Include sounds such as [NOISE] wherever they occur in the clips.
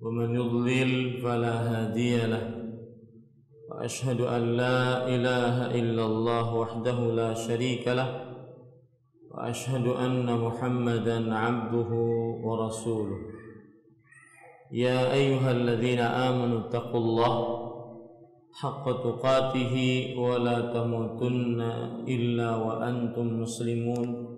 ومن يضلل فلا هادي له واشهد ان لا اله الا الله وحده لا شريك له واشهد ان محمدا عبده ورسوله يا ايها الذين امنوا اتقوا الله حق تقاته ولا تموتن الا وانتم مسلمون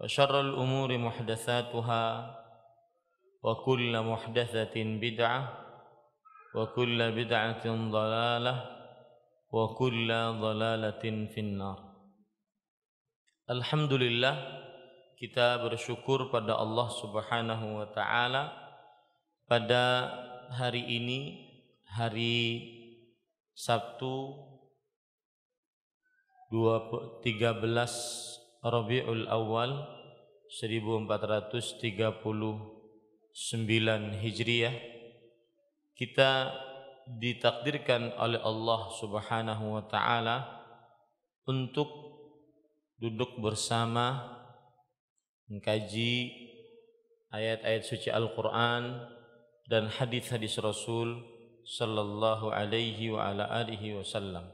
وشر الأمور محدثاتها وكل محدثة بدعة وكل بدعة ضلالة وكل ضلالة في النار Alhamdulillah kita bersyukur pada Allah Subhanahu wa taala pada hari ini hari Sabtu 13 Rabiul Awal 1439 Hijriah kita ditakdirkan oleh Allah Subhanahu wa taala untuk duduk bersama mengkaji ayat-ayat suci Al-Qur'an dan hadis-hadis Rasul sallallahu alaihi wa ala alihi wasallam.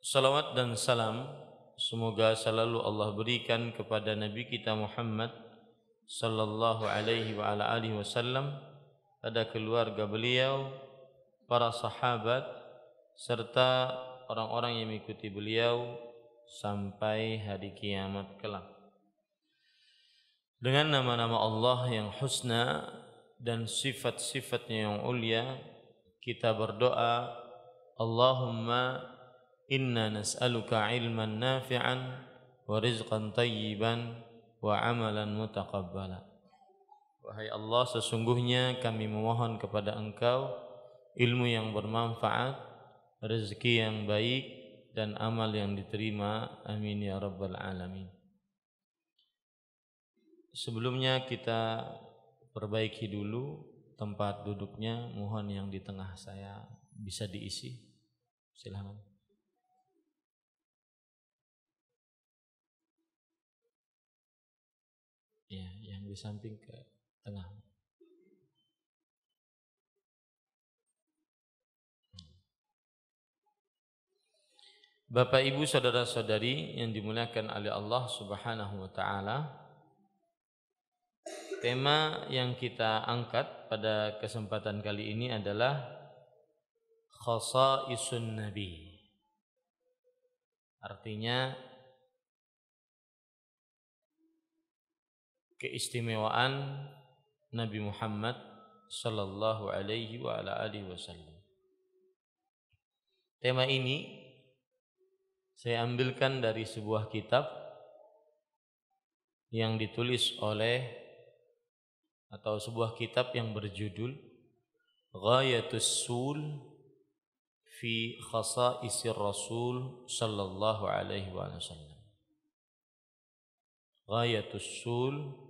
Salawat dan salam Semoga selalu Allah berikan kepada Nabi kita Muhammad sallallahu alaihi wa ala alihi wasallam pada keluarga beliau, para sahabat serta orang-orang yang mengikuti beliau sampai hari kiamat kelak. Dengan nama-nama Allah yang husna dan sifat-sifatnya yang ulia, kita berdoa Allahumma Inna nas'aluka ilman nafi'an wa rizqan tayyiban wa amalan mutaqabbala. Wahai Allah, sesungguhnya kami memohon kepada Engkau ilmu yang bermanfaat, rezeki yang baik dan amal yang diterima. Amin ya rabbal alamin. Sebelumnya kita perbaiki dulu tempat duduknya, mohon yang di tengah saya bisa diisi. Silahkan. ya, yang di samping ke tengah. Bapak Ibu saudara-saudari yang dimuliakan oleh Allah Subhanahu wa taala. Tema yang kita angkat pada kesempatan kali ini adalah khasaisun nabi. Artinya keistimewaan Nabi Muhammad sallallahu alaihi wa ala alihi wasallam. Tema ini saya ambilkan dari sebuah kitab yang ditulis oleh atau sebuah kitab yang berjudul Ghayatus Sul fi Khasa'isir Rasul sallallahu alaihi wasallam. Ghayatus Sul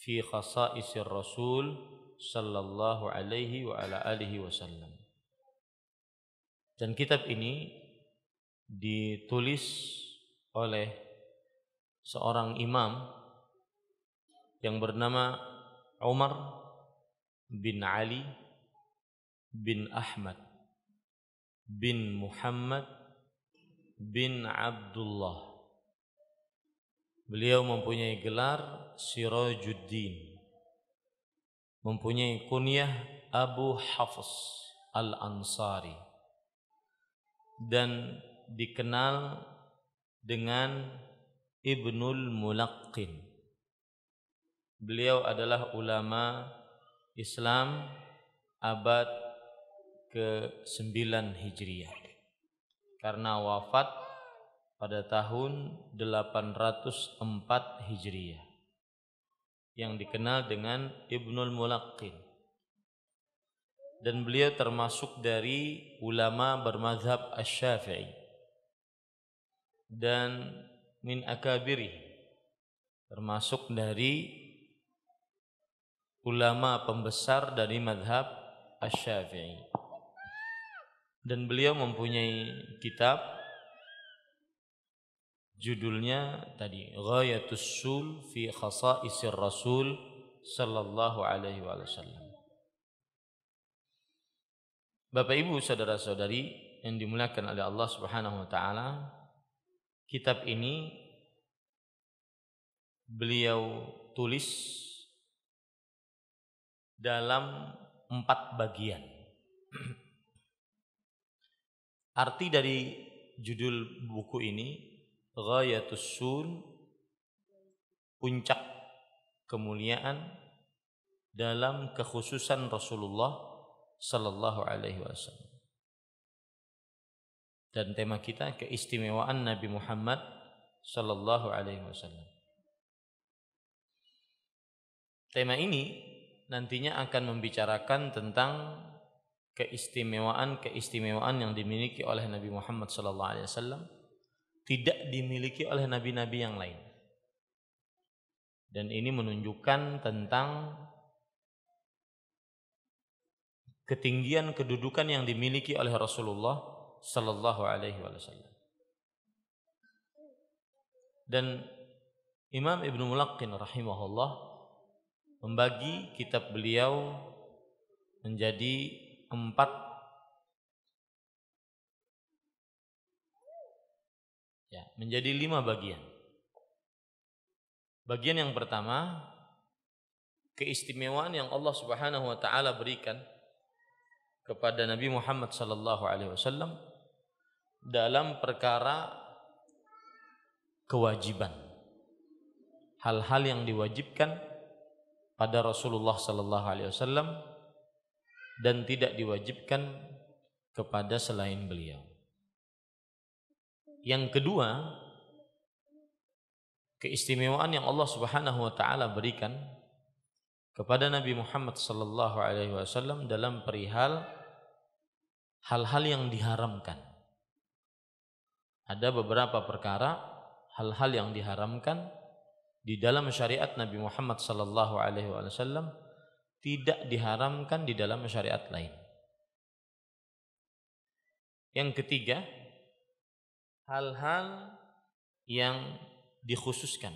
fi khasa'isir Rasul sallallahu alaihi wa ala alihi wasallam. Dan kitab ini ditulis oleh seorang imam yang bernama Umar bin Ali bin Ahmad bin Muhammad bin Abdullah. Beliau mempunyai gelar Sirajuddin mempunyai kunyah Abu Hafs Al-Ansari dan dikenal dengan Ibnul Mulaqqin. Beliau adalah ulama Islam abad ke-9 Hijriah. Karena wafat pada tahun 804 Hijriah yang dikenal dengan Ibnul Mulaqqin. Dan beliau termasuk dari ulama bermazhab Asy-Syafi'i dan min akabiri termasuk dari ulama pembesar dari madhab Asy-Syafi'i. Dan beliau mempunyai kitab Judulnya tadi Ghayatus Sul fi Khasa'isir Rasul sallallahu alaihi wasallam. Bapak Ibu saudara-saudari yang dimuliakan oleh Allah Subhanahu wa taala, kitab ini beliau tulis dalam empat bagian. Arti dari judul buku ini ghayatus sun puncak kemuliaan dalam kekhususan Rasulullah sallallahu alaihi wasallam. Dan tema kita keistimewaan Nabi Muhammad sallallahu alaihi wasallam. Tema ini nantinya akan membicarakan tentang keistimewaan-keistimewaan yang dimiliki oleh Nabi Muhammad sallallahu alaihi wasallam tidak dimiliki oleh nabi-nabi yang lain. Dan ini menunjukkan tentang ketinggian kedudukan yang dimiliki oleh Rasulullah sallallahu alaihi wasallam. Dan Imam Ibnu Mulaqqin rahimahullah membagi kitab beliau menjadi empat menjadi lima bagian. Bagian yang pertama keistimewaan yang Allah Subhanahu wa taala berikan kepada Nabi Muhammad sallallahu alaihi wasallam dalam perkara kewajiban. Hal-hal yang diwajibkan pada Rasulullah sallallahu alaihi wasallam dan tidak diwajibkan kepada selain beliau. Yang kedua, keistimewaan yang Allah Subhanahu wa taala berikan kepada Nabi Muhammad sallallahu alaihi wasallam dalam perihal hal-hal yang diharamkan. Ada beberapa perkara hal-hal yang diharamkan di dalam syariat Nabi Muhammad sallallahu alaihi wasallam tidak diharamkan di dalam syariat lain. Yang ketiga, hal-hal yang dikhususkan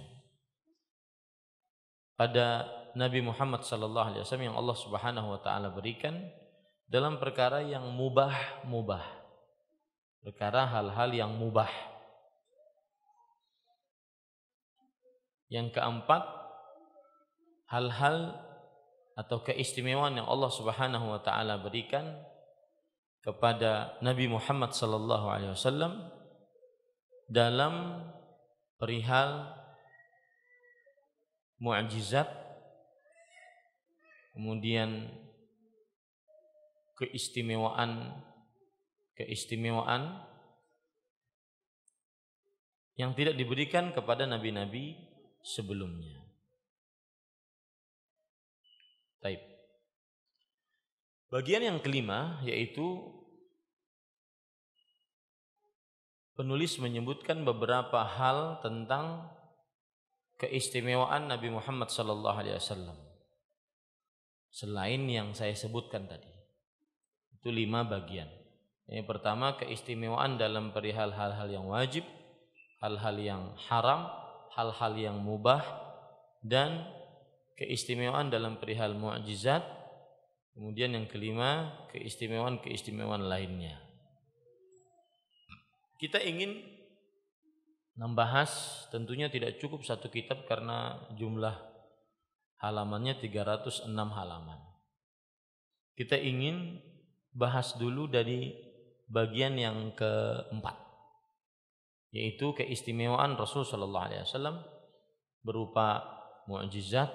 pada Nabi Muhammad sallallahu alaihi wasallam yang Allah Subhanahu wa taala berikan dalam perkara yang mubah-mubah. Perkara hal-hal yang mubah. Yang keempat, hal-hal atau keistimewaan yang Allah Subhanahu wa taala berikan kepada Nabi Muhammad sallallahu alaihi wasallam dalam perihal mukjizat kemudian keistimewaan keistimewaan yang tidak diberikan kepada nabi-nabi sebelumnya. Taib. Bagian yang kelima yaitu penulis menyebutkan beberapa hal tentang keistimewaan Nabi Muhammad sallallahu alaihi wasallam. Selain yang saya sebutkan tadi. Itu lima bagian. Yang pertama keistimewaan dalam perihal hal-hal yang wajib, hal-hal yang haram, hal-hal yang mubah dan keistimewaan dalam perihal mukjizat. Kemudian yang kelima, keistimewaan-keistimewaan lainnya. Kita ingin membahas tentunya tidak cukup satu kitab karena jumlah halamannya 306 halaman. Kita ingin bahas dulu dari bagian yang keempat yaitu keistimewaan Rasul Shallallahu Alaihi Wasallam berupa mukjizat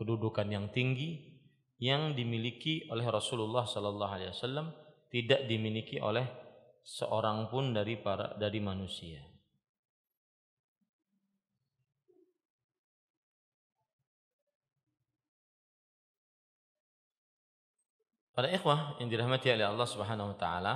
kedudukan yang tinggi yang dimiliki oleh Rasulullah Shallallahu Alaihi Wasallam tidak dimiliki oleh seorang pun dari para dari manusia. Para ikhwah yang dirahmati oleh Allah Subhanahu wa taala,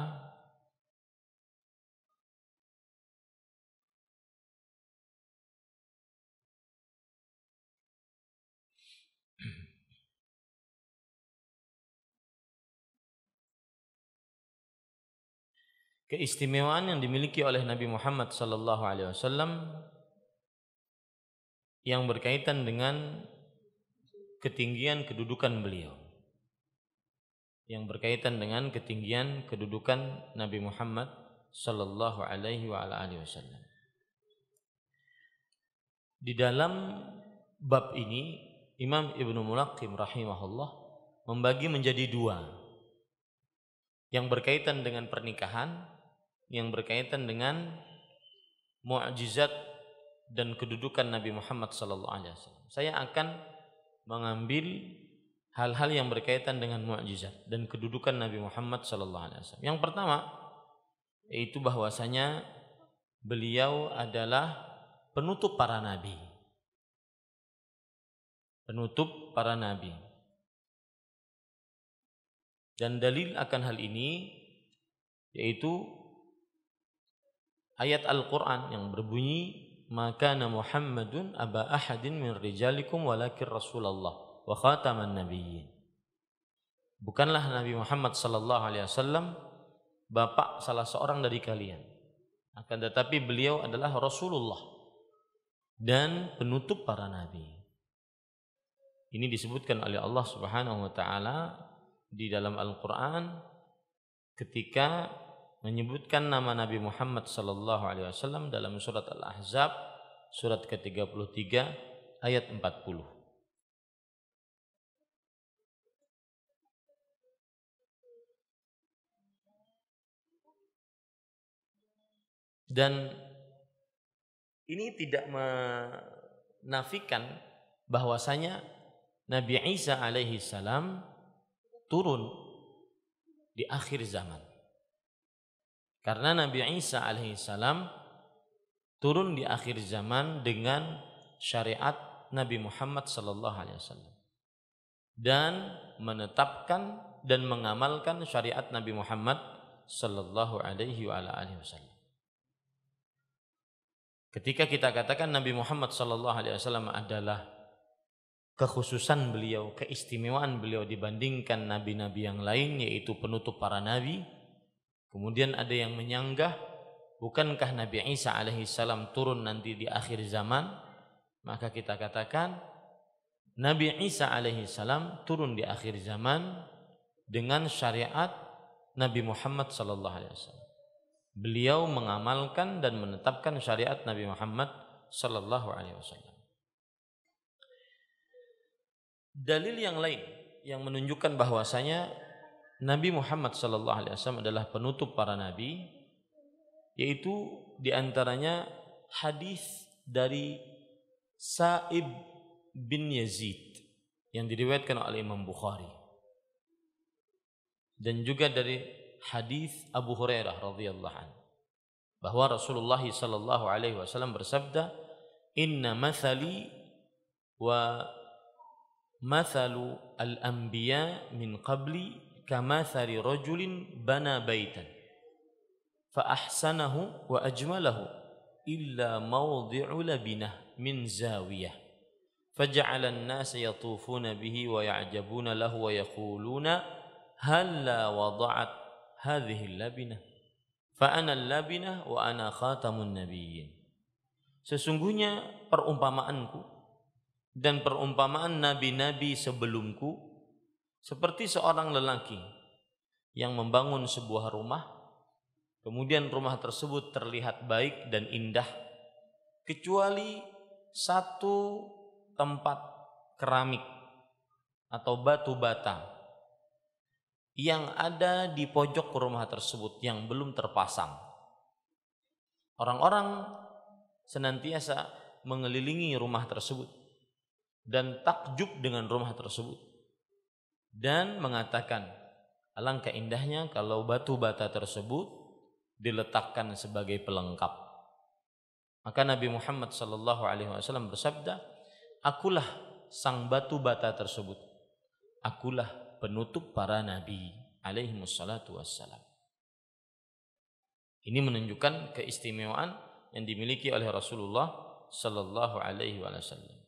keistimewaan yang dimiliki oleh Nabi Muhammad sallallahu alaihi wasallam yang berkaitan dengan ketinggian kedudukan beliau yang berkaitan dengan ketinggian kedudukan Nabi Muhammad sallallahu alaihi wa alihi wasallam. Di dalam bab ini Imam Ibnu Mulaqim rahimahullah membagi menjadi dua yang berkaitan dengan pernikahan yang berkaitan dengan mukjizat dan kedudukan Nabi Muhammad sallallahu alaihi wasallam. Saya akan mengambil hal-hal yang berkaitan dengan mukjizat dan kedudukan Nabi Muhammad sallallahu alaihi wasallam. Yang pertama yaitu bahwasanya beliau adalah penutup para nabi. Penutup para nabi. Dan dalil akan hal ini yaitu ayat Al-Quran yang berbunyi maka Muhammadun aba ahadin min rijalikum walakin Rasulullah wa khataman nabiyyin. Bukanlah Nabi Muhammad sallallahu alaihi wasallam bapak salah seorang dari kalian. Akan tetapi beliau adalah Rasulullah dan penutup para nabi. Ini disebutkan oleh Allah Subhanahu wa taala di dalam Al-Qur'an ketika menyebutkan nama Nabi Muhammad sallallahu alaihi wasallam dalam surat Al-Ahzab surat ke-33 ayat 40. Dan ini tidak menafikan bahwasanya Nabi Isa alaihi salam turun di akhir zaman karena Nabi Isa alaihissalam turun di akhir zaman dengan syariat Nabi Muhammad sallallahu alaihi wasallam dan menetapkan dan mengamalkan syariat Nabi Muhammad sallallahu alaihi wa alihi wasallam. Ketika kita katakan Nabi Muhammad sallallahu alaihi wasallam adalah kekhususan beliau, keistimewaan beliau dibandingkan nabi-nabi yang lain yaitu penutup para nabi, Kemudian ada yang menyanggah, bukankah Nabi Isa alaihi salam turun nanti di akhir zaman? Maka kita katakan Nabi Isa alaihi salam turun di akhir zaman dengan syariat Nabi Muhammad sallallahu alaihi wasallam. Beliau mengamalkan dan menetapkan syariat Nabi Muhammad sallallahu alaihi wasallam. Dalil yang lain yang menunjukkan bahwasanya Nabi Muhammad sallallahu alaihi wasallam adalah penutup para nabi yaitu diantaranya hadis dari Sa'ib bin Yazid yang diriwayatkan oleh Imam Bukhari dan juga dari hadis Abu Hurairah radhiyallahu an bahwa Rasulullah sallallahu alaihi wasallam bersabda inna mathali wa mathalu al-anbiya min qabli kamathari rajulin bana baitan fa ahsanahu wa ajmalahu illa mawdi'u labinah min zawiyah فجعل الناس يطوفون به ويعجبون له ويقولون هلا وضعت هذه اللبنة فأنا اللبنة وأنا خاتم النبيين Sesungguhnya perumpamaanku dan perumpamaan nabi-nabi sebelumku seperti seorang lelaki yang membangun sebuah rumah, kemudian rumah tersebut terlihat baik dan indah, kecuali satu tempat keramik atau batu bata yang ada di pojok rumah tersebut yang belum terpasang. Orang-orang senantiasa mengelilingi rumah tersebut dan takjub dengan rumah tersebut dan mengatakan alangkah indahnya kalau batu bata tersebut diletakkan sebagai pelengkap. Maka Nabi Muhammad Shallallahu Alaihi Wasallam bersabda, akulah sang batu bata tersebut, akulah penutup para nabi alaihi wassalatu wassalam. Ini menunjukkan keistimewaan yang dimiliki oleh Rasulullah Shallallahu Alaihi Wasallam.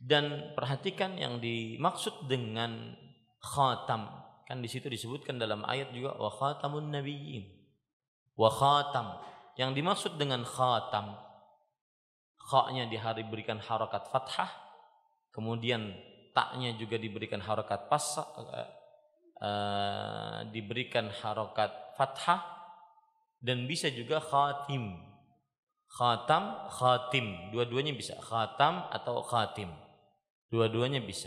Dan perhatikan yang dimaksud dengan khatam. Kan di situ disebutkan dalam ayat juga wa khatamun nabiyyin. Wa khatam. Yang dimaksud dengan khatam kha-nya berikan harokat fathah, kemudian taknya juga diberikan harokat pas uh, eh, eh, diberikan harokat fathah dan bisa juga khatim. Khatam, khatim, dua-duanya bisa khatam atau khatim. Dua-duanya bisa.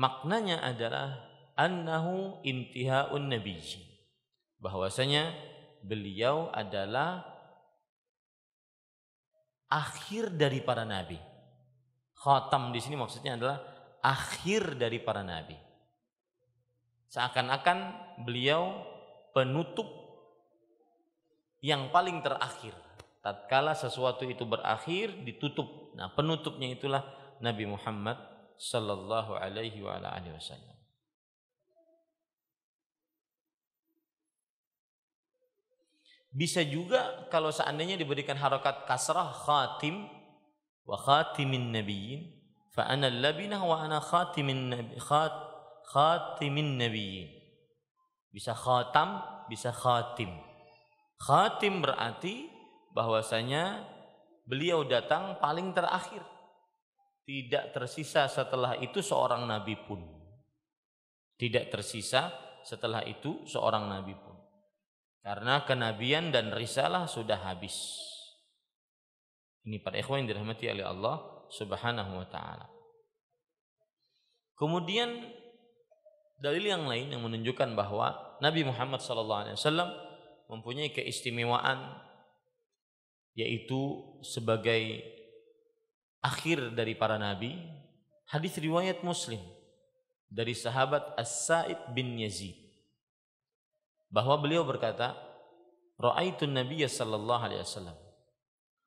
Maknanya adalah annahu intihaun nabiyyi. Bahwasanya beliau adalah akhir dari para nabi. Khatam di sini maksudnya adalah akhir dari para nabi. Seakan-akan beliau penutup yang paling terakhir. Tatkala sesuatu itu berakhir ditutup. Nah, penutupnya itulah Nabi Muhammad sallallahu alaihi wa ala alihi wasallam. Bisa juga kalau seandainya diberikan harokat kasrah khatim wa khatimin nabiyyin fa ana labina wa ana khatimin nabi, khat, khatimin nabiyyin. Bisa khatam, bisa khatim. Khatim berarti bahwasanya beliau datang paling terakhir tidak tersisa setelah itu seorang nabi pun. Tidak tersisa setelah itu seorang nabi pun. Karena kenabian dan risalah sudah habis. Ini para ikhwan yang dirahmati oleh Allah Subhanahu wa taala. Kemudian dalil yang lain yang menunjukkan bahwa Nabi Muhammad Sallallahu Alaihi Wasallam mempunyai keistimewaan yaitu sebagai akhir dari para nabi, hadis riwayat Muslim dari sahabat As-Sa'id bin Yazid bahwa beliau berkata, "Ra'aitu nabiyya sallallahu alaihi wasallam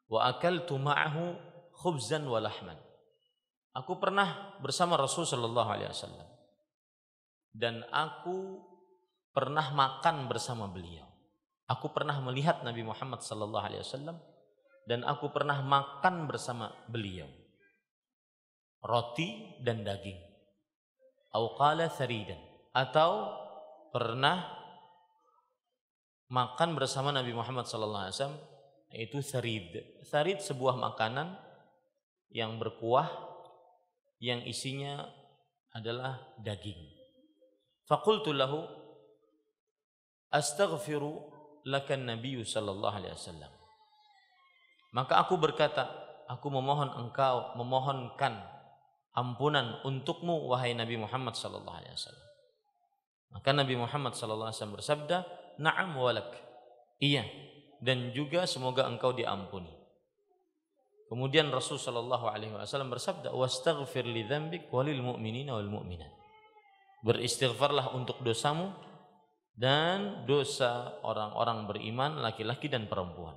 wa akaltu ma'ahu khubzan wa lahman." Aku pernah bersama Rasul sallallahu alaihi wasallam dan aku pernah makan bersama beliau. Aku pernah melihat Nabi Muhammad sallallahu alaihi wasallam dan aku pernah makan bersama beliau roti dan daging awqala saridan atau pernah makan bersama Nabi Muhammad sallallahu alaihi wasallam yaitu sarid sarid sebuah makanan yang berkuah yang isinya adalah daging faqultu lahu astaghfiru lakan nabiyyu sallallahu alaihi wasallam maka aku berkata, aku memohon engkau, memohonkan ampunan untukmu wahai Nabi Muhammad sallallahu alaihi wasallam. Maka Nabi Muhammad sallallahu alaihi wasallam bersabda, "Na'am walak." Iya, dan juga semoga engkau diampuni. Kemudian Rasul sallallahu alaihi wasallam bersabda, "Wastaghfir li dzambik walil mu'minina wal mu'minat." Beristighfarlah untuk dosamu dan dosa orang-orang beriman laki-laki dan perempuan.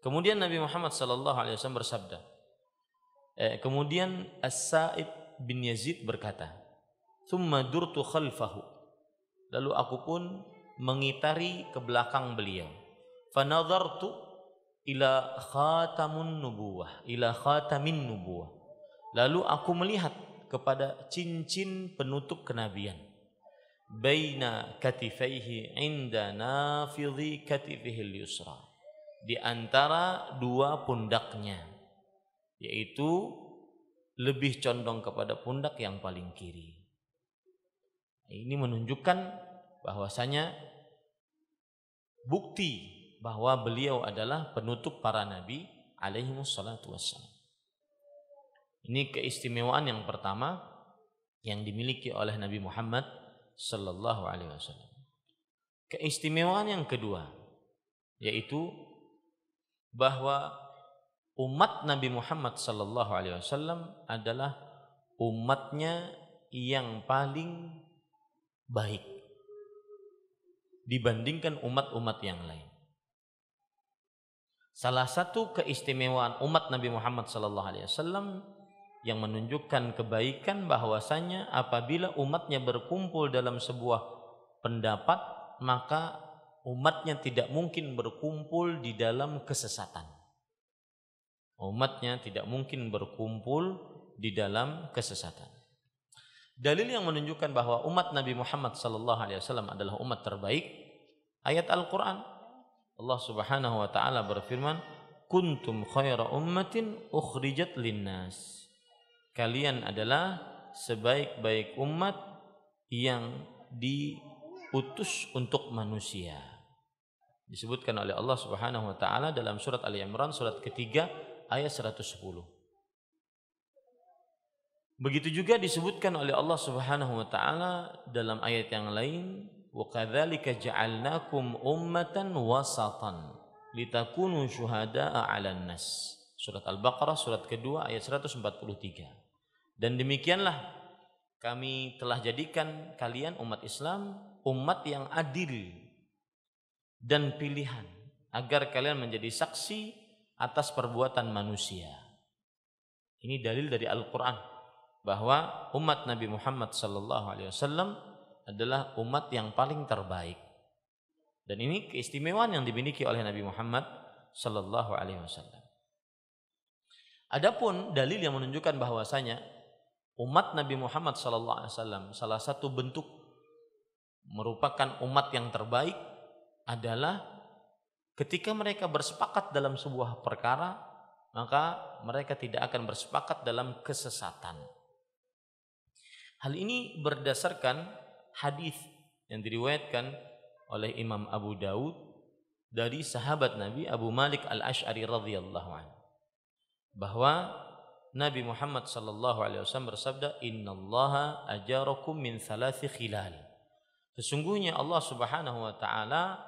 Kemudian Nabi Muhammad sallallahu alaihi wasallam bersabda. Eh, kemudian As-Sa'ib bin Yazid berkata, "Tsumma durtu khalfahu." Lalu aku pun mengitari ke belakang beliau. Fanadhartu ila khatamun nubuwah, ila khatamin nubuwah. Lalu aku melihat kepada cincin penutup kenabian. Baina katifaihi inda nafidhi al yusra di antara dua pundaknya yaitu lebih condong kepada pundak yang paling kiri. Ini menunjukkan bahwasanya bukti bahwa beliau adalah penutup para nabi alaihi wassalatu wassalam. Ini keistimewaan yang pertama yang dimiliki oleh Nabi Muhammad sallallahu alaihi wasallam. Keistimewaan yang kedua yaitu bahwa umat Nabi Muhammad sallallahu alaihi wasallam adalah umatnya yang paling baik dibandingkan umat-umat yang lain. Salah satu keistimewaan umat Nabi Muhammad sallallahu alaihi wasallam yang menunjukkan kebaikan bahwasanya apabila umatnya berkumpul dalam sebuah pendapat maka umatnya tidak mungkin berkumpul di dalam kesesatan. Umatnya tidak mungkin berkumpul di dalam kesesatan. Dalil yang menunjukkan bahwa umat Nabi Muhammad sallallahu alaihi wasallam adalah umat terbaik ayat Al-Qur'an. Allah Subhanahu wa taala berfirman, "Kuntum khaira ummatin ukhrijat linnas." Kalian adalah sebaik-baik umat yang di utus untuk manusia. Disebutkan oleh Allah Subhanahu wa taala dalam surat Ali Imran surat ketiga ayat 110. Begitu juga disebutkan oleh Allah Subhanahu wa taala dalam ayat yang lain, "Wa kadzalika ja'alnakum ummatan wasatan litakunu syuhada'a 'alan nas." Surat Al-Baqarah surat kedua ayat 143. Dan demikianlah kami telah jadikan kalian umat Islam umat yang adil dan pilihan agar kalian menjadi saksi atas perbuatan manusia. Ini dalil dari Al-Qur'an bahwa umat Nabi Muhammad sallallahu alaihi wasallam adalah umat yang paling terbaik. Dan ini keistimewaan yang dimiliki oleh Nabi Muhammad sallallahu alaihi wasallam. Adapun dalil yang menunjukkan bahwasanya umat Nabi Muhammad sallallahu alaihi wasallam salah satu bentuk merupakan umat yang terbaik adalah ketika mereka bersepakat dalam sebuah perkara, maka mereka tidak akan bersepakat dalam kesesatan. Hal ini berdasarkan hadis yang diriwayatkan oleh Imam Abu Daud dari sahabat Nabi Abu Malik al Ashari radhiyallahu anhu bahwa Nabi Muhammad sallallahu alaihi wasallam bersabda innallaha ajarakum min thalathi khilal Sesungguhnya Allah Subhanahu wa taala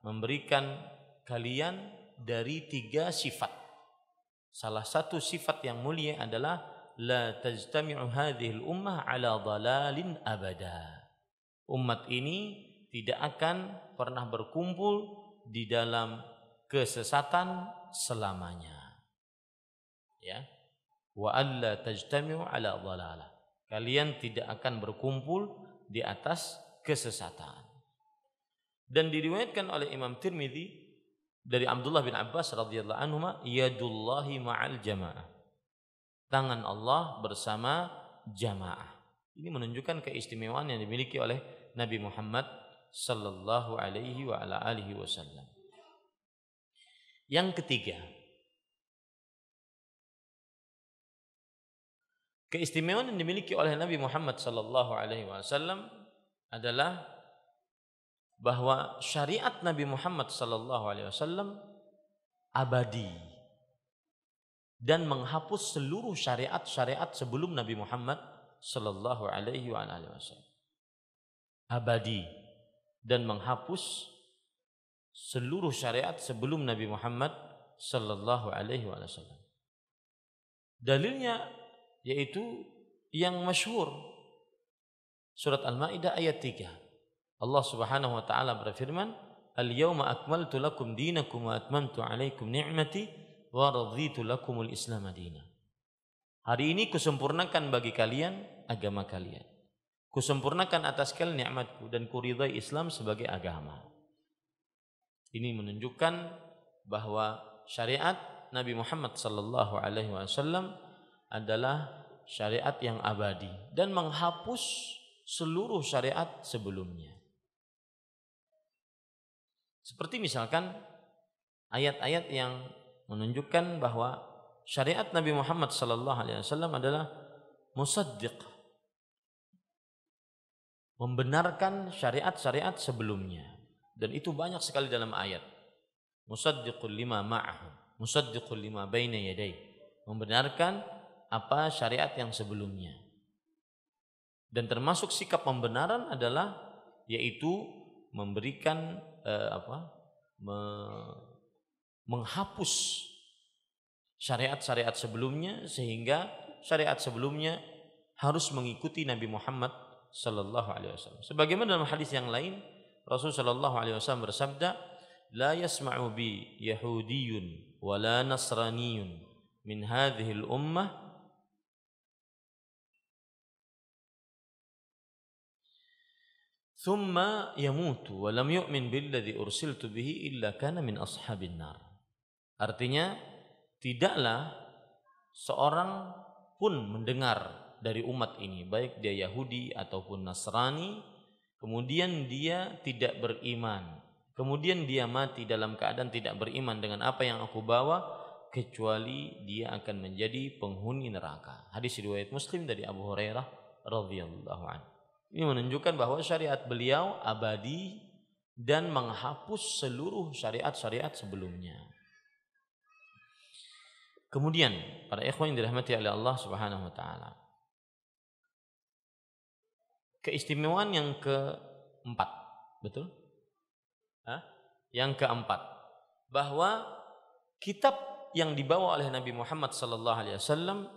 memberikan kalian dari tiga sifat. Salah satu sifat yang mulia adalah la tajtami'u hadhil ummah ala dalalin abada. Umat ini tidak akan pernah berkumpul di dalam kesesatan selamanya. Ya. Wa alla tajtami'u ala dhalalah. Kalian tidak akan berkumpul di atas kesesatan. Dan diriwayatkan oleh Imam Tirmidzi dari Abdullah bin Abbas radhiyallahu anhu yadullahi ma'al jamaah. Tangan Allah bersama jamaah. Ini menunjukkan keistimewaan yang dimiliki oleh Nabi Muhammad sallallahu alaihi wa ala alihi wasallam. Yang ketiga, keistimewaan yang dimiliki oleh Nabi Muhammad sallallahu alaihi wasallam adalah bahwa syariat Nabi Muhammad sallallahu alaihi wasallam abadi dan menghapus seluruh syariat-syariat sebelum Nabi Muhammad sallallahu alaihi wasallam. Abadi dan menghapus seluruh syariat sebelum Nabi Muhammad sallallahu alaihi wasallam. Dalilnya yaitu yang masyhur Surat Al-Maidah ayat 3. Allah Subhanahu wa taala berfirman, al yawma akmaltu lakum dinakum wa atmamtu 'alaikum ni'mati wa raditu lakumul Islam madina." Hari ini kusempurnakan bagi kalian agama kalian. Kusempurnakan atas kalian nikmatku dan kuridai Islam sebagai agama. Ini menunjukkan bahwa syariat Nabi Muhammad sallallahu alaihi wasallam adalah syariat yang abadi dan menghapus seluruh syariat sebelumnya. Seperti misalkan ayat-ayat yang menunjukkan bahwa syariat Nabi Muhammad sallallahu alaihi wasallam adalah musaddiq membenarkan syariat-syariat sebelumnya dan itu banyak sekali dalam ayat musaddiqul lima ma'ahu musaddiqul lima baina yadayhi membenarkan apa syariat yang sebelumnya dan termasuk sikap pembenaran adalah yaitu memberikan eh, apa? Me, menghapus syariat-syariat sebelumnya sehingga syariat sebelumnya harus mengikuti Nabi Muhammad sallallahu alaihi wasallam. Sebagaimana dalam hadis yang lain Rasul sallallahu alaihi wasallam bersabda, "La yasma'u bi Yahudiyyun wa la Nasraniyyun min hadhihi al-ummah ثم يموت ولم يؤمن بالذي ursiltu bihi illa kana min ashabin nar. Artinya tidaklah seorang pun mendengar dari umat ini baik dia Yahudi ataupun Nasrani kemudian dia tidak beriman kemudian dia mati dalam keadaan tidak beriman dengan apa yang aku bawa kecuali dia akan menjadi penghuni neraka hadis riwayat Muslim dari Abu Hurairah radhiyallahu anhu ini menunjukkan bahwa syariat beliau abadi dan menghapus seluruh syariat-syariat sebelumnya. Kemudian para ikhwan yang dirahmati oleh Allah Subhanahu wa taala. Keistimewaan yang keempat, betul? Hah? Yang keempat, bahwa kitab yang dibawa oleh Nabi Muhammad sallallahu alaihi wasallam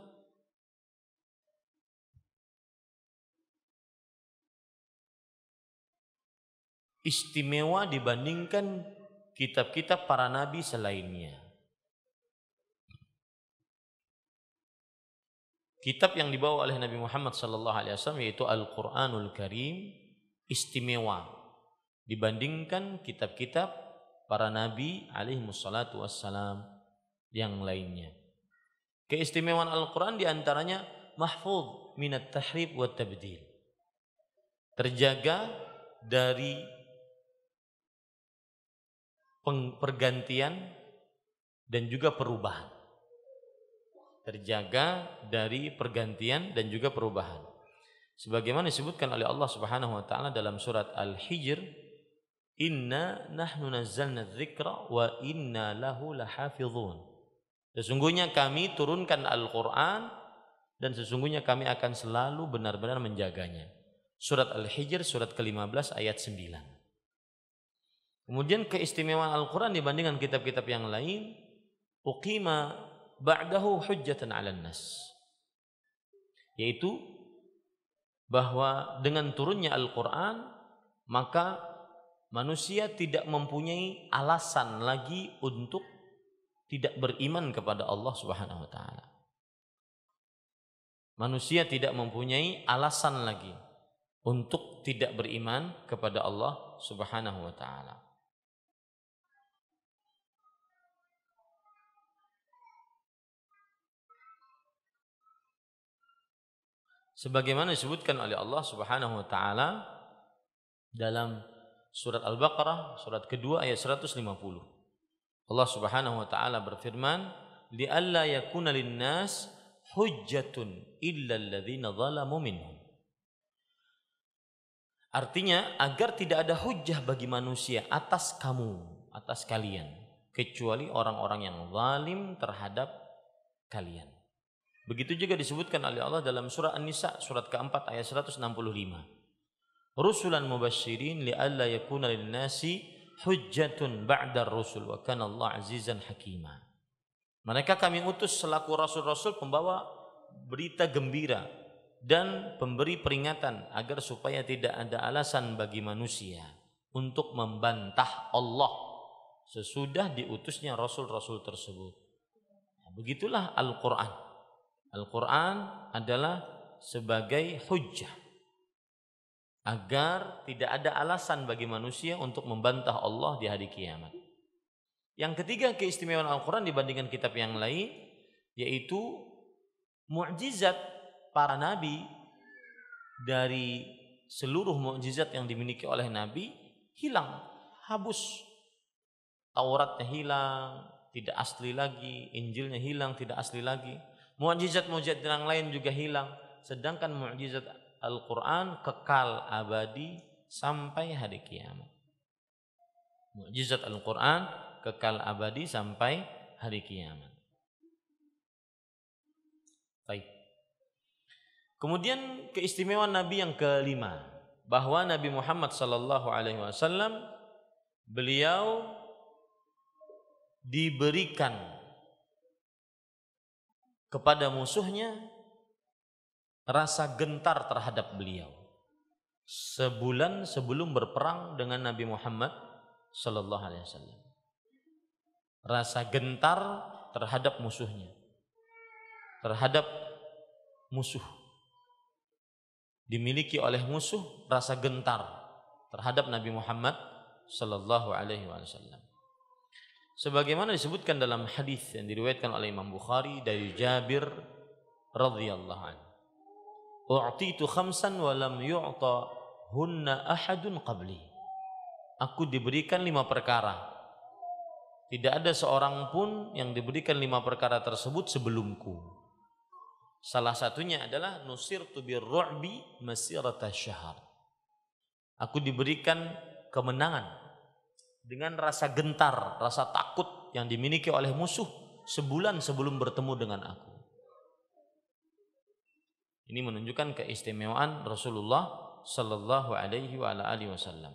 istimewa dibandingkan kitab-kitab para nabi selainnya. Kitab yang dibawa oleh Nabi Muhammad sallallahu alaihi wasallam yaitu Al-Qur'anul Karim istimewa dibandingkan kitab-kitab para nabi alaihi wassalatu wassalam yang lainnya. Keistimewaan Al-Qur'an diantaranya mahfud minat tahrib wa tabdil. Terjaga dari pergantian dan juga perubahan. Terjaga dari pergantian dan juga perubahan. Sebagaimana disebutkan oleh Allah Subhanahu wa taala dalam surat Al-Hijr, "Inna nahnu nazzalna dzikra wa inna lahu lahafizun." Sesungguhnya kami turunkan Al-Qur'an dan sesungguhnya kami akan selalu benar-benar menjaganya. Surat Al-Hijr surat ke-15 ayat 9. Kemudian keistimewaan Al-Quran dibandingkan kitab-kitab yang lain, uqima ba'dahu hujjatan ala nas. Yaitu bahwa dengan turunnya Al-Quran maka manusia tidak mempunyai alasan lagi untuk tidak beriman kepada Allah Subhanahu wa taala. Manusia tidak mempunyai alasan lagi untuk tidak beriman kepada Allah Subhanahu wa taala. sebagaimana disebutkan oleh Allah Subhanahu wa taala dalam surat Al-Baqarah surat kedua ayat 150. Allah Subhanahu wa taala berfirman, alla yakuna lin-nas hujjatun illa alladziina minhum." Artinya agar tidak ada hujah bagi manusia atas kamu, atas kalian, kecuali orang-orang yang zalim terhadap kalian. Begitu juga disebutkan oleh Allah dalam surah An-Nisa surat keempat ayat 165. Rusulan mubasysyirin li'alla yakuna lin-nasi hujjatun ba'da rusul wa kana Allah azizan hakima. Mereka kami utus selaku rasul-rasul pembawa berita gembira dan pemberi peringatan agar supaya tidak ada alasan bagi manusia untuk membantah Allah sesudah diutusnya rasul-rasul tersebut. Begitulah Al-Qur'an Al-Quran adalah sebagai hujah agar tidak ada alasan bagi manusia untuk membantah Allah di hari kiamat. Yang ketiga keistimewaan Al-Quran dibandingkan kitab yang lain yaitu mukjizat para nabi dari seluruh mukjizat yang dimiliki oleh nabi hilang, habus. Tauratnya hilang, tidak asli lagi, Injilnya hilang, tidak asli lagi mukjizat-mukjizat yang lain juga hilang sedangkan mukjizat Al-Qur'an kekal abadi sampai hari kiamat mukjizat Al-Qur'an kekal abadi sampai hari kiamat baik kemudian keistimewaan nabi yang kelima bahwa Nabi Muhammad sallallahu alaihi wasallam beliau diberikan kepada musuhnya rasa gentar terhadap beliau sebulan sebelum berperang dengan Nabi Muhammad Sallallahu Alaihi Wasallam rasa gentar terhadap musuhnya terhadap musuh dimiliki oleh musuh rasa gentar terhadap Nabi Muhammad Sallallahu Alaihi Wasallam sebagaimana disebutkan dalam hadis yang diriwayatkan oleh Imam Bukhari dari Jabir radhiyallahu an. U'titu khamsan wa lam yu'ta hunna ahadun qabli. Aku diberikan lima perkara. Tidak ada seorang pun yang diberikan lima perkara tersebut sebelumku. Salah satunya adalah nusir tubir ru'bi masirata syahar. Aku diberikan kemenangan dengan rasa gentar, rasa takut yang dimiliki oleh musuh sebulan sebelum bertemu dengan aku. Ini menunjukkan keistimewaan Rasulullah Shallallahu Alaihi Wasallam.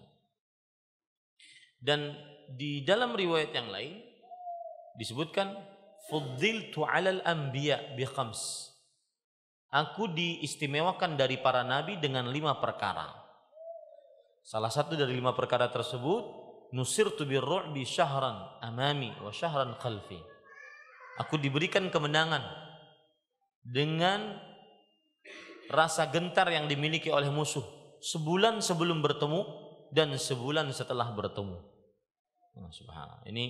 Dan di dalam riwayat yang lain disebutkan tu 'alal Ambia bi khams. Aku diistimewakan dari para nabi dengan lima perkara. Salah satu dari lima perkara tersebut nusirtu birru'bi syahran amami wa syahran khalfi. Aku diberikan kemenangan dengan rasa gentar yang dimiliki oleh musuh sebulan sebelum bertemu dan sebulan setelah bertemu. Nah, subhanallah. Ini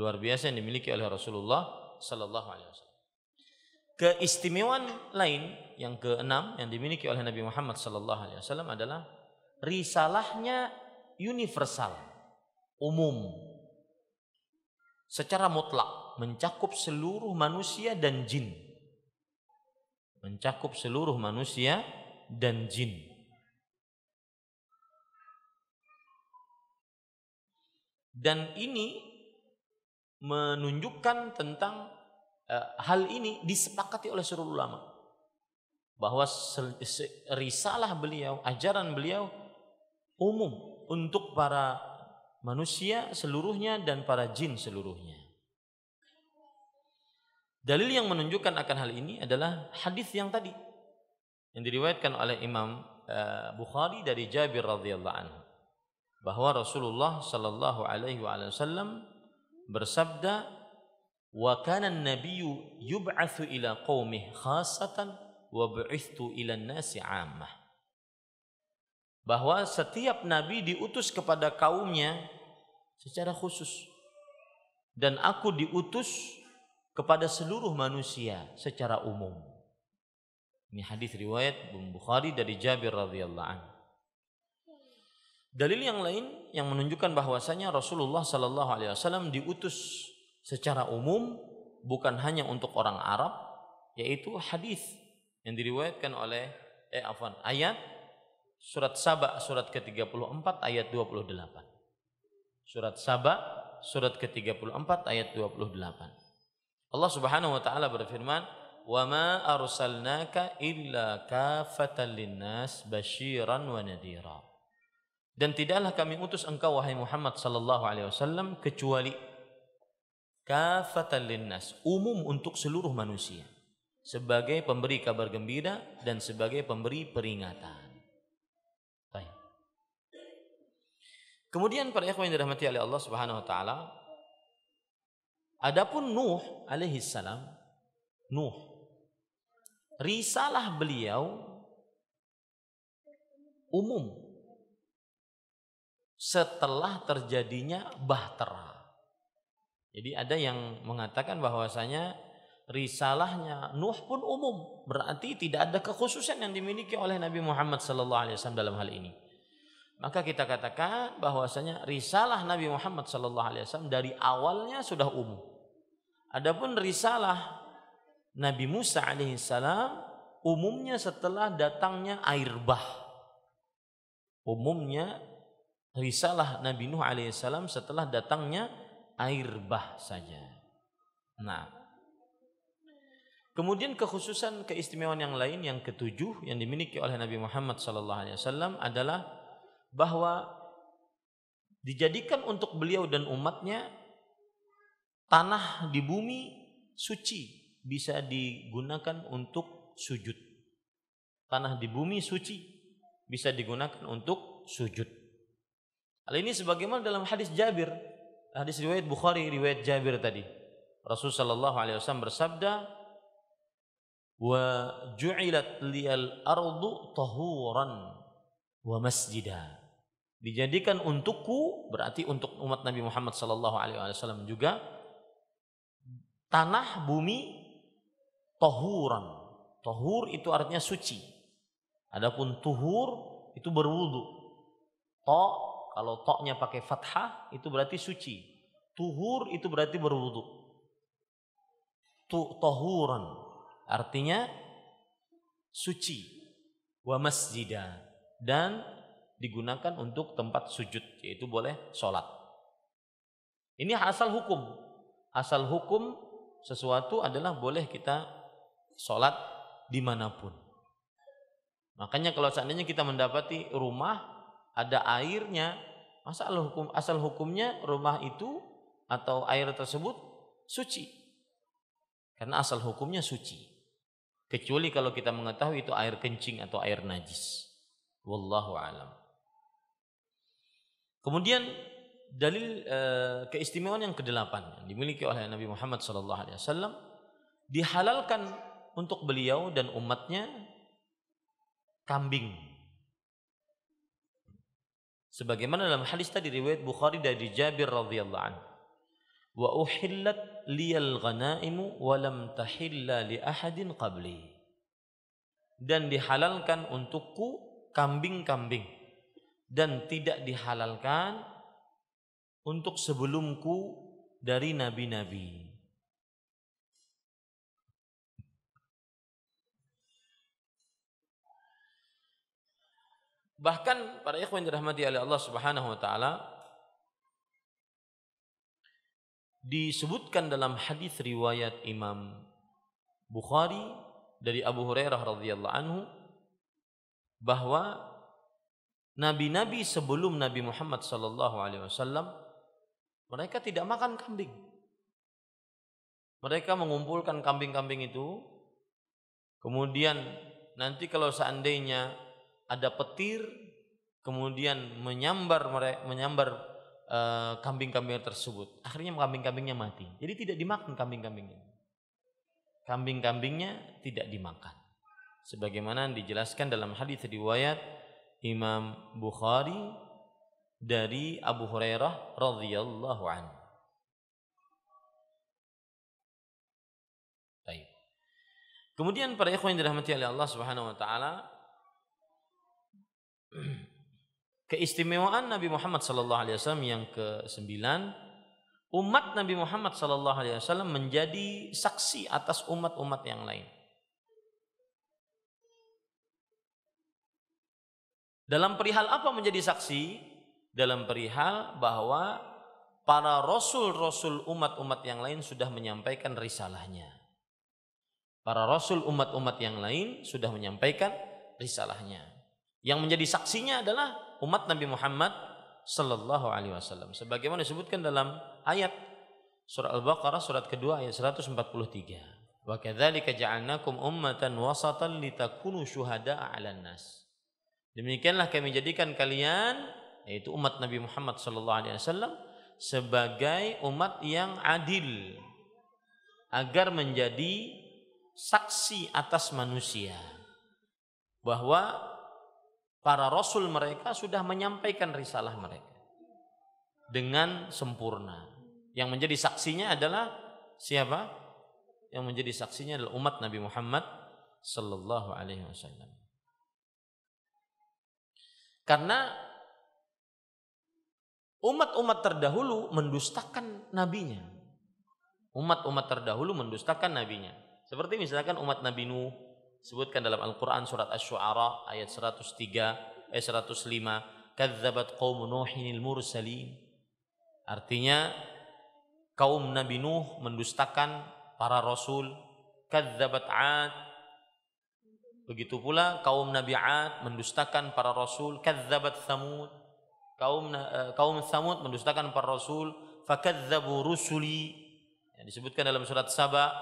luar biasa yang dimiliki oleh Rasulullah sallallahu alaihi wasallam. Keistimewaan lain yang keenam yang dimiliki oleh Nabi Muhammad sallallahu alaihi wasallam adalah risalahnya universal umum secara mutlak mencakup seluruh manusia dan jin mencakup seluruh manusia dan jin dan ini menunjukkan tentang e, hal ini disepakati oleh seluruh ulama bahwa risalah beliau ajaran beliau umum untuk para manusia seluruhnya dan para jin seluruhnya. Dalil yang menunjukkan akan hal ini adalah hadis yang tadi yang diriwayatkan oleh Imam eh, Bukhari dari Jabir radhiyallahu anhu bahwa Rasulullah shallallahu alaihi wasallam bersabda wa kana an-nabiyyu yub'atsu ila qaumihi khassatan wa bu'ithu ila nasi ammah bahwa setiap nabi diutus kepada kaumnya secara khusus dan aku diutus kepada seluruh manusia secara umum. Ini hadis riwayat Bukhari dari Jabir radhiyallahu anhu. Dalil yang lain yang menunjukkan bahwasanya Rasulullah Shallallahu Alaihi Wasallam diutus secara umum bukan hanya untuk orang Arab, yaitu hadis yang diriwayatkan oleh eh afan ayat surat Saba surat ke-34 ayat 28. Surat Saba, surat ke-34 ayat 28. Allah Subhanahu wa taala berfirman, "Wa ma arsalnaka illa kafatan linnas basyiran wa nadhira." Dan tidaklah kami utus engkau wahai Muhammad sallallahu alaihi wasallam kecuali kafatan linnas, umum untuk seluruh manusia, sebagai pemberi kabar gembira dan sebagai pemberi peringatan. Kemudian para ikhwan yang dirahmati oleh Allah Subhanahu wa taala, adapun Nuh alaihi salam, Nuh risalah beliau umum setelah terjadinya bahtera. Jadi ada yang mengatakan bahwasanya risalahnya Nuh pun umum, berarti tidak ada kekhususan yang dimiliki oleh Nabi Muhammad sallallahu alaihi wasallam dalam hal ini. Maka kita katakan bahwasanya risalah Nabi Muhammad sallallahu alaihi wasallam dari awalnya sudah umum. Adapun risalah Nabi Musa alaihi salam umumnya setelah datangnya air bah. Umumnya risalah Nabi Nuh alaihi salam setelah datangnya air bah saja. Nah, Kemudian kekhususan keistimewaan yang lain yang ketujuh yang dimiliki oleh Nabi Muhammad sallallahu alaihi wasallam adalah bahwa dijadikan untuk beliau dan umatnya tanah di bumi suci bisa digunakan untuk sujud. Tanah di bumi suci bisa digunakan untuk sujud. Hal ini sebagaimana dalam hadis Jabir, hadis riwayat Bukhari, riwayat Jabir tadi. Rasul sallallahu alaihi wasallam bersabda, "Wa ju'ilat liyal ardu tahuran wa masjidah." dijadikan untukku berarti untuk umat Nabi Muhammad sallallahu alaihi wasallam juga tanah bumi tohuran. Tohur itu artinya suci. Adapun tuhur itu berwudu. To kalau toknya pakai fathah itu berarti suci. Tuhur itu berarti berwudu. Tu tohuran artinya suci wa masjidah dan digunakan untuk tempat sujud yaitu boleh sholat ini asal hukum asal hukum sesuatu adalah boleh kita sholat dimanapun makanya kalau seandainya kita mendapati rumah ada airnya masa hukum asal hukumnya rumah itu atau air tersebut suci karena asal hukumnya suci kecuali kalau kita mengetahui itu air kencing atau air najis wallahu alam Kemudian dalil e, keistimewaan yang kedelapan yang dimiliki oleh Nabi Muhammad SAW dihalalkan untuk beliau dan umatnya kambing. Sebagaimana dalam hadis tadi riwayat Bukhari dari Jabir radhiyallahu anhu. Wa uhillat liyal ghanaimu wa lam tahilla li ahadin qabli. Dan dihalalkan untukku kambing-kambing dan tidak dihalalkan untuk sebelumku dari nabi-nabi. Bahkan para ikhwan dirahmati oleh Allah Subhanahu wa taala disebutkan dalam hadis riwayat Imam Bukhari dari Abu Hurairah radhiyallahu anhu bahwa Nabi-nabi sebelum Nabi Muhammad Sallallahu Alaihi Wasallam mereka tidak makan kambing. Mereka mengumpulkan kambing-kambing itu, kemudian nanti kalau seandainya ada petir, kemudian menyambar menyambar eh, kambing-kambing tersebut, akhirnya kambing-kambingnya mati. Jadi tidak dimakan kambing-kambingnya. Kambing-kambingnya tidak dimakan. Sebagaimana dijelaskan dalam hadis riwayat Imam Bukhari dari Abu Hurairah radhiyallahu anhu. Baik. Kemudian para ikhwan yang dirahmati oleh Allah Subhanahu wa taala [CLEARS THROAT] keistimewaan Nabi Muhammad sallallahu alaihi wasallam yang ke-9 umat Nabi Muhammad sallallahu alaihi wasallam menjadi saksi atas umat-umat yang lain. Dalam perihal apa menjadi saksi? Dalam perihal bahwa para rasul-rasul umat-umat yang lain sudah menyampaikan risalahnya. Para rasul umat-umat yang lain sudah menyampaikan risalahnya. Yang menjadi saksinya adalah umat Nabi Muhammad sallallahu alaihi wasallam. Sebagaimana disebutkan dalam ayat surah Al-Baqarah surat kedua ayat 143. Wa kadzalika ja'alnakum ummatan wasatan litakunu syuhada'a 'alan nas. Demikianlah kami jadikan kalian yaitu umat Nabi Muhammad sallallahu alaihi wasallam sebagai umat yang adil agar menjadi saksi atas manusia bahwa para rasul mereka sudah menyampaikan risalah mereka dengan sempurna. Yang menjadi saksinya adalah siapa? Yang menjadi saksinya adalah umat Nabi Muhammad sallallahu alaihi wasallam. Karena umat-umat terdahulu mendustakan nabinya. Umat-umat terdahulu mendustakan nabinya. Seperti misalkan umat Nabi Nuh sebutkan dalam Al-Qur'an surat Asy-Syu'ara ayat 103 eh 105, "Kadzdzabat qaum Nuhinil mursalin." Artinya kaum Nabi Nuh mendustakan para rasul, "Kadzdzabat 'Ad Begitu pula kaum Nabi Ad mendustakan para rasul, kadzabat samud Kaum uh, kaum samud mendustakan para rasul, fakadzabu rusuli. Yang disebutkan dalam surat Saba,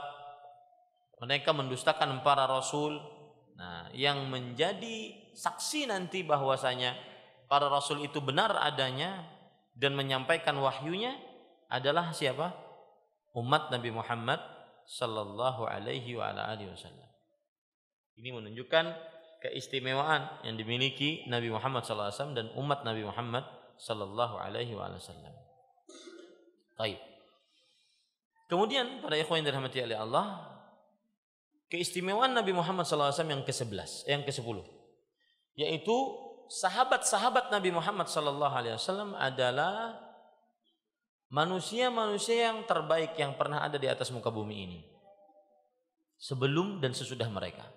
mereka mendustakan para rasul. Nah, yang menjadi saksi nanti bahwasanya para rasul itu benar adanya dan menyampaikan wahyunya adalah siapa? Umat Nabi Muhammad sallallahu alaihi wa alihi wasallam. Ini menunjukkan keistimewaan yang dimiliki Nabi Muhammad SAW dan umat Nabi Muhammad SAW. Alaihi Baik. Kemudian pada ikhwan yang dirahmati oleh Allah, keistimewaan Nabi Muhammad SAW yang ke-11, yang ke-10, yaitu sahabat-sahabat Nabi Muhammad SAW adalah manusia-manusia yang terbaik yang pernah ada di atas muka bumi ini sebelum dan sesudah mereka.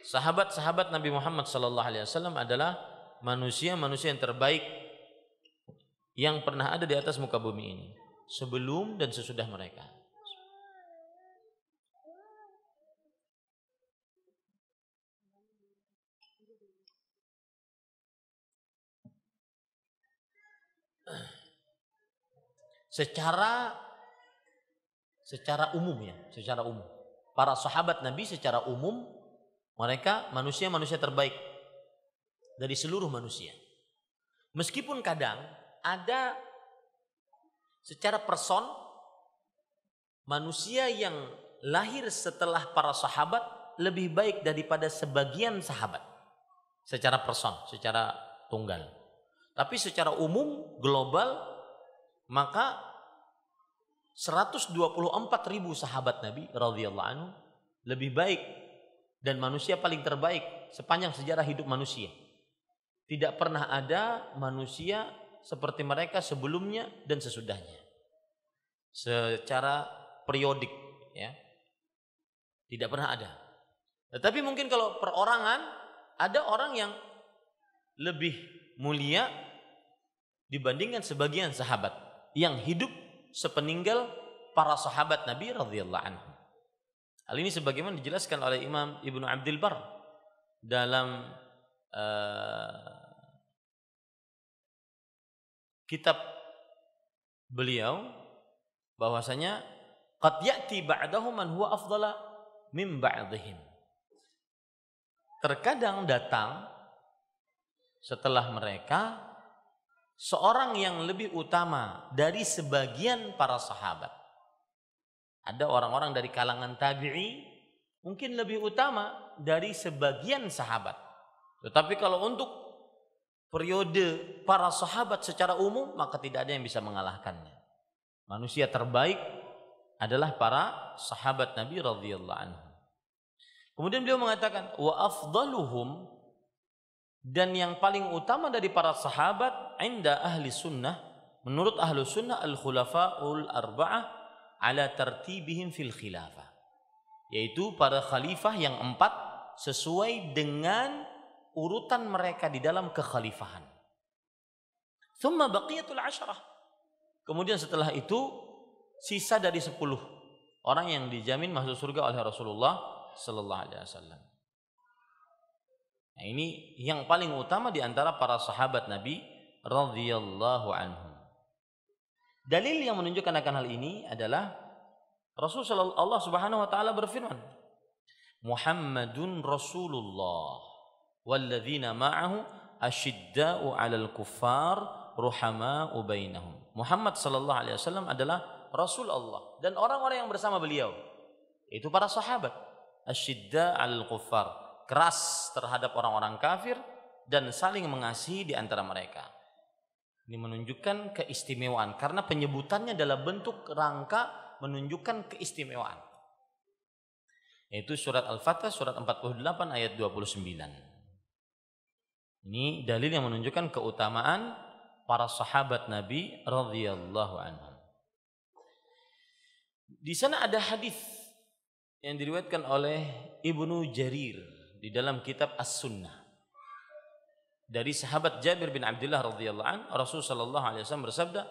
Sahabat-sahabat Nabi Muhammad sallallahu alaihi wasallam adalah manusia-manusia yang terbaik yang pernah ada di atas muka bumi ini sebelum dan sesudah mereka. Secara secara umum ya, secara umum. Para sahabat Nabi secara umum mereka manusia-manusia terbaik dari seluruh manusia. Meskipun kadang ada secara person manusia yang lahir setelah para sahabat lebih baik daripada sebagian sahabat secara person, secara tunggal. Tapi secara umum global maka 124 ribu sahabat Nabi radhiyallahu anhu lebih baik dan manusia paling terbaik sepanjang sejarah hidup manusia. Tidak pernah ada manusia seperti mereka sebelumnya dan sesudahnya. Secara periodik ya. Tidak pernah ada. Tetapi mungkin kalau perorangan ada orang yang lebih mulia dibandingkan sebagian sahabat yang hidup sepeninggal para sahabat Nabi radhiyallahu anhu. Hal ini sebagaimana dijelaskan oleh Imam Ibnu Abdul Bar dalam uh, kitab beliau bahwasanya qad ya'ti ba'dahu man huwa afdala min ba'dihim. Terkadang datang setelah mereka seorang yang lebih utama dari sebagian para sahabat. Ada orang-orang dari kalangan tabi'i mungkin lebih utama dari sebagian sahabat. Tetapi kalau untuk periode para sahabat secara umum maka tidak ada yang bisa mengalahkannya. Manusia terbaik adalah para sahabat Nabi radhiyallahu anhu. Kemudian beliau mengatakan wa afdaluhum dan yang paling utama dari para sahabat inda ahli sunnah menurut ahli sunnah al khulafaul arba'ah ala tertibihim fil khilafah yaitu para khalifah yang empat sesuai dengan urutan mereka di dalam kekhalifahan. Thumma baqiyatul asharah. Kemudian setelah itu sisa dari sepuluh orang yang dijamin masuk surga oleh Rasulullah Sallallahu Alaihi Wasallam. Nah, ini yang paling utama di antara para sahabat Nabi radhiyallahu anhu. Dalil yang menunjukkan akan hal ini adalah Rasulullah Allah Subhanahu wa taala berfirman, "Muhammadun Rasulullah walladzina ma'ahu asyidda'u 'alal kuffar ruhama'u bainahum." Muhammad sallallahu alaihi wasallam adalah Rasul Allah dan orang-orang yang bersama beliau itu para sahabat asyidda al kuffar keras terhadap orang-orang kafir dan saling mengasihi di antara mereka. Ini menunjukkan keistimewaan karena penyebutannya dalam bentuk rangka menunjukkan keistimewaan. Yaitu surat Al-Fatah surat 48 ayat 29. Ini dalil yang menunjukkan keutamaan para sahabat Nabi radhiyallahu anhum. Di sana ada hadis yang diriwayatkan oleh Ibnu Jarir di dalam kitab As-Sunnah dari sahabat Jabir bin Abdullah radhiyallahu an Rasul sallallahu alaihi wasallam bersabda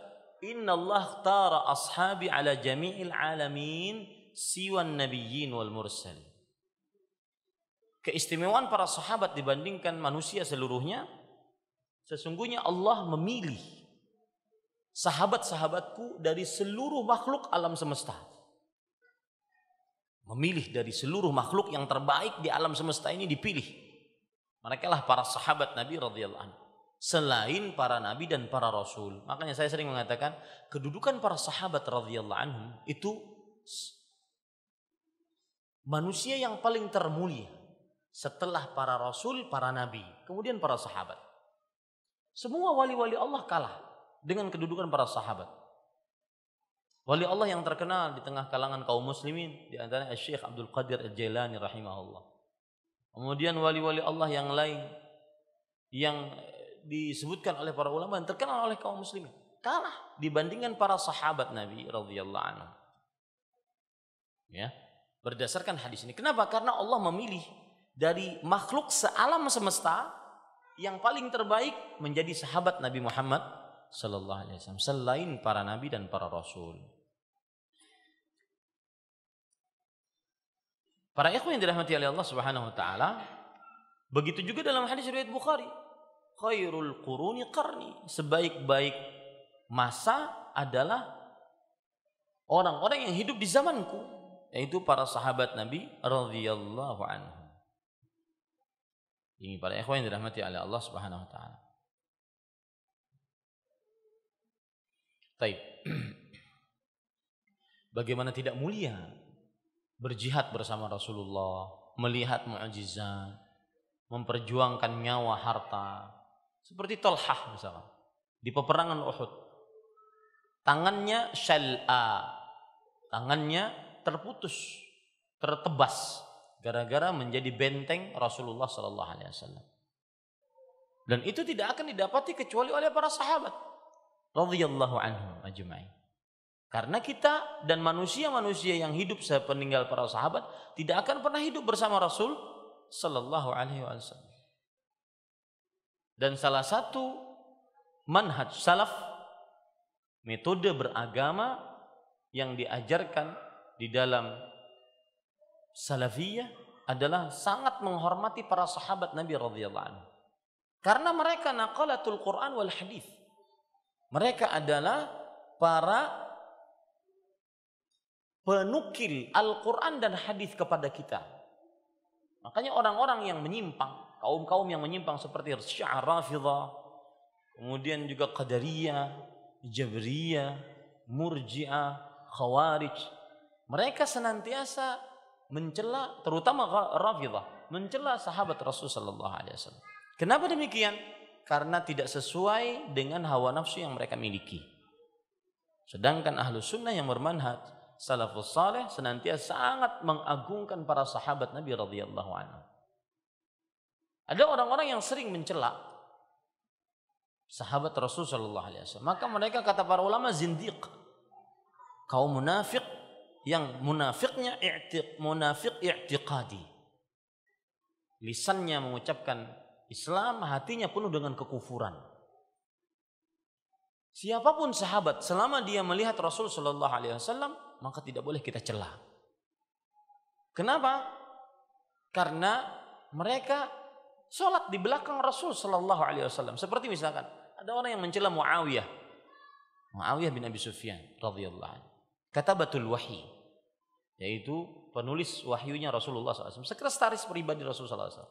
Inna Allah tara ashabi ala jami'il alamin siwa nabiyyin wal mursal keistimewaan para sahabat dibandingkan manusia seluruhnya sesungguhnya Allah memilih sahabat-sahabatku dari seluruh makhluk alam semesta memilih dari seluruh makhluk yang terbaik di alam semesta ini dipilih mereka lah para sahabat Nabi radhiyallahu anhu. Selain para nabi dan para rasul. Makanya saya sering mengatakan kedudukan para sahabat radhiyallahu anhum itu manusia yang paling termulia setelah para rasul, para nabi, kemudian para sahabat. Semua wali-wali Allah kalah dengan kedudukan para sahabat. Wali Allah yang terkenal di tengah kalangan kaum muslimin di antara Syekh Abdul Qadir Al-Jailani rahimahullah. Kemudian wali-wali Allah yang lain yang eh, disebutkan oleh para ulama dan terkenal oleh kaum muslimin kalah dibandingkan para sahabat Nabi radhiyallahu anhu. Ya, berdasarkan hadis ini. Kenapa? Karena Allah memilih dari makhluk sealam semesta yang paling terbaik menjadi sahabat Nabi Muhammad sallallahu alaihi wasallam selain para nabi dan para rasul. Para ikhwan yang dirahmati oleh Allah Subhanahu wa taala, begitu juga dalam hadis riwayat Bukhari, khairul quruni qarni, sebaik-baik masa adalah orang-orang yang hidup di zamanku, yaitu para sahabat Nabi radhiyallahu anhu. Ini para ikhwan yang dirahmati oleh Allah Subhanahu wa taala. Baik. [CLEARS THROAT] Bagaimana tidak mulia berjihad bersama Rasulullah, melihat mukjizat, memperjuangkan nyawa harta, seperti Tolhah misalnya di peperangan Uhud. Tangannya syal'a, tangannya terputus, tertebas gara-gara menjadi benteng Rasulullah Sallallahu Alaihi Wasallam. Dan itu tidak akan didapati kecuali oleh para sahabat. Radhiyallahu anhum ajma'in. Karena kita dan manusia-manusia yang hidup sepeninggal para sahabat tidak akan pernah hidup bersama Rasul Sallallahu Alaihi Wasallam. Dan salah satu manhaj salaf metode beragama yang diajarkan di dalam salafiyah adalah sangat menghormati para sahabat Nabi radhiyallahu anhu. Karena mereka naqalatul Quran wal hadis. Mereka adalah para penukil Al-Quran dan hadis kepada kita. Makanya orang-orang yang menyimpang, kaum-kaum yang menyimpang seperti Syiah Rafidah, kemudian juga Qadariyah, Jabriyah, Murji'ah, Khawarij, mereka senantiasa mencela terutama Rafidah, mencela sahabat Rasulullah sallallahu alaihi wasallam. Kenapa demikian? Karena tidak sesuai dengan hawa nafsu yang mereka miliki. Sedangkan ahlu sunnah yang bermanhat salafus saleh senantiasa sangat mengagungkan para sahabat Nabi radhiyallahu anhu. Ada orang-orang yang sering mencela sahabat Rasul sallallahu alaihi wasallam. Maka mereka kata para ulama zindiq. Kaum munafik yang munafiknya i'tiq, munafik i'tiqadi. Lisannya mengucapkan Islam, hatinya penuh dengan kekufuran. Siapapun sahabat selama dia melihat Rasul shallallahu alaihi wasallam maka tidak boleh kita celah. Kenapa? Karena mereka sholat di belakang Rasul Shallallahu Alaihi Wasallam. Seperti misalkan ada orang yang mencela Muawiyah, Muawiyah bin Abi Sufyan radhiyallahu anhu. Kata batul wahyi, yaitu penulis wahyunya Rasulullah SAW, sekretaris pribadi Rasulullah SAW.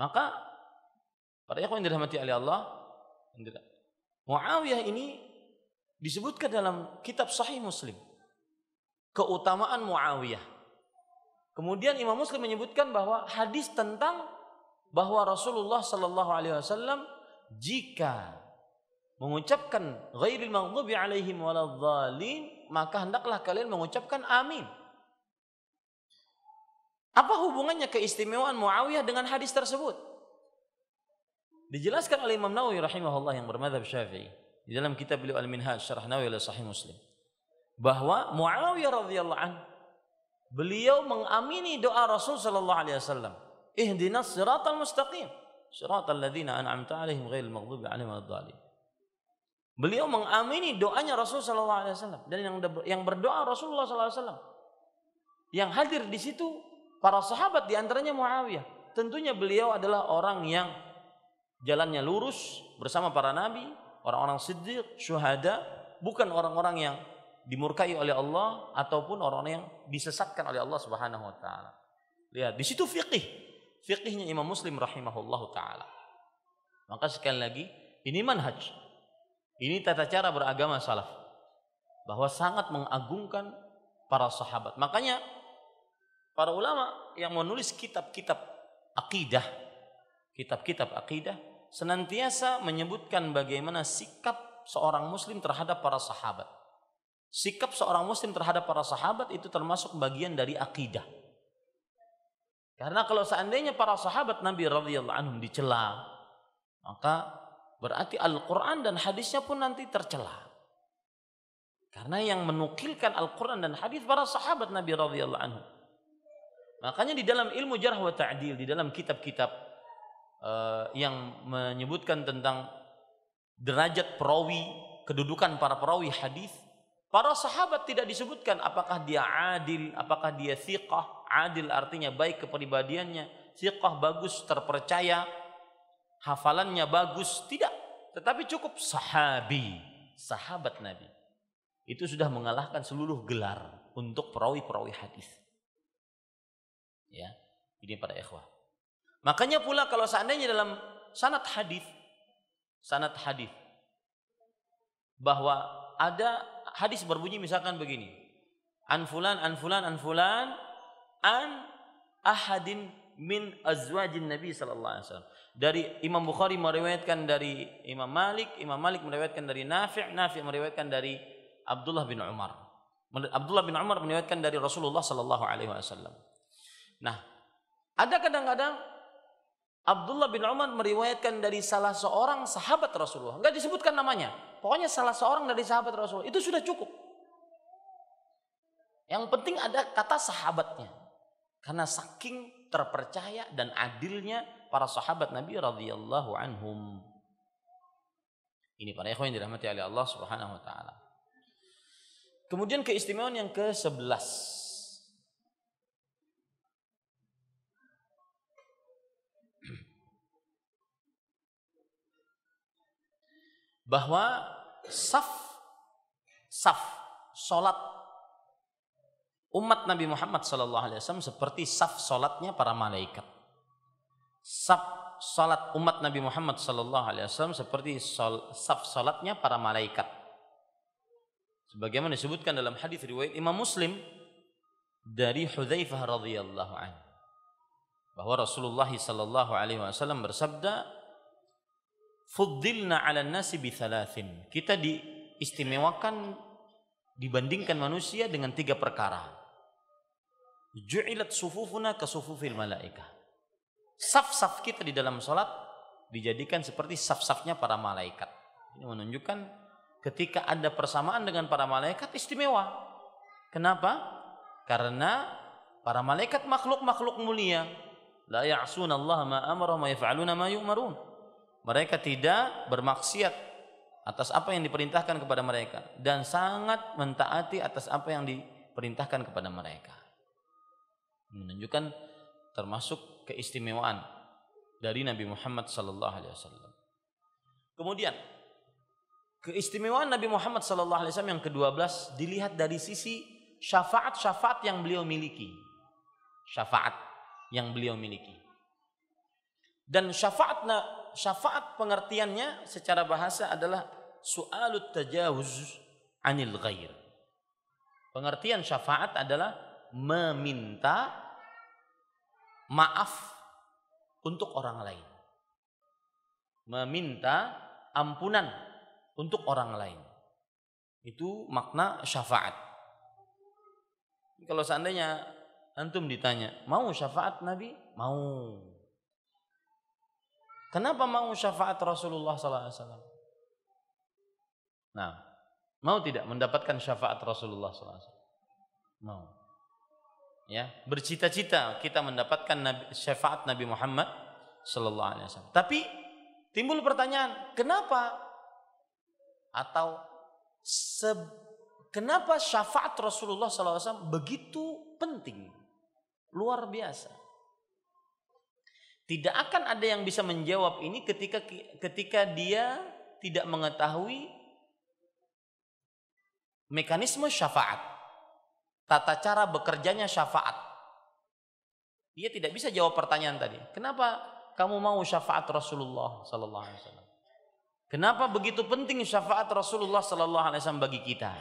Maka pada ikhwan yang dirahmati oleh Allah, Muawiyah ini Disebutkan dalam kitab Sahih Muslim keutamaan Muawiyah. Kemudian Imam Muslim menyebutkan bahwa hadis tentang bahwa Rasulullah Shallallahu Alaihi Wasallam jika mengucapkan ghairil maghdubi alaihim waladhalin maka hendaklah kalian mengucapkan amin. Apa hubungannya keistimewaan Muawiyah dengan hadis tersebut? Dijelaskan oleh Imam Nawawi rahimahullah yang bermadzhab Syafi'i di dalam kitab beliau Al-Minhaj Syarah Nawawi oleh Sahih Muslim bahwa Muawiyah radhiyallahu an beliau mengamini doa Rasul sallallahu alaihi wasallam ihdinas siratal mustaqim siratal ladzina an'amta alaihim ghairil maghdubi alaihim waddallin Beliau mengamini doanya Rasul sallallahu alaihi wasallam dan yang yang berdoa Rasulullah sallallahu alaihi wasallam. Yang hadir di situ para sahabat di antaranya Muawiyah. Tentunya beliau adalah orang yang jalannya lurus bersama para nabi, orang-orang siddiq, syuhada, bukan orang-orang yang dimurkai oleh Allah ataupun orang-orang yang disesatkan oleh Allah Subhanahu wa taala. Lihat, di situ fiqih. Fiqihnya Imam Muslim rahimahullahu taala. Maka sekali lagi, ini manhaj. Ini tata cara beragama salaf bahwa sangat mengagungkan para sahabat. Makanya para ulama yang menulis kitab-kitab akidah, kitab-kitab akidah senantiasa menyebutkan bagaimana sikap seorang muslim terhadap para sahabat. Sikap seorang muslim terhadap para sahabat itu termasuk bagian dari akidah. Karena kalau seandainya para sahabat Nabi radhiyallahu anhum dicela, maka berarti Al-Qur'an dan hadisnya pun nanti tercela. Karena yang menukilkan Al-Qur'an dan hadis para sahabat Nabi radhiyallahu anhum. Makanya di dalam ilmu jarh wa ta'dil, di dalam kitab-kitab Eh, yang menyebutkan tentang derajat perawi, kedudukan para perawi hadis, para sahabat tidak disebutkan apakah dia adil, apakah dia siqah, Adil artinya baik kepribadiannya, siqah bagus, terpercaya, hafalannya bagus, tidak. Tetapi cukup sahabi, sahabat Nabi. Itu sudah mengalahkan seluruh gelar untuk perawi-perawi hadis. Ya, ini para ikhwah. Makanya pula kalau seandainya dalam sanat hadis, sanat hadis bahwa ada hadis berbunyi misalkan begini, an fulan an fulan an fulan an ahadin min azwajin Nabi sallallahu alaihi wasallam. Dari Imam Bukhari meriwayatkan dari Imam Malik, Imam Malik meriwayatkan dari Nafi', Nafi' meriwayatkan dari Abdullah bin Umar. Abdullah bin Umar meriwayatkan dari Rasulullah sallallahu alaihi wasallam. Nah, ada kadang-kadang Abdullah bin Umar meriwayatkan dari salah seorang sahabat Rasulullah. Enggak disebutkan namanya. Pokoknya salah seorang dari sahabat Rasulullah. Itu sudah cukup. Yang penting ada kata sahabatnya. Karena saking terpercaya dan adilnya para sahabat Nabi radhiyallahu anhum. Ini para ikhwan yang dirahmati oleh Allah Subhanahu wa taala. Kemudian keistimewaan yang ke-11 bahwa saf saf salat umat Nabi Muhammad sallallahu alaihi wasallam seperti saf salatnya para malaikat. Saf salat umat Nabi Muhammad sallallahu alaihi wasallam seperti sol, saf salatnya para malaikat. Sebagaimana disebutkan dalam hadis riwayat Imam Muslim dari Hudzaifah radhiyallahu anhu bahwa Rasulullah sallallahu alaihi wasallam bersabda fuddilna ala nasi bithalathin. Kita diistimewakan dibandingkan manusia dengan tiga perkara. Ju'ilat sufufuna ka sufufil malaika. Saf-saf kita di dalam salat dijadikan seperti saf-safnya para malaikat. Ini menunjukkan ketika ada persamaan dengan para malaikat istimewa. Kenapa? Karena para malaikat makhluk-makhluk mulia. La ya'suna ma amara ma yaf'aluna ma yu'marun mereka tidak bermaksiat atas apa yang diperintahkan kepada mereka dan sangat mentaati atas apa yang diperintahkan kepada mereka. Menunjukkan termasuk keistimewaan dari Nabi Muhammad sallallahu alaihi wasallam. Kemudian keistimewaan Nabi Muhammad sallallahu alaihi wasallam yang ke-12 dilihat dari sisi syafaat-syafaat yang beliau miliki. Syafaat yang beliau miliki. Dan syafaat syafaat pengertiannya secara bahasa adalah su'alut tajawuz anil ghair. Pengertian syafaat adalah meminta maaf untuk orang lain. Meminta ampunan untuk orang lain. Itu makna syafaat. Kalau seandainya antum ditanya, mau syafaat Nabi? Mau. Kenapa mau syafaat Rasulullah Sallallahu Alaihi Wasallam? Nah, mau tidak mendapatkan syafaat Rasulullah SAW? Mau. Ya, bercita-cita kita mendapatkan syafaat Nabi Muhammad Sallallahu Alaihi Wasallam. Tapi timbul pertanyaan, kenapa? Atau se kenapa syafaat Rasulullah SAW begitu penting, luar biasa? Tidak akan ada yang bisa menjawab ini ketika ketika dia tidak mengetahui mekanisme syafaat. Tata cara bekerjanya syafaat. Dia tidak bisa jawab pertanyaan tadi. Kenapa kamu mau syafaat Rasulullah sallallahu alaihi wasallam? Kenapa begitu penting syafaat Rasulullah sallallahu alaihi wasallam bagi kita?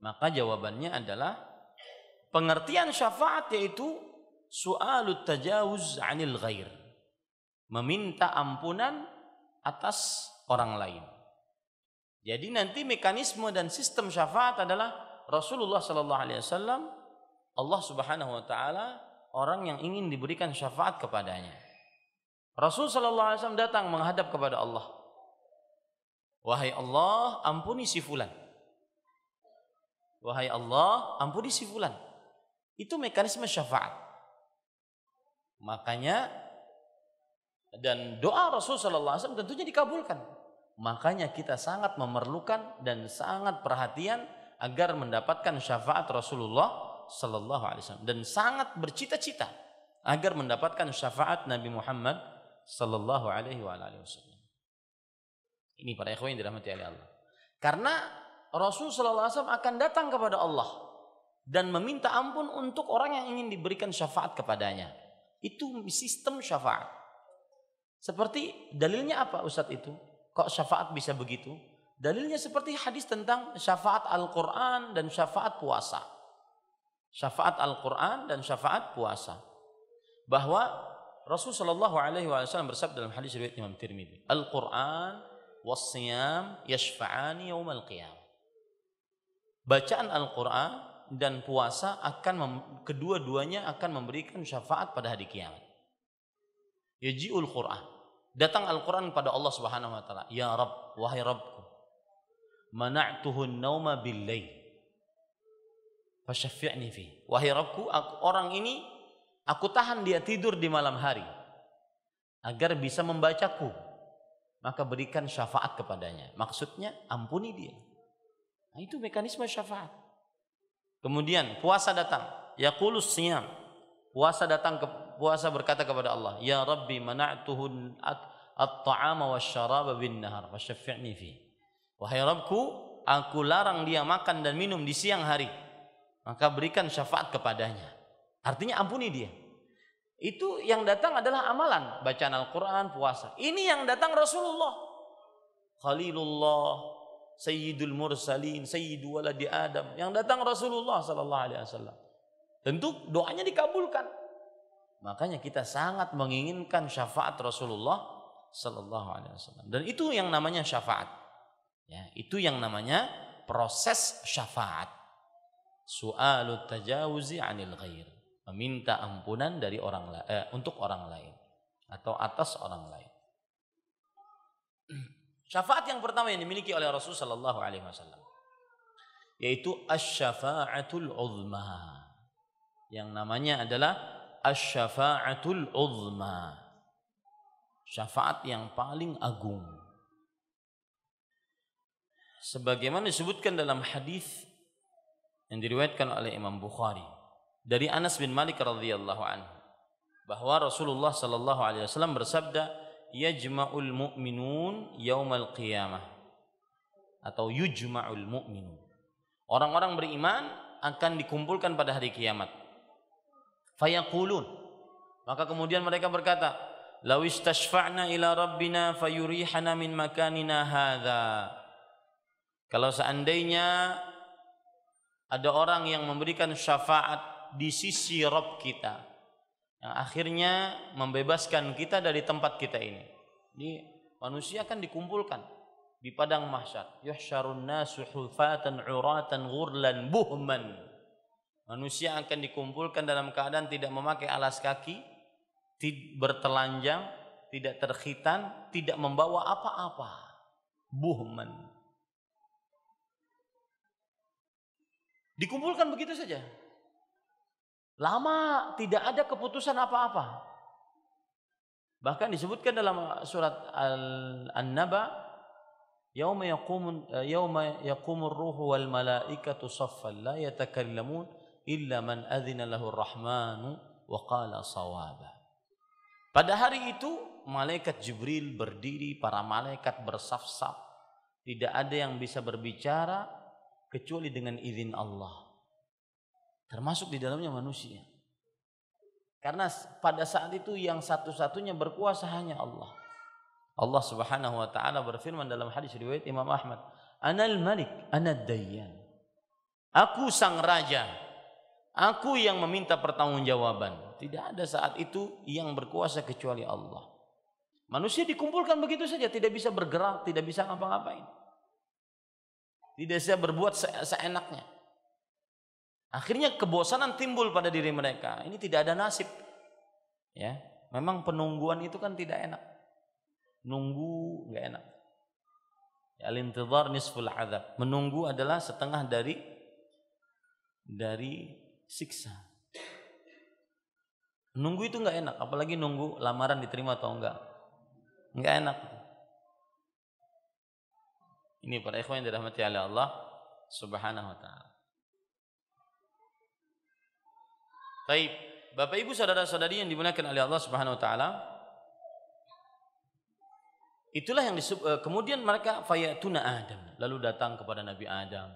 Maka jawabannya adalah pengertian syafaat yaitu su'alut tajawuz anil ghair. Meminta ampunan atas orang lain. Jadi nanti mekanisme dan sistem syafaat adalah Rasulullah sallallahu alaihi wasallam Allah Subhanahu wa taala orang yang ingin diberikan syafaat kepadanya. Rasul sallallahu alaihi wasallam datang menghadap kepada Allah. Wahai Allah, ampuni si fulan. Wahai Allah, ampuni si fulan. Itu mekanisme syafaat. Makanya dan doa Rasul Shallallahu Alaihi Wasallam tentunya dikabulkan. Makanya kita sangat memerlukan dan sangat perhatian agar mendapatkan syafaat Rasulullah Shallallahu Alaihi Wasallam dan sangat bercita-cita agar mendapatkan syafaat Nabi Muhammad Shallallahu Alaihi Wasallam. Ini para ikhwan yang dirahmati oleh Allah. Karena Rasul Shallallahu Alaihi Wasallam akan datang kepada Allah dan meminta ampun untuk orang yang ingin diberikan syafaat kepadanya. Itu sistem syafaat. Seperti dalilnya apa Ustadz itu? Kok syafaat bisa begitu? Dalilnya seperti hadis tentang syafaat Al-Quran dan syafaat puasa. Syafaat Al-Quran dan syafaat puasa. Bahwa Rasul Shallallahu Alaihi Wasallam bersabda dalam hadis riwayat Imam Tirmidzi, Al Quran wasiyam yashfaani al Qiyam. Bacaan Al Quran dan puasa akan kedua-duanya akan memberikan syafaat pada hari kiamat. Yaji'ul Qur'an. Datang Al-Qur'an kepada Allah Subhanahu wa taala, "Ya Rabb, wahai Rabbku, mana'tuhu nauma bil-lail. fi." Wahai Rabbku, aku, orang ini aku tahan dia tidur di malam hari agar bisa membacaku. Maka berikan syafaat kepadanya. Maksudnya ampuni dia. Nah, itu mekanisme syafaat. Kemudian puasa datang, yaqulus siyam. Puasa datang ke puasa berkata kepada Allah, "Ya Rabbi, mana'tuhu at-ta'ama syaraba bin nahar, fasyaffi'ni fi." Wahai Rabbku, aku larang dia makan dan minum di siang hari. Maka berikan syafaat kepadanya. Artinya ampuni dia. Itu yang datang adalah amalan, bacaan Al-Qur'an, puasa. Ini yang datang Rasulullah. Khalilullah Sayyidul Mursalin, Sayyidu Waladi Adam. Yang datang Rasulullah Sallallahu Alaihi Wasallam. Tentu doanya dikabulkan. Makanya kita sangat menginginkan syafaat Rasulullah Sallallahu Alaihi Wasallam. Dan itu yang namanya syafaat. Ya, itu yang namanya proses syafaat. Su'alut tajawuzi anil ghair. Meminta ampunan dari orang eh, untuk orang lain atau atas orang lain. Syafaat yang pertama yang dimiliki oleh Rasul Sallallahu Alaihi Wasallam yaitu asyafaatul uzma yang namanya adalah asyafaatul uzma syafaat yang paling agung sebagaimana disebutkan dalam hadis yang diriwayatkan oleh Imam Bukhari dari Anas bin Malik radhiyallahu anhu bahwa Rasulullah sallallahu alaihi wasallam bersabda yajma'ul mu'minun yaumal qiyamah atau yujma'ul mu'minun. Orang-orang beriman akan dikumpulkan pada hari kiamat. Fayaqulun. Maka kemudian mereka berkata, law istashfa'na ila rabbina fayurihana min makanina hadza." Kalau seandainya ada orang yang memberikan syafaat di sisi Rob kita, yang akhirnya membebaskan kita dari tempat kita ini. Ini manusia akan dikumpulkan di padang mahsyar. Yuhsyarun nasu hufatan uratan ghurlan buhman. Manusia akan dikumpulkan dalam keadaan tidak memakai alas kaki, bertelanjang, tidak terkhitan, tidak membawa apa-apa. Buhman. Dikumpulkan begitu saja Lama tidak ada keputusan apa-apa. Bahkan disebutkan dalam surat Al-Naba Yauma yaqumun yauma yaqumur ruhu wal malaikatu saffan la yatakallamun illa man adzina lahu rahmanu wa qala sawaba. Pada hari itu malaikat Jibril berdiri para malaikat bersaf-saf. Tidak ada yang bisa berbicara kecuali dengan izin Allah. Termasuk di dalamnya manusia. Karena pada saat itu yang satu-satunya berkuasa hanya Allah. Allah Subhanahu wa taala berfirman dalam hadis riwayat Imam Ahmad, "Anal Malik, anad Dayyan." Aku sang raja. Aku yang meminta pertanggungjawaban. Tidak ada saat itu yang berkuasa kecuali Allah. Manusia dikumpulkan begitu saja, tidak bisa bergerak, tidak bisa ngapa-ngapain. Tidak bisa berbuat seenaknya. Akhirnya kebosanan timbul pada diri mereka. Ini tidak ada nasib. Ya, memang penungguan itu kan tidak enak. Nunggu nggak enak. Ya, alintizar nisful adab. Menunggu adalah setengah dari dari siksa. Nunggu itu nggak enak, apalagi nunggu lamaran diterima atau enggak. Nggak enak. Ini para ikhwan yang dirahmati oleh Allah Subhanahu wa taala. Baik, Bapak Ibu saudara-saudari yang dimuliakan oleh Allah Subhanahu wa taala. Itulah yang disebut, eh, kemudian mereka fayatuna Adam, lalu datang kepada Nabi Adam.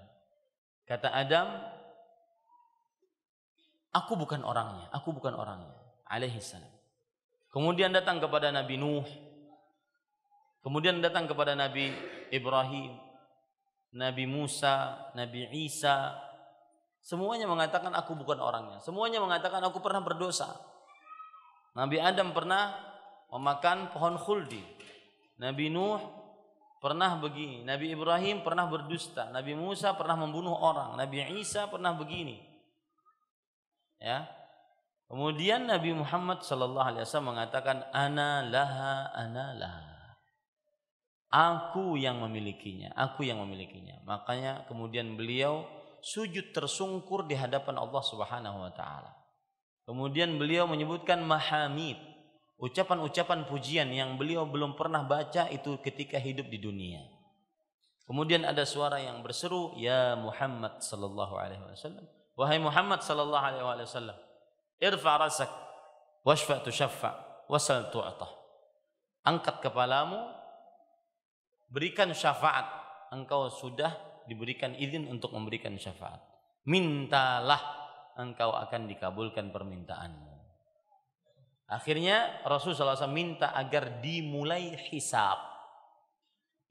Kata Adam, aku bukan orangnya, aku bukan orangnya. Alaihi salam. Kemudian datang kepada Nabi Nuh. Kemudian datang kepada Nabi Ibrahim, Nabi Musa, Nabi Isa, Semuanya mengatakan aku bukan orangnya. Semuanya mengatakan aku pernah berdosa. Nabi Adam pernah memakan pohon khuldi. Nabi Nuh pernah begini. Nabi Ibrahim pernah berdusta. Nabi Musa pernah membunuh orang. Nabi Isa pernah begini. Ya. Kemudian Nabi Muhammad sallallahu alaihi wasallam mengatakan ana laha ana laha. Aku yang memilikinya, aku yang memilikinya. Makanya kemudian beliau sujud tersungkur di hadapan Allah Subhanahu wa taala. Kemudian beliau menyebutkan mahamid, ucapan-ucapan pujian yang beliau belum pernah baca itu ketika hidup di dunia. Kemudian ada suara yang berseru, "Ya Muhammad sallallahu alaihi wasallam, wahai Muhammad sallallahu alaihi wasallam, irfa rasak washfa tushaffa wasal tu'ta." Angkat kepalamu, berikan syafaat, engkau sudah diberikan izin untuk memberikan syafaat. Mintalah engkau akan dikabulkan permintaanmu. Akhirnya Rasulullah SAW minta agar dimulai hisab.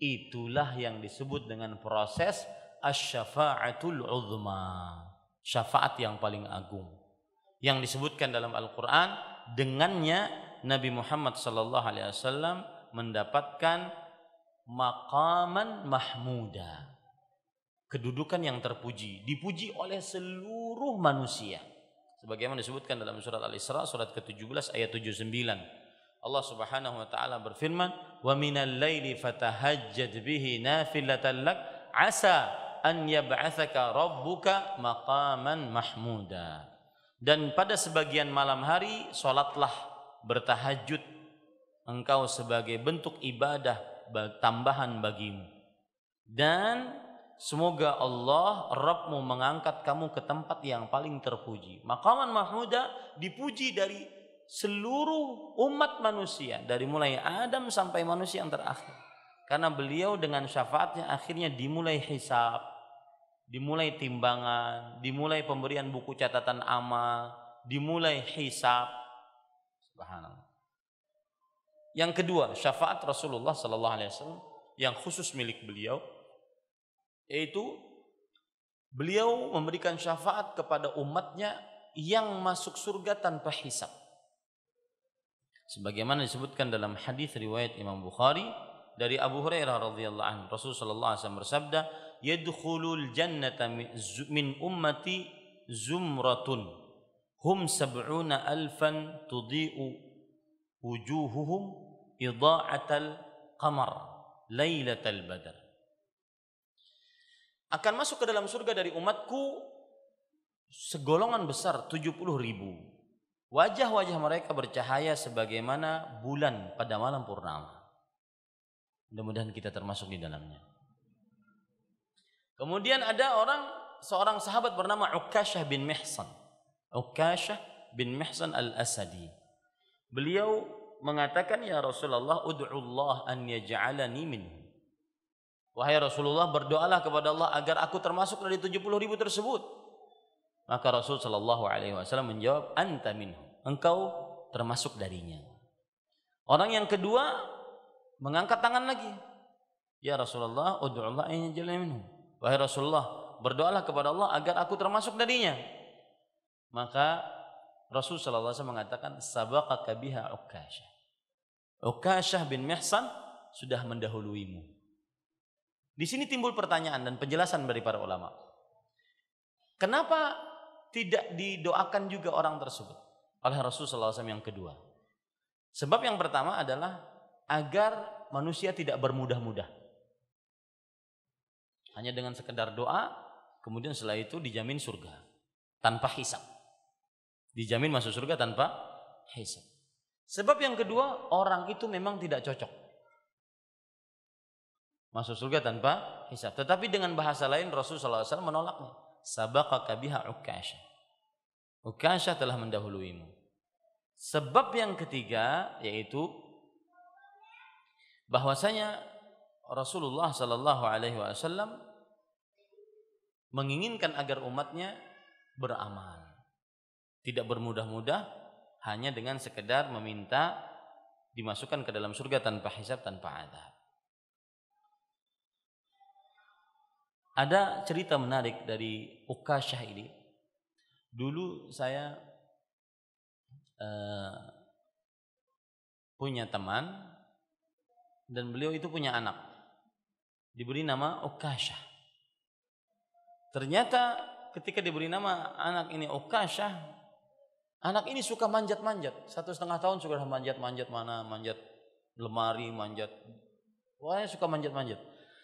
Itulah yang disebut dengan proses asyafaatul uzma. Syafaat yang paling agung. Yang disebutkan dalam Al-Quran dengannya Nabi Muhammad SAW mendapatkan maqaman mahmudah kedudukan yang terpuji, dipuji oleh seluruh manusia. Sebagaimana disebutkan dalam surat Al-Isra surat ke-17 ayat 79. Allah Subhanahu wa taala berfirman, "Wa minal laili fatahajjad bihi nafilatan lak asa an yab'athaka rabbuka maqaman mahmuda." Dan pada sebagian malam hari salatlah bertahajud engkau sebagai bentuk ibadah tambahan bagimu. Dan Semoga Allah Rabbmu mengangkat kamu ke tempat yang paling terpuji. Makaman Mahmuda dipuji dari seluruh umat manusia. Dari mulai Adam sampai manusia yang terakhir. Karena beliau dengan syafaatnya akhirnya dimulai hisab. Dimulai timbangan. Dimulai pemberian buku catatan amal. Dimulai hisab. Subhanallah. Yang kedua, syafaat Rasulullah Sallallahu Alaihi Wasallam yang khusus milik beliau yaitu beliau memberikan syafaat kepada umatnya yang masuk surga tanpa hisab. Sebagaimana disebutkan dalam hadis riwayat Imam Bukhari dari Abu Hurairah radhiyallahu anhu Rasulullah SAW bersabda, "Yadkhulul jannata min ummati zumratun hum sab'una alfan tudhi'u wujuhuhum idha'atal qamar lailatal badar." akan masuk ke dalam surga dari umatku segolongan besar 70 ribu. Wajah-wajah mereka bercahaya sebagaimana bulan pada malam purnama. Mudah-mudahan kita termasuk di dalamnya. Kemudian ada orang seorang sahabat bernama Ukashah bin Mihsan. Ukashah bin Mihsan al-Asadi. Beliau mengatakan ya Rasulullah ud'u Allah an yaj'alani minhu. Wahai Rasulullah berdoalah kepada Allah agar aku termasuk dari 70 ribu tersebut. Maka Rasul Shallallahu Alaihi Wasallam menjawab, anta minhu. Engkau termasuk darinya. Orang yang kedua mengangkat tangan lagi. Ya Rasulullah, ud'ullah minhu. Wahai Rasulullah, berdoalah kepada Allah agar aku termasuk darinya. Maka Rasul Shallallahu Alaihi Wasallam mengatakan, sabaqaka kabiha Ukasyah. Ukasyah bin Mihsan sudah mendahuluimu di sini timbul pertanyaan dan penjelasan dari para ulama. Kenapa tidak didoakan juga orang tersebut oleh Rasulullah SAW yang kedua? Sebab yang pertama adalah agar manusia tidak bermudah-mudah. Hanya dengan sekedar doa, kemudian setelah itu dijamin surga tanpa hisap. Dijamin masuk surga tanpa hisap. Sebab yang kedua, orang itu memang tidak cocok masuk surga tanpa hisab. Tetapi dengan bahasa lain Rasulullah SAW menolaknya. Sabaka kabiha Ukasha. Ukasha telah mendahuluimu. Sebab yang ketiga yaitu bahwasanya Rasulullah Shallallahu Alaihi Wasallam menginginkan agar umatnya beramal, tidak bermudah-mudah hanya dengan sekedar meminta dimasukkan ke dalam surga tanpa hisab tanpa adab. Ada cerita menarik dari Ukasyah ini. Dulu saya uh, punya teman dan beliau itu punya anak. Diberi nama Ukasyah. Ternyata ketika diberi nama anak ini Ukasyah, anak ini suka manjat-manjat. Satu setengah tahun sudah manjat-manjat mana, manjat lemari, manjat. Wah, suka manjat-manjat.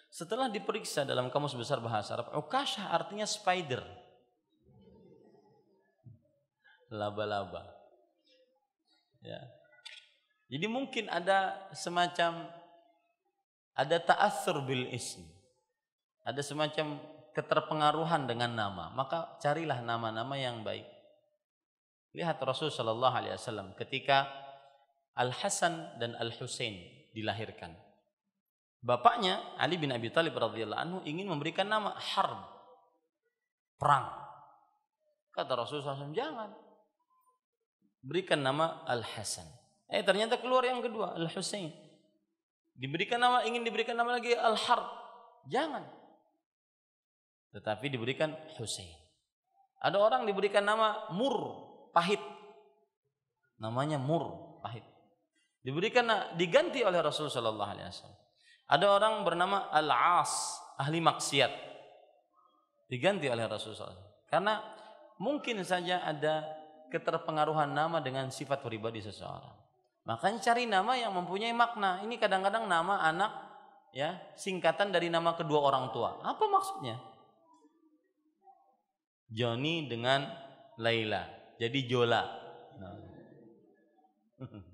Setelah diperiksa dalam kamus besar bahasa Arab, ukasha artinya spider. Laba-laba. Ya. Jadi mungkin ada semacam ada ta'assur bil ism. Ada semacam keterpengaruhan dengan nama. Maka carilah nama-nama yang baik. Lihat Rasul Shallallahu Alaihi Wasallam ketika Al Hasan dan Al Husain dilahirkan. Bapaknya Ali bin Abi Thalib radhiyallahu anhu ingin memberikan nama harb perang. Kata Rasul SAW, jangan. Berikan nama Al Hasan. Eh ternyata keluar yang kedua Al Husain. Diberikan nama ingin diberikan nama lagi Al Harb. Jangan. Tetapi diberikan Husain. Ada orang diberikan nama Mur pahit. Namanya Mur pahit. Diberikan diganti oleh Rasulullah Wasallam ada orang bernama Al-As, ahli maksiat. Diganti oleh Rasulullah Karena mungkin saja ada keterpengaruhan nama dengan sifat pribadi seseorang. Makanya cari nama yang mempunyai makna. Ini kadang-kadang nama anak ya, singkatan dari nama kedua orang tua. Apa maksudnya? Joni dengan Laila. Jadi Jola. [LAUGHS]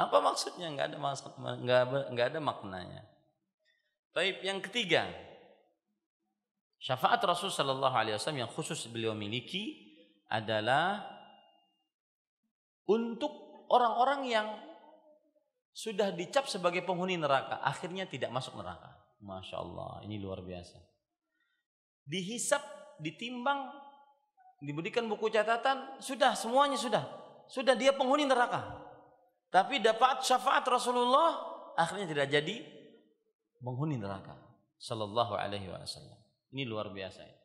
Apa maksudnya? Nggak ada maksud, nggak, enggak ada maknanya. Tapi yang ketiga, syafaat Rasul Shallallahu Alaihi Wasallam yang khusus beliau miliki adalah untuk orang-orang yang sudah dicap sebagai penghuni neraka, akhirnya tidak masuk neraka. Masya Allah, ini luar biasa. Dihisap, ditimbang, diberikan buku catatan, sudah semuanya sudah, sudah dia penghuni neraka tapi dapat syafaat Rasulullah akhirnya tidak jadi menghuni neraka sallallahu alaihi wasallam ini luar biasa ya.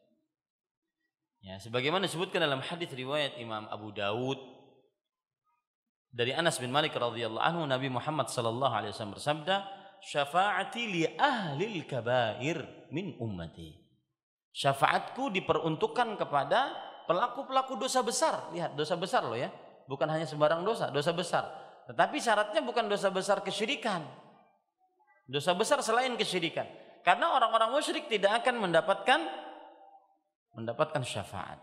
ya sebagaimana disebutkan dalam hadis riwayat Imam Abu Dawud dari Anas bin Malik radhiyallahu anhu Nabi Muhammad sallallahu alaihi wasallam bersabda syafaati li ahli kabair min ummati syafaatku diperuntukkan kepada pelaku-pelaku dosa besar lihat dosa besar loh ya bukan hanya sembarang dosa dosa besar tetapi syaratnya bukan dosa besar kesyirikan. Dosa besar selain kesyirikan. Karena orang-orang musyrik tidak akan mendapatkan mendapatkan syafaat.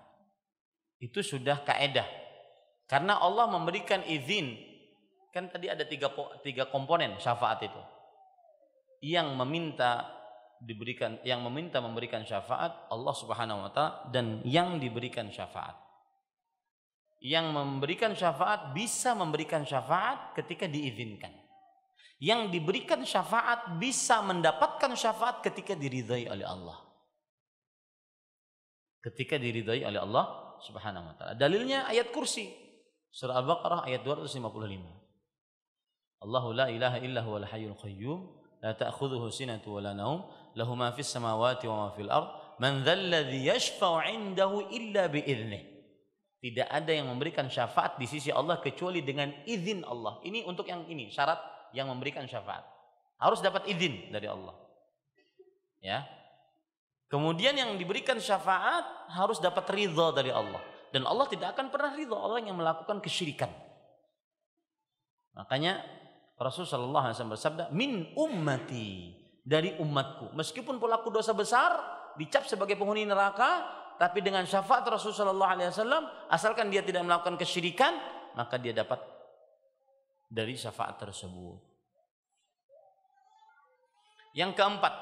Itu sudah kaedah. Karena Allah memberikan izin. Kan tadi ada tiga, tiga komponen syafaat itu. Yang meminta diberikan yang meminta memberikan syafaat Allah Subhanahu wa taala dan yang diberikan syafaat yang memberikan syafaat bisa memberikan syafaat ketika diizinkan. Yang diberikan syafaat bisa mendapatkan syafaat ketika diridhai oleh Allah. Ketika diridhai oleh Allah Subhanahu wa taala. Dalilnya ayat kursi surah Al-Baqarah ayat 255. Allahu la ilaha illa huwal hayyul qayyum la ta'khudhuhu sinatu wa la naum lahu ma fis samawati wa ma fil ard man dhal ladzi yashfa'u 'indahu illa bi idznihi tidak ada yang memberikan syafaat di sisi Allah kecuali dengan izin Allah. Ini untuk yang ini, syarat yang memberikan syafaat. Harus dapat izin dari Allah. Ya. Kemudian yang diberikan syafaat harus dapat ridho dari Allah. Dan Allah tidak akan pernah ridho orang yang melakukan kesyirikan. Makanya Rasulullah Shallallahu bersabda, min ummati dari umatku. Meskipun pelaku dosa besar dicap sebagai penghuni neraka, tapi dengan syafaat Rasulullah Shallallahu Alaihi Wasallam asalkan dia tidak melakukan kesyirikan maka dia dapat dari syafaat tersebut. Yang keempat,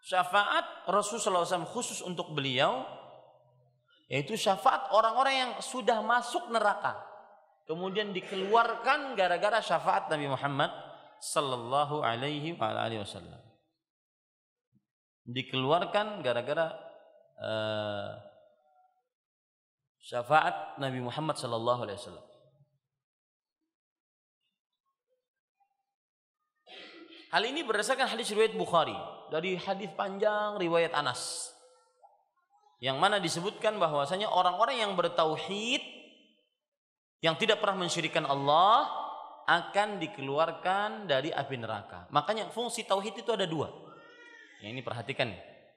syafaat Rasul SAW khusus untuk beliau yaitu syafaat orang-orang yang sudah masuk neraka kemudian dikeluarkan gara-gara syafaat Nabi Muhammad sallallahu alaihi wasallam dikeluarkan gara-gara uh, syafaat Nabi Muhammad sallallahu alaihi wasallam. Hal ini berdasarkan hadis riwayat Bukhari dari hadis panjang riwayat Anas. Yang mana disebutkan bahwasanya orang-orang yang bertauhid yang tidak pernah mensyirikan Allah akan dikeluarkan dari api neraka. Makanya fungsi tauhid itu ada dua Ya, ini perhatikan,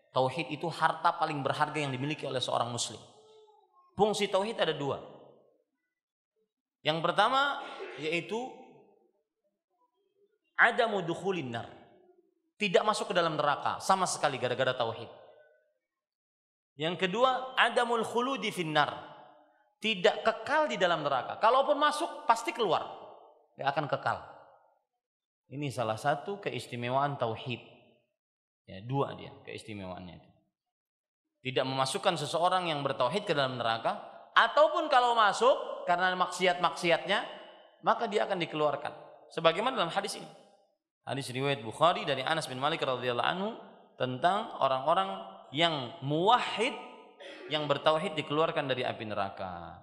tauhid itu harta paling berharga yang dimiliki oleh seorang muslim. Fungsi tauhid ada dua. Yang pertama yaitu ada dukhulin Tidak masuk ke dalam neraka sama sekali gara-gara tauhid. Yang kedua, adamul khuludi finnar. Tidak kekal di dalam neraka. Kalaupun masuk pasti keluar. Tidak akan kekal. Ini salah satu keistimewaan tauhid. Ya, dua dia keistimewaannya itu. Tidak memasukkan seseorang yang bertauhid ke dalam neraka ataupun kalau masuk karena maksiat-maksiatnya maka dia akan dikeluarkan. Sebagaimana dalam hadis ini. Hadis riwayat Bukhari dari Anas bin Malik radhiyallahu anhu tentang orang-orang yang muwahhid yang bertauhid dikeluarkan dari api neraka.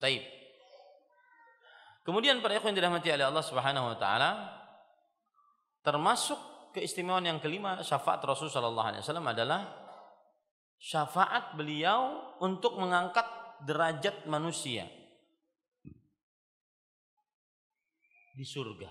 Taib. Kemudian para ikhwan dirahmati oleh Allah Subhanahu wa taala termasuk keistimewaan yang kelima syafaat Rasul sallallahu alaihi wasallam adalah syafaat beliau untuk mengangkat derajat manusia di surga.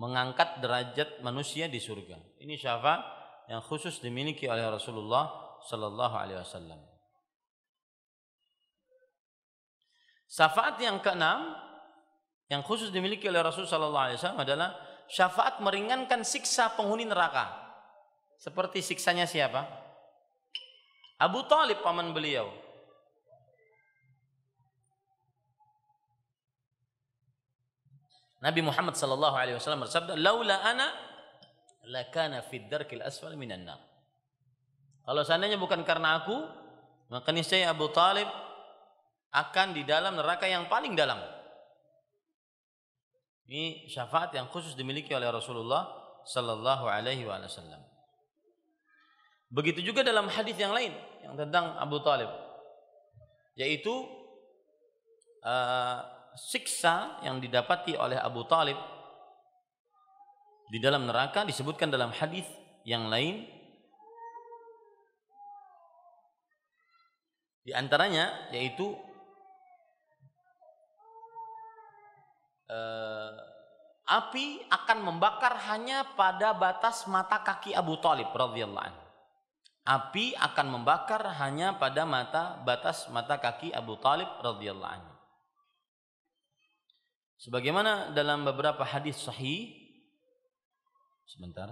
Mengangkat derajat manusia di surga. Ini syafaat yang khusus dimiliki oleh Rasulullah Sallallahu Alaihi Wasallam. Syafaat yang keenam yang khusus dimiliki oleh Rasul Sallallahu Alaihi Wasallam adalah syafaat meringankan siksa penghuni neraka. Seperti siksanya siapa? Abu Talib paman beliau. Nabi Muhammad sallallahu alaihi wasallam bersabda, "Laula ana lakana fid darkil asfal minan nar. Kalau seandainya bukan karena aku, maka niscaya Abu Talib akan di dalam neraka yang paling dalam. Ini syafaat yang khusus dimiliki oleh Rasulullah sallallahu alaihi wasallam. Begitu juga dalam hadis yang lain yang tentang Abu Talib, yaitu uh, siksa yang didapati oleh Abu Talib di dalam neraka disebutkan dalam hadis yang lain di antaranya yaitu eh, api akan membakar hanya pada batas mata kaki Abu Talib radhiyallahu Api akan membakar hanya pada mata batas mata kaki Abu Talib radhiyallahu Sebagaimana dalam beberapa hadis sahih Sebentar.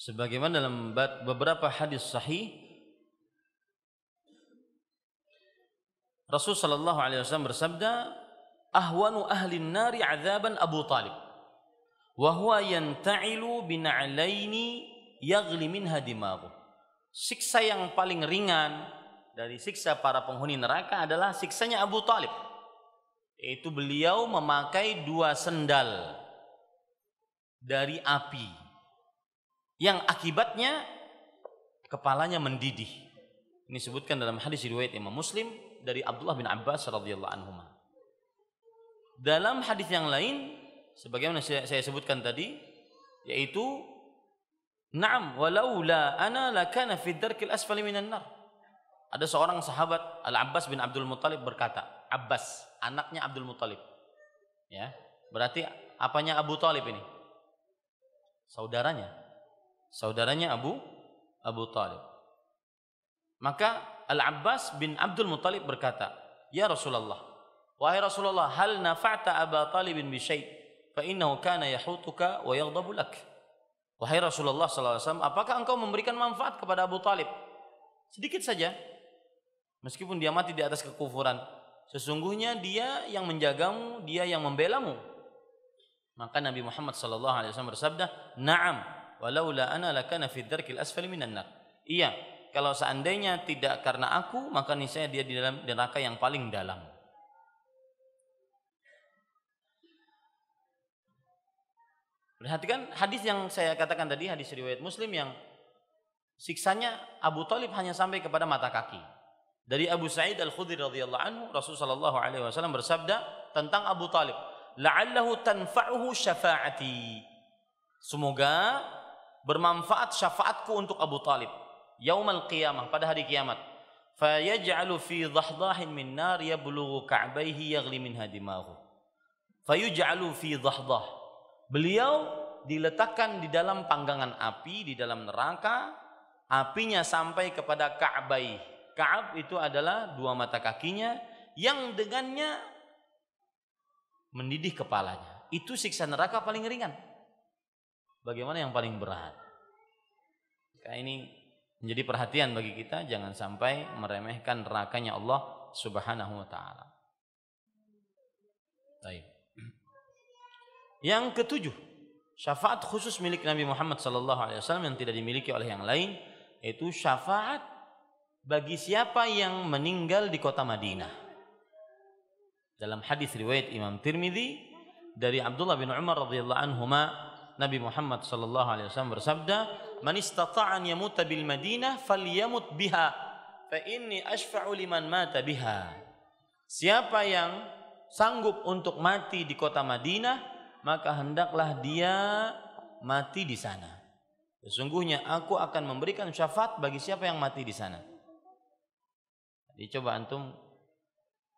sebagaimana dalam beberapa hadis sahih Rasul sallallahu alaihi wasallam bersabda ahwanu ahli nari azaban Abu Talib yanta'ilu minha Siksa yang paling ringan dari siksa para penghuni neraka adalah siksanya Abu Talib. Yaitu beliau memakai dua sendal dari api yang akibatnya kepalanya mendidih. Ini disebutkan dalam hadis riwayat Imam Muslim dari Abdullah bin Abbas radhiyallahu anhu. Dalam hadis yang lain sebagaimana saya, saya sebutkan tadi yaitu Naam la ana lakana fi darkil asfali minan nar. Ada seorang sahabat Al-Abbas bin Abdul Muthalib berkata, Abbas, anaknya Abdul Muthalib. Ya. Berarti apanya Abu Talib ini? Saudaranya. Saudaranya Abu Abu Talib. Maka Al-Abbas bin Abdul Muthalib berkata, "Ya Rasulullah, wahai Rasulullah, hal nafa'ta Abu Talib bin syai'?" fa innahu kana yahutuka wa yaghdabu lak. Wahai Rasulullah SAW, apakah engkau memberikan manfaat kepada Abu Talib? Sedikit saja. Meskipun dia mati di atas kekufuran. Sesungguhnya dia yang menjagamu, dia yang membelamu. Maka Nabi Muhammad SAW bersabda, Naam, la ana lakana fi darkil asfali minan nar. Iya, kalau seandainya tidak karena aku, maka niscaya dia di dalam neraka yang paling dalam. Perhatikan hadis yang saya katakan tadi, hadis riwayat Muslim yang siksanya Abu Talib hanya sampai kepada mata kaki. Dari Abu Sa'id Al-Khudri radhiyallahu anhu, Rasulullah alaihi wasallam bersabda tentang Abu Talib, "La'allahu tanfa'uhu syafa'ati." Semoga bermanfaat syafaatku untuk Abu Talib yaumal qiyamah pada hari kiamat. Fayaj'alu fi dhahdahin min nar yablughu ka'baihi yaghli minha dimahu. Fayaj'alu fi dhahdah Beliau diletakkan di dalam panggangan api di dalam neraka, apinya sampai kepada Ka'bah. Ka'ab itu adalah dua mata kakinya yang dengannya mendidih kepalanya. Itu siksa neraka paling ringan. Bagaimana yang paling berat? Nah, ini menjadi perhatian bagi kita jangan sampai meremehkan nerakanya Allah Subhanahu wa taala. Baik. Yang ketujuh, syafaat khusus milik Nabi Muhammad SAW yang tidak dimiliki oleh yang lain, yaitu syafaat bagi siapa yang meninggal di kota Madinah. Dalam hadis riwayat Imam Tirmidzi dari Abdullah bin Umar radhiyallahu anhu Nabi Muhammad sallallahu alaihi wasallam bersabda, "Man istata'a an yamuta bil Madinah falyamut biha, fa inni ashfa'u liman mata biha." Siapa yang sanggup untuk mati di kota Madinah, maka hendaklah dia mati di sana. Sesungguhnya aku akan memberikan syafaat bagi siapa yang mati di sana. Jadi coba antum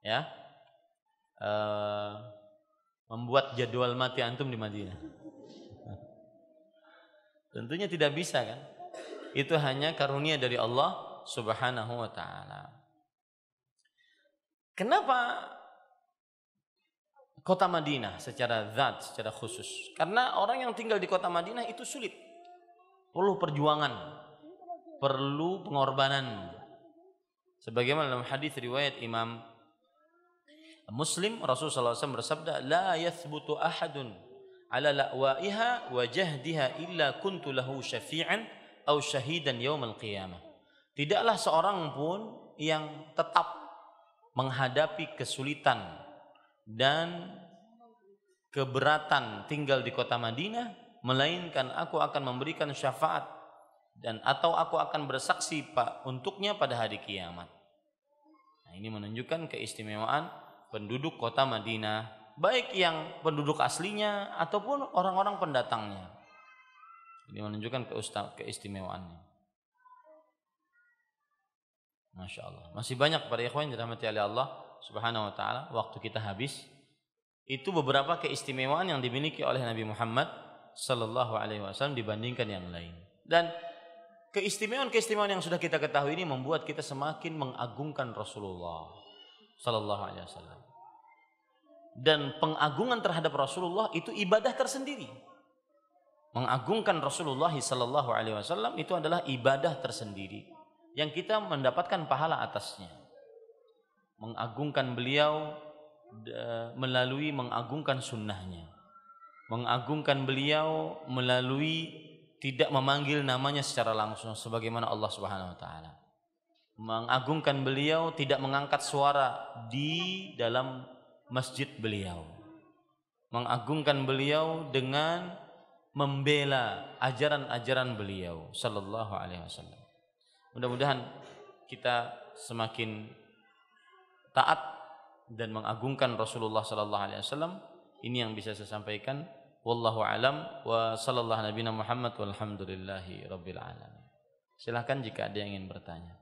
ya uh, membuat jadwal mati antum di Madinah. [LAUGHS] Tentunya tidak bisa kan? Itu hanya karunia dari Allah Subhanahu wa taala. Kenapa kota Madinah secara zat, secara khusus. Karena orang yang tinggal di kota Madinah itu sulit. Perlu perjuangan, perlu pengorbanan. Sebagaimana dalam hadis riwayat Imam Muslim Rasulullah SAW bersabda, "La yathbutu ahadun ala la'waiha wa jahdiha illa kuntu lahu syafi'an شهيدا syahidan القيامة qiyamah." Tidaklah seorang pun yang tetap menghadapi kesulitan dan keberatan tinggal di kota Madinah melainkan aku akan memberikan syafaat dan atau aku akan bersaksi Pak untuknya pada hari kiamat. Nah, ini menunjukkan keistimewaan penduduk kota Madinah, baik yang penduduk aslinya ataupun orang-orang pendatangnya. Ini menunjukkan keistimewaannya. Masya Allah. Masih banyak para ikhwan yang dirahmati oleh Allah Subhanahu wa taala, waktu kita habis. Itu beberapa keistimewaan yang dimiliki oleh Nabi Muhammad sallallahu alaihi wasallam dibandingkan yang lain. Dan keistimewaan-keistimewaan yang sudah kita ketahui ini membuat kita semakin mengagungkan Rasulullah sallallahu alaihi wasallam. Dan pengagungan terhadap Rasulullah itu ibadah tersendiri. Mengagungkan Rasulullah sallallahu alaihi wasallam itu adalah ibadah tersendiri yang kita mendapatkan pahala atasnya mengagungkan beliau melalui mengagungkan sunnahnya mengagungkan beliau melalui tidak memanggil namanya secara langsung sebagaimana Allah Subhanahu wa taala mengagungkan beliau tidak mengangkat suara di dalam masjid beliau mengagungkan beliau dengan membela ajaran-ajaran beliau sallallahu alaihi wasallam mudah-mudahan kita semakin taat dan mengagungkan Rasulullah sallallahu alaihi wasallam. Ini yang bisa saya sampaikan. Wallahu alam wa sallallahu nabiyana Muhammad walhamdulillahi rabbil alamin. Silakan jika ada yang ingin bertanya.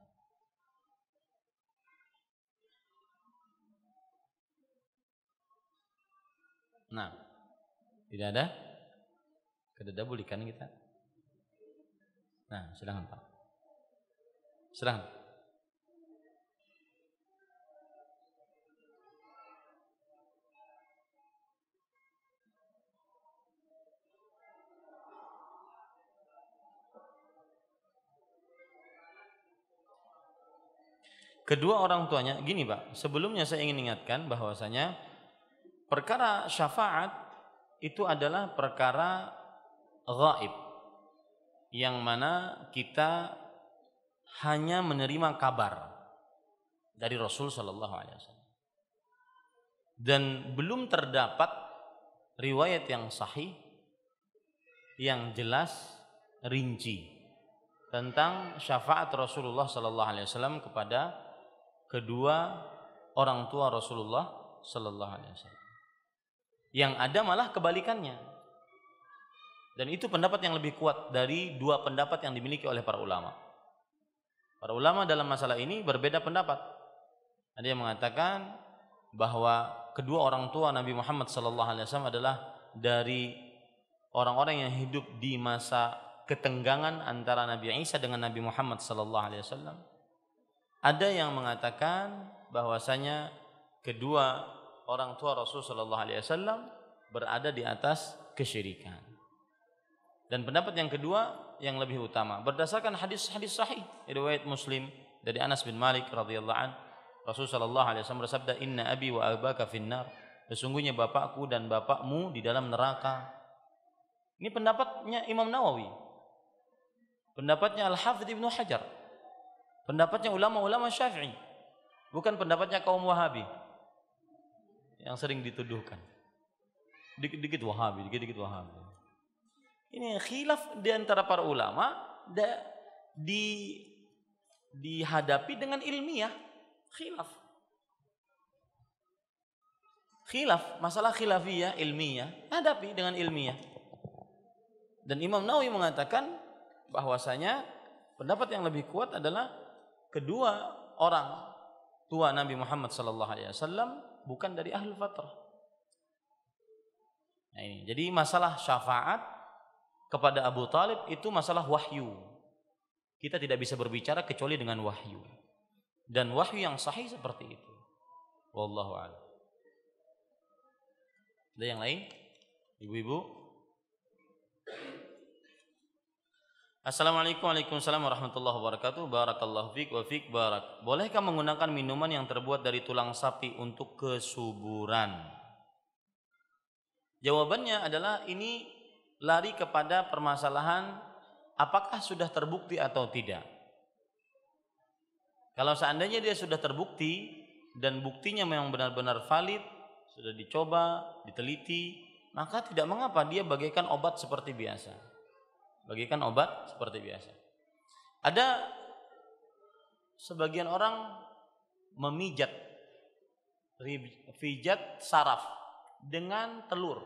Nah, tidak ada? Kedada bulikan kita. Nah, silahkan Pak. Silahkan. kedua orang tuanya gini pak sebelumnya saya ingin ingatkan bahwasanya perkara syafaat itu adalah perkara gaib yang mana kita hanya menerima kabar dari Rasul Shallallahu Alaihi Wasallam dan belum terdapat riwayat yang sahih yang jelas rinci tentang syafaat Rasulullah Shallallahu Alaihi Wasallam kepada kedua orang tua Rasulullah Sallallahu Alaihi Wasallam. Yang ada malah kebalikannya. Dan itu pendapat yang lebih kuat dari dua pendapat yang dimiliki oleh para ulama. Para ulama dalam masalah ini berbeda pendapat. Ada yang mengatakan bahwa kedua orang tua Nabi Muhammad Sallallahu Alaihi Wasallam adalah dari orang-orang yang hidup di masa ketenggangan antara Nabi Isa dengan Nabi Muhammad Sallallahu Alaihi Wasallam ada yang mengatakan bahwasanya kedua orang tua Rasul Shallallahu Alaihi Wasallam berada di atas kesyirikan. Dan pendapat yang kedua yang lebih utama berdasarkan hadis-hadis sahih riwayat Muslim dari Anas bin Malik radhiyallahu an Rasul sallallahu alaihi wasallam bersabda inna abi wa abaka finnar sesungguhnya bapakku dan bapakmu di dalam neraka. Ini pendapatnya Imam Nawawi. Pendapatnya Al-Hafidz Ibnu Hajar Pendapatnya ulama-ulama Syafi'i, bukan pendapatnya kaum Wahabi yang sering dituduhkan. Dikit-dikit Wahabi, dikit-dikit Wahabi. Ini khilaf di antara para ulama da, di dihadapi dengan ilmiah, khilaf. Khilaf, masalah khilafiyah ilmiah, hadapi dengan ilmiah. Dan Imam Nawawi mengatakan bahwasanya pendapat yang lebih kuat adalah kedua orang tua Nabi Muhammad sallallahu alaihi wasallam bukan dari ahlul fatrah. Nah ini, jadi masalah syafaat kepada Abu Talib itu masalah wahyu. Kita tidak bisa berbicara kecuali dengan wahyu. Dan wahyu yang sahih seperti itu. Wallahu a'lam. Ada yang lain? Ibu-ibu? Assalamualaikum warahmatullahi warahmatullahi wabarakatuh Barakallahu fiqh wa fiqh barak Bolehkah menggunakan minuman yang terbuat dari tulang sapi untuk kesuburan? Jawabannya adalah ini lari kepada permasalahan apakah sudah terbukti atau tidak Kalau seandainya dia sudah terbukti dan buktinya memang benar-benar valid Sudah dicoba, diteliti Maka tidak mengapa dia bagaikan obat seperti biasa bagikan obat seperti biasa. Ada sebagian orang memijat pijat saraf dengan telur.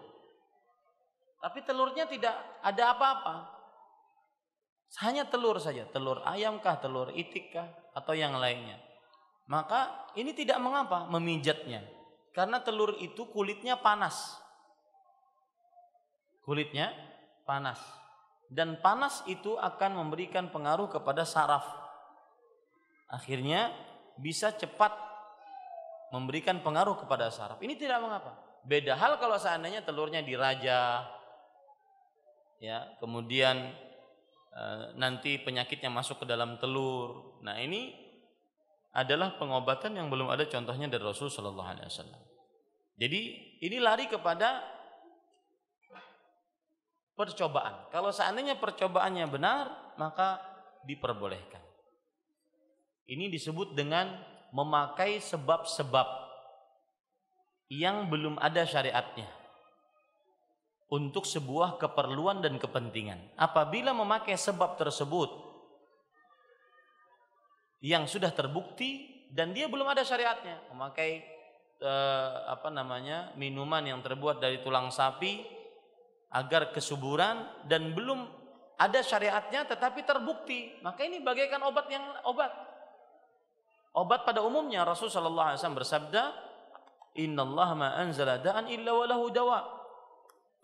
Tapi telurnya tidak ada apa-apa. Hanya telur saja, telur ayamkah, telur itikkah atau yang lainnya. Maka ini tidak mengapa memijatnya. Karena telur itu kulitnya panas. Kulitnya panas dan panas itu akan memberikan pengaruh kepada saraf. Akhirnya bisa cepat memberikan pengaruh kepada saraf. Ini tidak mengapa. Beda hal kalau seandainya telurnya diraja, ya, kemudian e, nanti penyakitnya masuk ke dalam telur. Nah ini adalah pengobatan yang belum ada contohnya dari Rasul Shallallahu Alaihi Wasallam. Jadi ini lari kepada percobaan. Kalau seandainya percobaannya benar, maka diperbolehkan. Ini disebut dengan memakai sebab-sebab yang belum ada syariatnya untuk sebuah keperluan dan kepentingan. Apabila memakai sebab tersebut yang sudah terbukti dan dia belum ada syariatnya, memakai eh, apa namanya minuman yang terbuat dari tulang sapi agar kesuburan dan belum ada syariatnya tetapi terbukti. Maka ini bagaikan obat yang obat. Obat pada umumnya Rasul sallallahu alaihi wasallam bersabda, "Innallaha ma anzala da'an illa walahu dawa."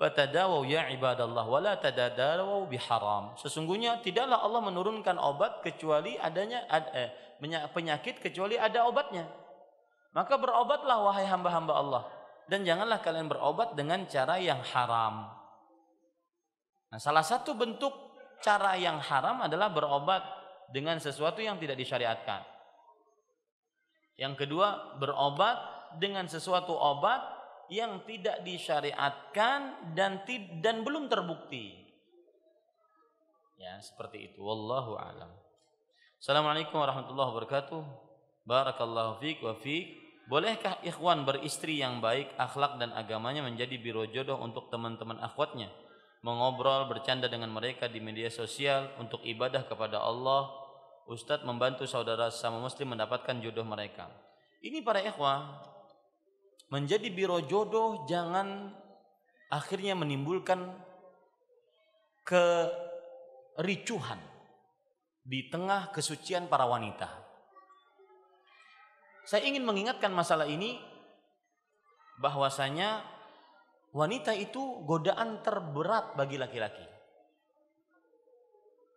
Fatadawau ya ibadallah wa la tadadawau biharam. Sesungguhnya tidaklah Allah menurunkan obat kecuali adanya eh, penyakit kecuali ada obatnya. Maka berobatlah wahai hamba-hamba Allah dan janganlah kalian berobat dengan cara yang haram. Nah, salah satu bentuk cara yang haram adalah berobat dengan sesuatu yang tidak disyariatkan. Yang kedua, berobat dengan sesuatu obat yang tidak disyariatkan dan dan belum terbukti. Ya, seperti itu. Wallahu alam. Assalamualaikum warahmatullahi wabarakatuh. Barakallahu fiik wa fiq. Bolehkah ikhwan beristri yang baik, akhlak dan agamanya menjadi biro jodoh untuk teman-teman akhwatnya? mengobrol, bercanda dengan mereka di media sosial untuk ibadah kepada Allah. Ustadz membantu saudara sesama muslim mendapatkan jodoh mereka. Ini para ikhwah, menjadi biro jodoh jangan akhirnya menimbulkan kericuhan di tengah kesucian para wanita. Saya ingin mengingatkan masalah ini bahwasanya wanita itu godaan terberat bagi laki-laki.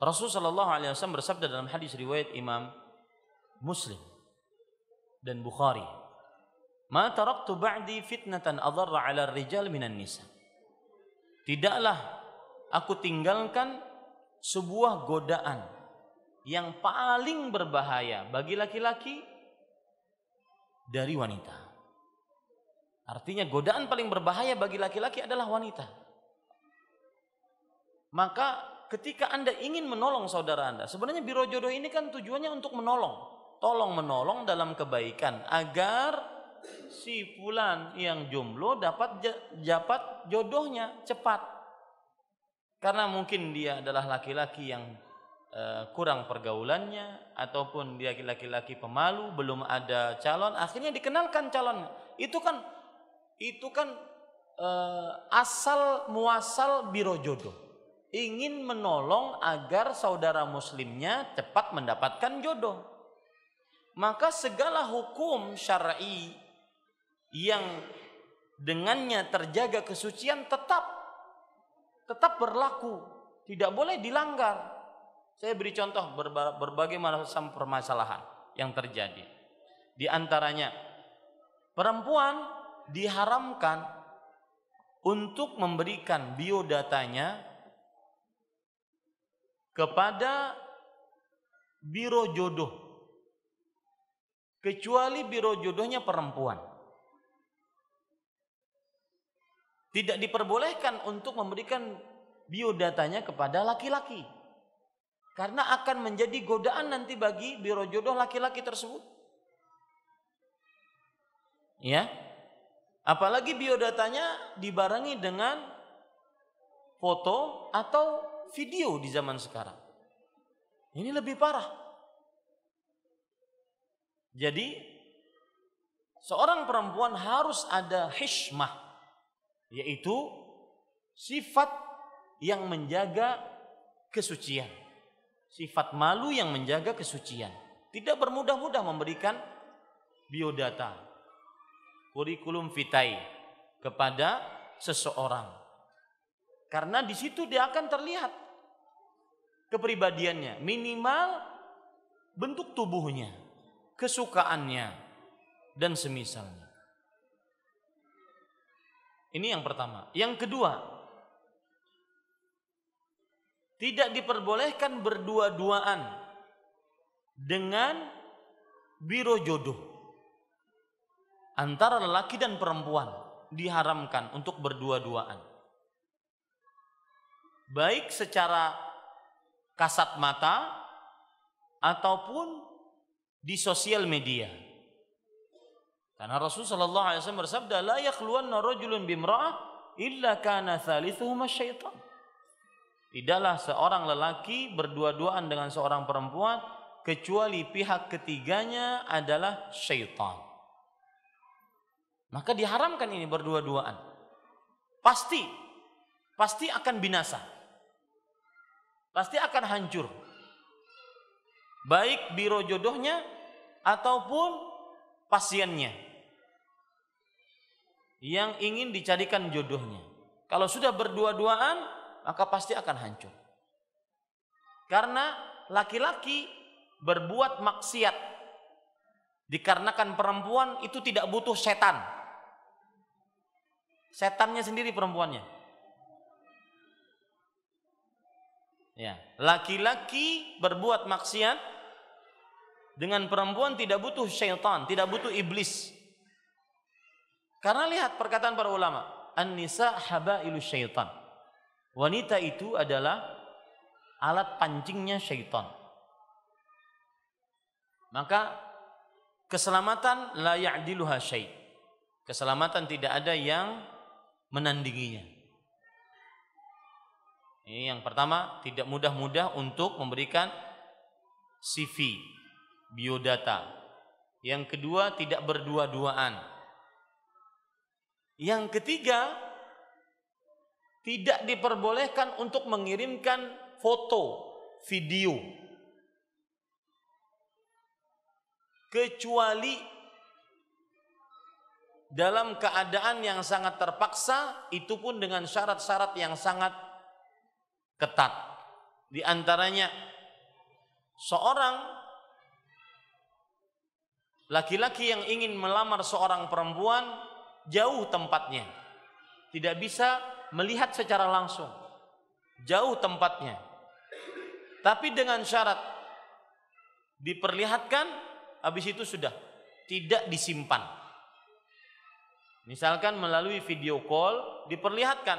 Rasul Shallallahu Alaihi Wasallam bersabda dalam hadis riwayat Imam Muslim dan Bukhari, "Ma taraktu ba'di fitnatan adharra 'ala rijal minan nisa." Tidaklah aku tinggalkan sebuah godaan yang paling berbahaya bagi laki-laki dari wanita. Artinya godaan paling berbahaya bagi laki-laki adalah wanita. Maka ketika Anda ingin menolong saudara Anda, sebenarnya biro jodoh ini kan tujuannya untuk menolong. Tolong menolong dalam kebaikan agar si fulan yang jomblo dapat dapat jodohnya cepat. Karena mungkin dia adalah laki-laki yang eh, kurang pergaulannya ataupun dia laki-laki pemalu, belum ada calon, akhirnya dikenalkan calonnya. Itu kan itu kan eh, asal muasal biro jodoh. Ingin menolong agar saudara muslimnya cepat mendapatkan jodoh. Maka segala hukum syar'i yang dengannya terjaga kesucian tetap tetap berlaku, tidak boleh dilanggar. Saya beri contoh berbagai macam permasalahan yang terjadi. Di antaranya perempuan diharamkan untuk memberikan biodatanya kepada biro jodoh kecuali biro jodohnya perempuan tidak diperbolehkan untuk memberikan biodatanya kepada laki-laki karena akan menjadi godaan nanti bagi biro jodoh laki-laki tersebut ya Apalagi biodatanya dibarengi dengan foto atau video di zaman sekarang. Ini lebih parah. Jadi seorang perempuan harus ada hikmah yaitu sifat yang menjaga kesucian. Sifat malu yang menjaga kesucian. Tidak bermudah-mudah memberikan biodata kurikulum vitae kepada seseorang. Karena di situ dia akan terlihat kepribadiannya, minimal bentuk tubuhnya, kesukaannya dan semisalnya. Ini yang pertama. Yang kedua, tidak diperbolehkan berdua-duaan dengan biro jodoh antara lelaki dan perempuan diharamkan untuk berdua-duaan. Baik secara kasat mata ataupun di sosial media. Karena Rasulullah sallallahu alaihi wasallam bersabda, "La yakhluwanna rajulun bimra'ah illa kana thalithuhuma syaitan." Tidaklah seorang lelaki berdua-duaan dengan seorang perempuan kecuali pihak ketiganya adalah syaitan. Maka diharamkan ini berdua-duaan. Pasti, pasti akan binasa. Pasti akan hancur. Baik biro jodohnya ataupun pasiennya yang ingin dicarikan jodohnya. Kalau sudah berdua-duaan, maka pasti akan hancur. Karena laki-laki berbuat maksiat dikarenakan perempuan itu tidak butuh setan setannya sendiri perempuannya. Ya, laki-laki berbuat maksiat dengan perempuan tidak butuh syaitan, tidak butuh iblis. Karena lihat perkataan para ulama, an-nisa habailu syaitan. Wanita itu adalah alat pancingnya syaitan. Maka keselamatan la ya'diluha syai. Keselamatan tidak ada yang menandinginya. Ini yang pertama, tidak mudah-mudah untuk memberikan CV, biodata. Yang kedua, tidak berdua-duaan. Yang ketiga, tidak diperbolehkan untuk mengirimkan foto, video. Kecuali dalam keadaan yang sangat terpaksa itu pun dengan syarat-syarat yang sangat ketat. Di antaranya seorang laki-laki yang ingin melamar seorang perempuan jauh tempatnya. Tidak bisa melihat secara langsung. Jauh tempatnya. Tapi dengan syarat diperlihatkan habis itu sudah tidak disimpan Misalkan melalui video call diperlihatkan,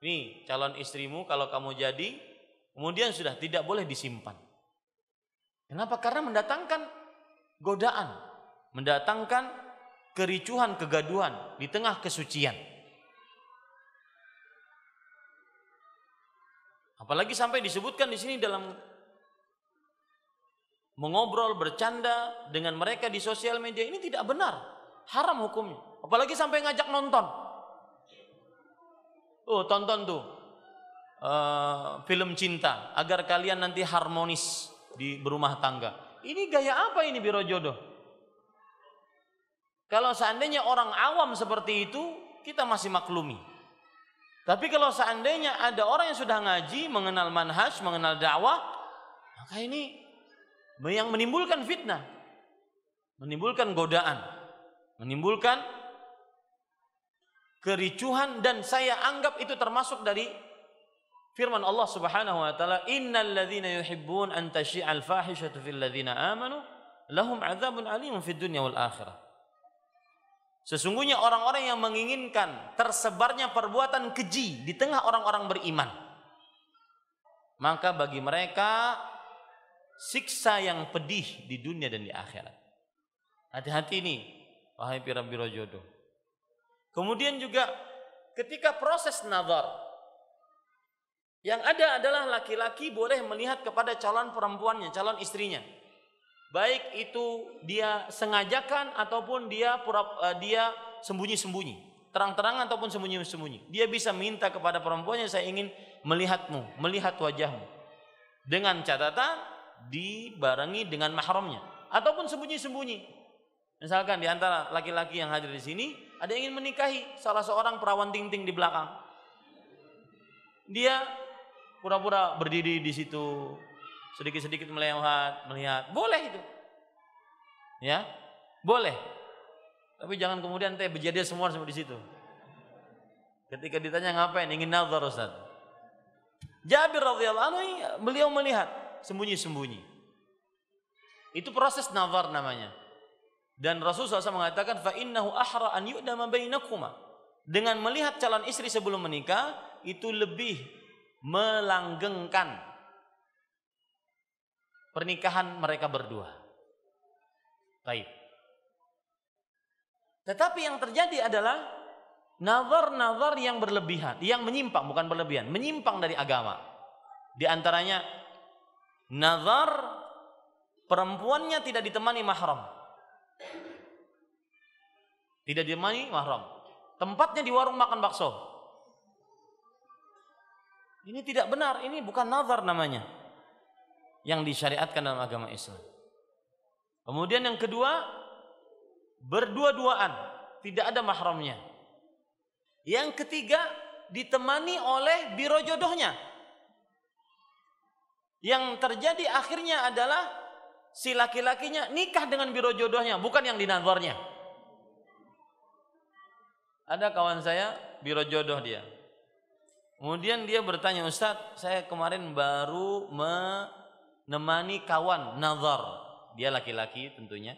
nih calon istrimu kalau kamu jadi, kemudian sudah tidak boleh disimpan. Kenapa? Karena mendatangkan godaan, mendatangkan kericuhan, kegaduhan di tengah kesucian. Apalagi sampai disebutkan di sini dalam mengobrol, bercanda dengan mereka di sosial media ini tidak benar haram hukumnya. Apalagi sampai ngajak nonton. Oh, tonton tuh uh, film cinta agar kalian nanti harmonis di berumah tangga. Ini gaya apa ini biro jodoh? Kalau seandainya orang awam seperti itu, kita masih maklumi. Tapi kalau seandainya ada orang yang sudah ngaji, mengenal manhaj, mengenal dakwah, maka ini yang menimbulkan fitnah, menimbulkan godaan menimbulkan kericuhan dan saya anggap itu termasuk dari firman Allah Subhanahu wa taala innal ladzina yuhibbun an tashi'al fahishatu fil ladzina amanu lahum adzabun alimun fid dunya wal akhirah Sesungguhnya orang-orang yang menginginkan tersebarnya perbuatan keji di tengah orang-orang beriman, maka bagi mereka siksa yang pedih di dunia dan di akhirat. Hati-hati ini, Wahai pira-pira jodoh. Kemudian juga ketika proses nazar yang ada adalah laki-laki boleh melihat kepada calon perempuannya, calon istrinya. Baik itu dia sengajakan ataupun dia pura, eh, dia sembunyi-sembunyi, terang-terangan ataupun sembunyi-sembunyi. Dia bisa minta kepada perempuannya, saya ingin melihatmu, melihat wajahmu. Dengan catatan dibarengi dengan mahramnya ataupun sembunyi-sembunyi Misalkan di antara laki-laki yang hadir di sini ada yang ingin menikahi salah seorang perawan tingting di belakang. Dia pura-pura berdiri di situ, sedikit-sedikit melihat, melihat. Boleh itu. Ya. Boleh. Tapi jangan kemudian teh berjadi semua semua di situ. Ketika ditanya ngapain, ingin nazar Ustaz. Jabir radhiyallahu anhu beliau melihat sembunyi-sembunyi. Itu proses nazar namanya. Dan Rasulullah SAW mengatakan, innahu ahra an yudama bainakuma. Dengan melihat calon istri sebelum menikah, itu lebih melanggengkan pernikahan mereka berdua. Baik. Tetapi yang terjadi adalah nazar-nazar yang berlebihan, yang menyimpang, bukan berlebihan, menyimpang dari agama. Di antaranya, nazar perempuannya tidak ditemani mahram tidak ditemani mahram. Tempatnya di warung makan bakso. Ini tidak benar, ini bukan nazar namanya. Yang disyariatkan dalam agama Islam. Kemudian yang kedua, berdua-duaan, tidak ada mahramnya. Yang ketiga, ditemani oleh biro jodohnya. Yang terjadi akhirnya adalah si laki-lakinya nikah dengan biro jodohnya, bukan yang dinazarnya. Ada kawan saya biro jodoh dia. Kemudian dia bertanya, "Ustaz, saya kemarin baru menemani kawan nazar." Dia laki-laki tentunya.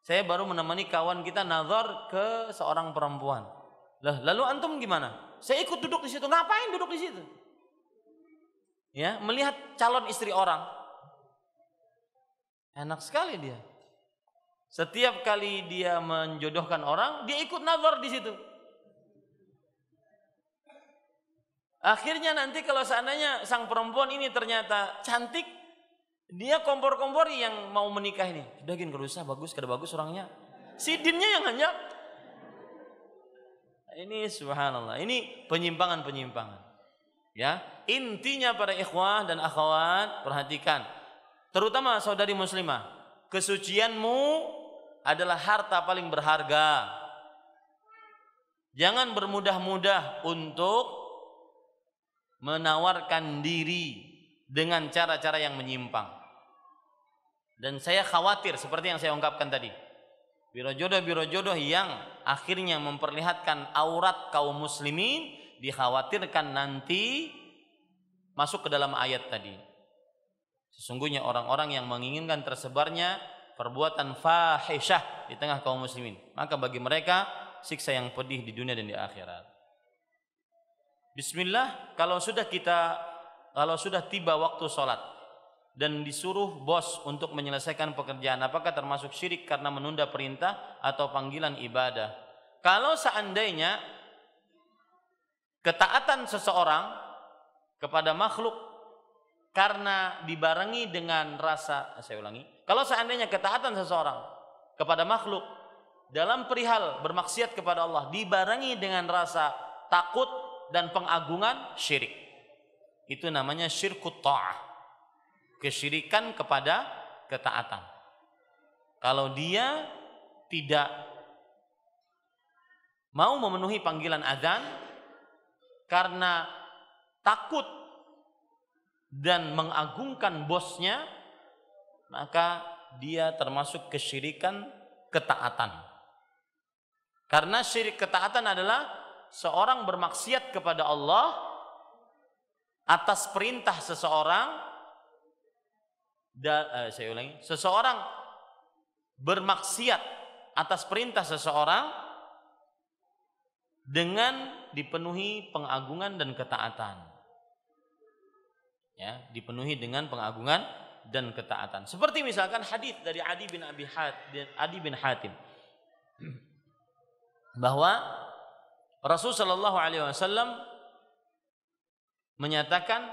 Saya baru menemani kawan kita nazar ke seorang perempuan. Lah, lalu antum gimana? Saya ikut duduk di situ. Ngapain duduk di situ? Ya, melihat calon istri orang. Enak sekali dia. Setiap kali dia menjodohkan orang, dia ikut nazar di situ. Akhirnya nanti kalau seandainya sang perempuan ini ternyata cantik, dia kompor kompor yang mau menikah ini. Udah gini gak bagus, kada bagus orangnya. Si dinnya yang hanya. Ini subhanallah, ini penyimpangan-penyimpangan. Ya, intinya para ikhwah dan akhwat perhatikan, terutama saudari muslimah, kesucianmu adalah harta paling berharga. Jangan bermudah-mudah untuk menawarkan diri dengan cara-cara yang menyimpang. Dan saya khawatir seperti yang saya ungkapkan tadi. Biro jodoh-biro jodoh yang akhirnya memperlihatkan aurat kaum muslimin dikhawatirkan nanti masuk ke dalam ayat tadi. Sesungguhnya orang-orang yang menginginkan tersebarnya perbuatan fahisyah di tengah kaum muslimin, maka bagi mereka siksa yang pedih di dunia dan di akhirat. Bismillah kalau sudah kita kalau sudah tiba waktu sholat dan disuruh bos untuk menyelesaikan pekerjaan apakah termasuk syirik karena menunda perintah atau panggilan ibadah kalau seandainya ketaatan seseorang kepada makhluk karena dibarengi dengan rasa ah, saya ulangi kalau seandainya ketaatan seseorang kepada makhluk dalam perihal bermaksiat kepada Allah dibarengi dengan rasa takut dan pengagungan syirik. Itu namanya syirkut ta'ah. Kesyirikan kepada ketaatan. Kalau dia tidak mau memenuhi panggilan azan karena takut dan mengagungkan bosnya, maka dia termasuk kesyirikan ketaatan. Karena syirik ketaatan adalah seorang bermaksiat kepada Allah atas perintah seseorang dan eh, saya ulangi, seseorang bermaksiat atas perintah seseorang dengan dipenuhi pengagungan dan ketaatan. Ya, dipenuhi dengan pengagungan dan ketaatan. Seperti misalkan hadis dari Adi bin Abi Hatim, Adi bin Hatim [CLEARS THROAT] bahwa Rasul Shallallahu Alaihi Wasallam menyatakan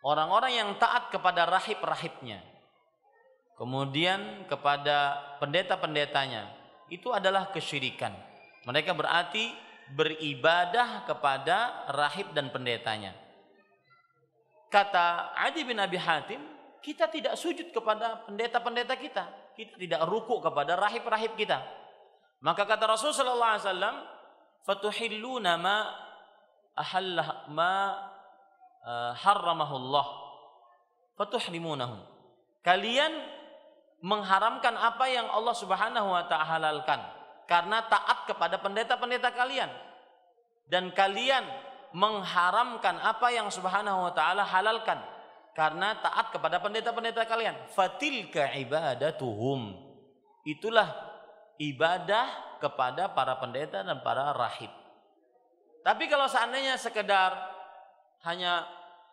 orang-orang yang taat kepada rahib-rahibnya, kemudian kepada pendeta-pendetanya, itu adalah kesyirikan. Mereka berarti beribadah kepada rahib dan pendetanya. Kata Adi bin Abi Hatim, kita tidak sujud kepada pendeta-pendeta kita. Kita tidak ruku kepada rahib-rahib kita. Maka kata Rasul Sallallahu Alaihi Wasallam, fatuhilluna ma ahallah ma eh, fatuhrimunahum kalian mengharamkan apa yang Allah Subhanahu wa taala halalkan karena taat kepada pendeta-pendeta kalian dan kalian mengharamkan apa yang Subhanahu wa taala halalkan karena taat kepada pendeta-pendeta kalian fatilka ibadatuhum itulah ibadah kepada para pendeta dan para rahib. Tapi kalau seandainya sekedar hanya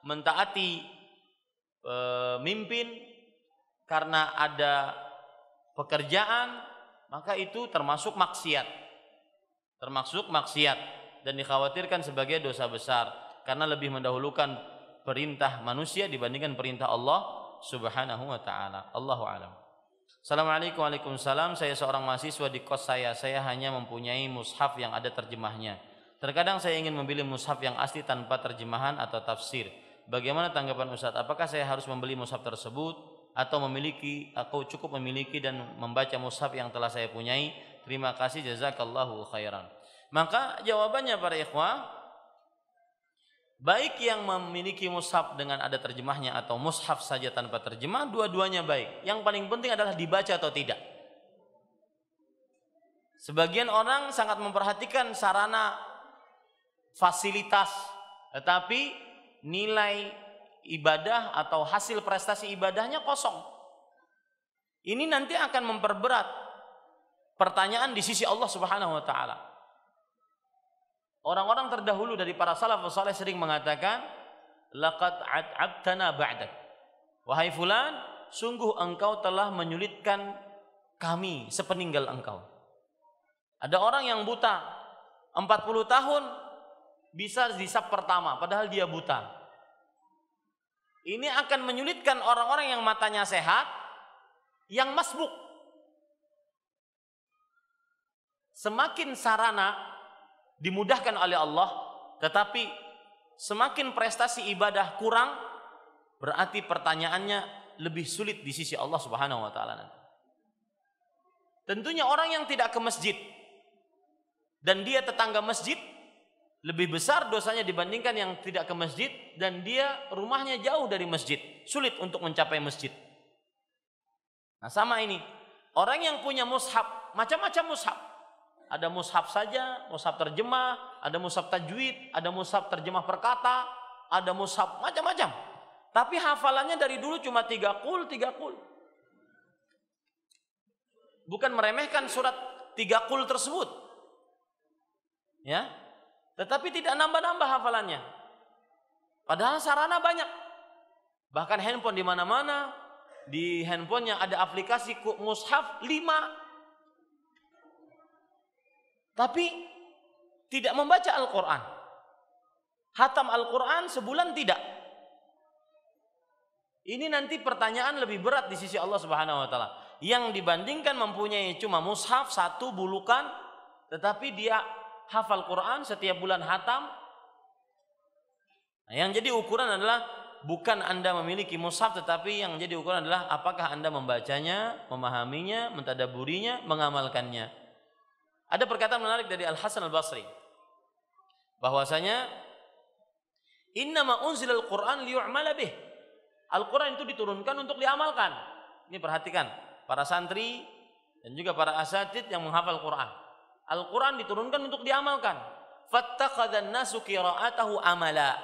mentaati pemimpin karena ada pekerjaan, maka itu termasuk maksiat. Termasuk maksiat dan dikhawatirkan sebagai dosa besar karena lebih mendahulukan perintah manusia dibandingkan perintah Allah Subhanahu wa taala. Allahu alam. Assalamualaikum Waalaikumsalam Saya seorang mahasiswa di kos saya Saya hanya mempunyai mushaf yang ada terjemahnya Terkadang saya ingin membeli mushaf yang asli tanpa terjemahan atau tafsir Bagaimana tanggapan Ustadz? Apakah saya harus membeli mushaf tersebut? Atau memiliki, aku cukup memiliki dan membaca mushaf yang telah saya punyai Terima kasih jazakallahu khairan Maka jawabannya para ikhwah Baik yang memiliki mushaf dengan ada terjemahnya atau mushaf saja tanpa terjemah, dua-duanya baik. Yang paling penting adalah dibaca atau tidak. Sebagian orang sangat memperhatikan sarana fasilitas, tetapi nilai ibadah atau hasil prestasi ibadahnya kosong. Ini nanti akan memperberat pertanyaan di sisi Allah Subhanahu wa taala. Orang-orang terdahulu dari para salafus saleh sering mengatakan laqad abtana ba'dak. Wahai fulan, sungguh engkau telah menyulitkan kami sepeninggal engkau. Ada orang yang buta 40 tahun bisa disap pertama padahal dia buta. Ini akan menyulitkan orang-orang yang matanya sehat yang masbuk. Semakin sarana dimudahkan oleh Allah, tetapi semakin prestasi ibadah kurang, berarti pertanyaannya lebih sulit di sisi Allah Subhanahu wa taala Tentunya orang yang tidak ke masjid dan dia tetangga masjid lebih besar dosanya dibandingkan yang tidak ke masjid dan dia rumahnya jauh dari masjid, sulit untuk mencapai masjid. Nah, sama ini. Orang yang punya mushaf, macam-macam mushaf ada mushaf saja, mushaf terjemah, ada mushaf tajwid, ada mushaf terjemah perkata, ada mushaf macam-macam. Tapi hafalannya dari dulu cuma tiga kul, tiga kul. Bukan meremehkan surat tiga kul tersebut. Ya, tetapi tidak nambah-nambah hafalannya. Padahal sarana banyak. Bahkan handphone di mana-mana, di handphonenya ada aplikasi mushaf lima. Tapi tidak membaca Al-Quran. Hatam Al-Quran sebulan tidak. Ini nanti pertanyaan lebih berat di sisi Allah Subhanahu wa taala. Yang dibandingkan mempunyai cuma mushaf satu bulukan tetapi dia hafal Quran setiap bulan hatam. Nah, yang jadi ukuran adalah bukan Anda memiliki mushaf tetapi yang jadi ukuran adalah apakah Anda membacanya, memahaminya, mentadaburinya, mengamalkannya. Ada perkataan menarik dari Al Hasan Al Basri bahwasanya Inna unzil al Quran liyu'mala bih. Al-Quran itu diturunkan untuk diamalkan. Ini perhatikan para santri dan juga para asatid yang menghafal Quran. Al-Quran diturunkan untuk diamalkan. Fattaqadan nasu tahu amala.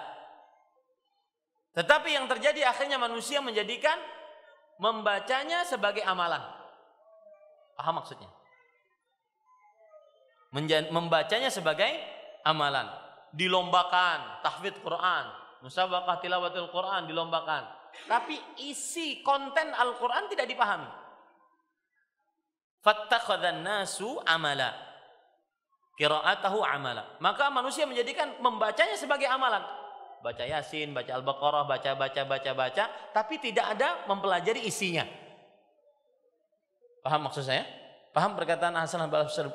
Tetapi yang terjadi akhirnya manusia menjadikan membacanya sebagai amalan. Paham maksudnya? membacanya sebagai amalan dilombakan tahfidz Quran musabaqah tilawatil Quran dilombakan tapi isi konten Al-Quran tidak dipahami fattakhadhan nasu amala qira'atahu amala maka manusia menjadikan membacanya sebagai amalan baca Yasin, baca Al-Baqarah, baca baca baca baca tapi tidak ada mempelajari isinya paham maksud saya? paham perkataan Hasan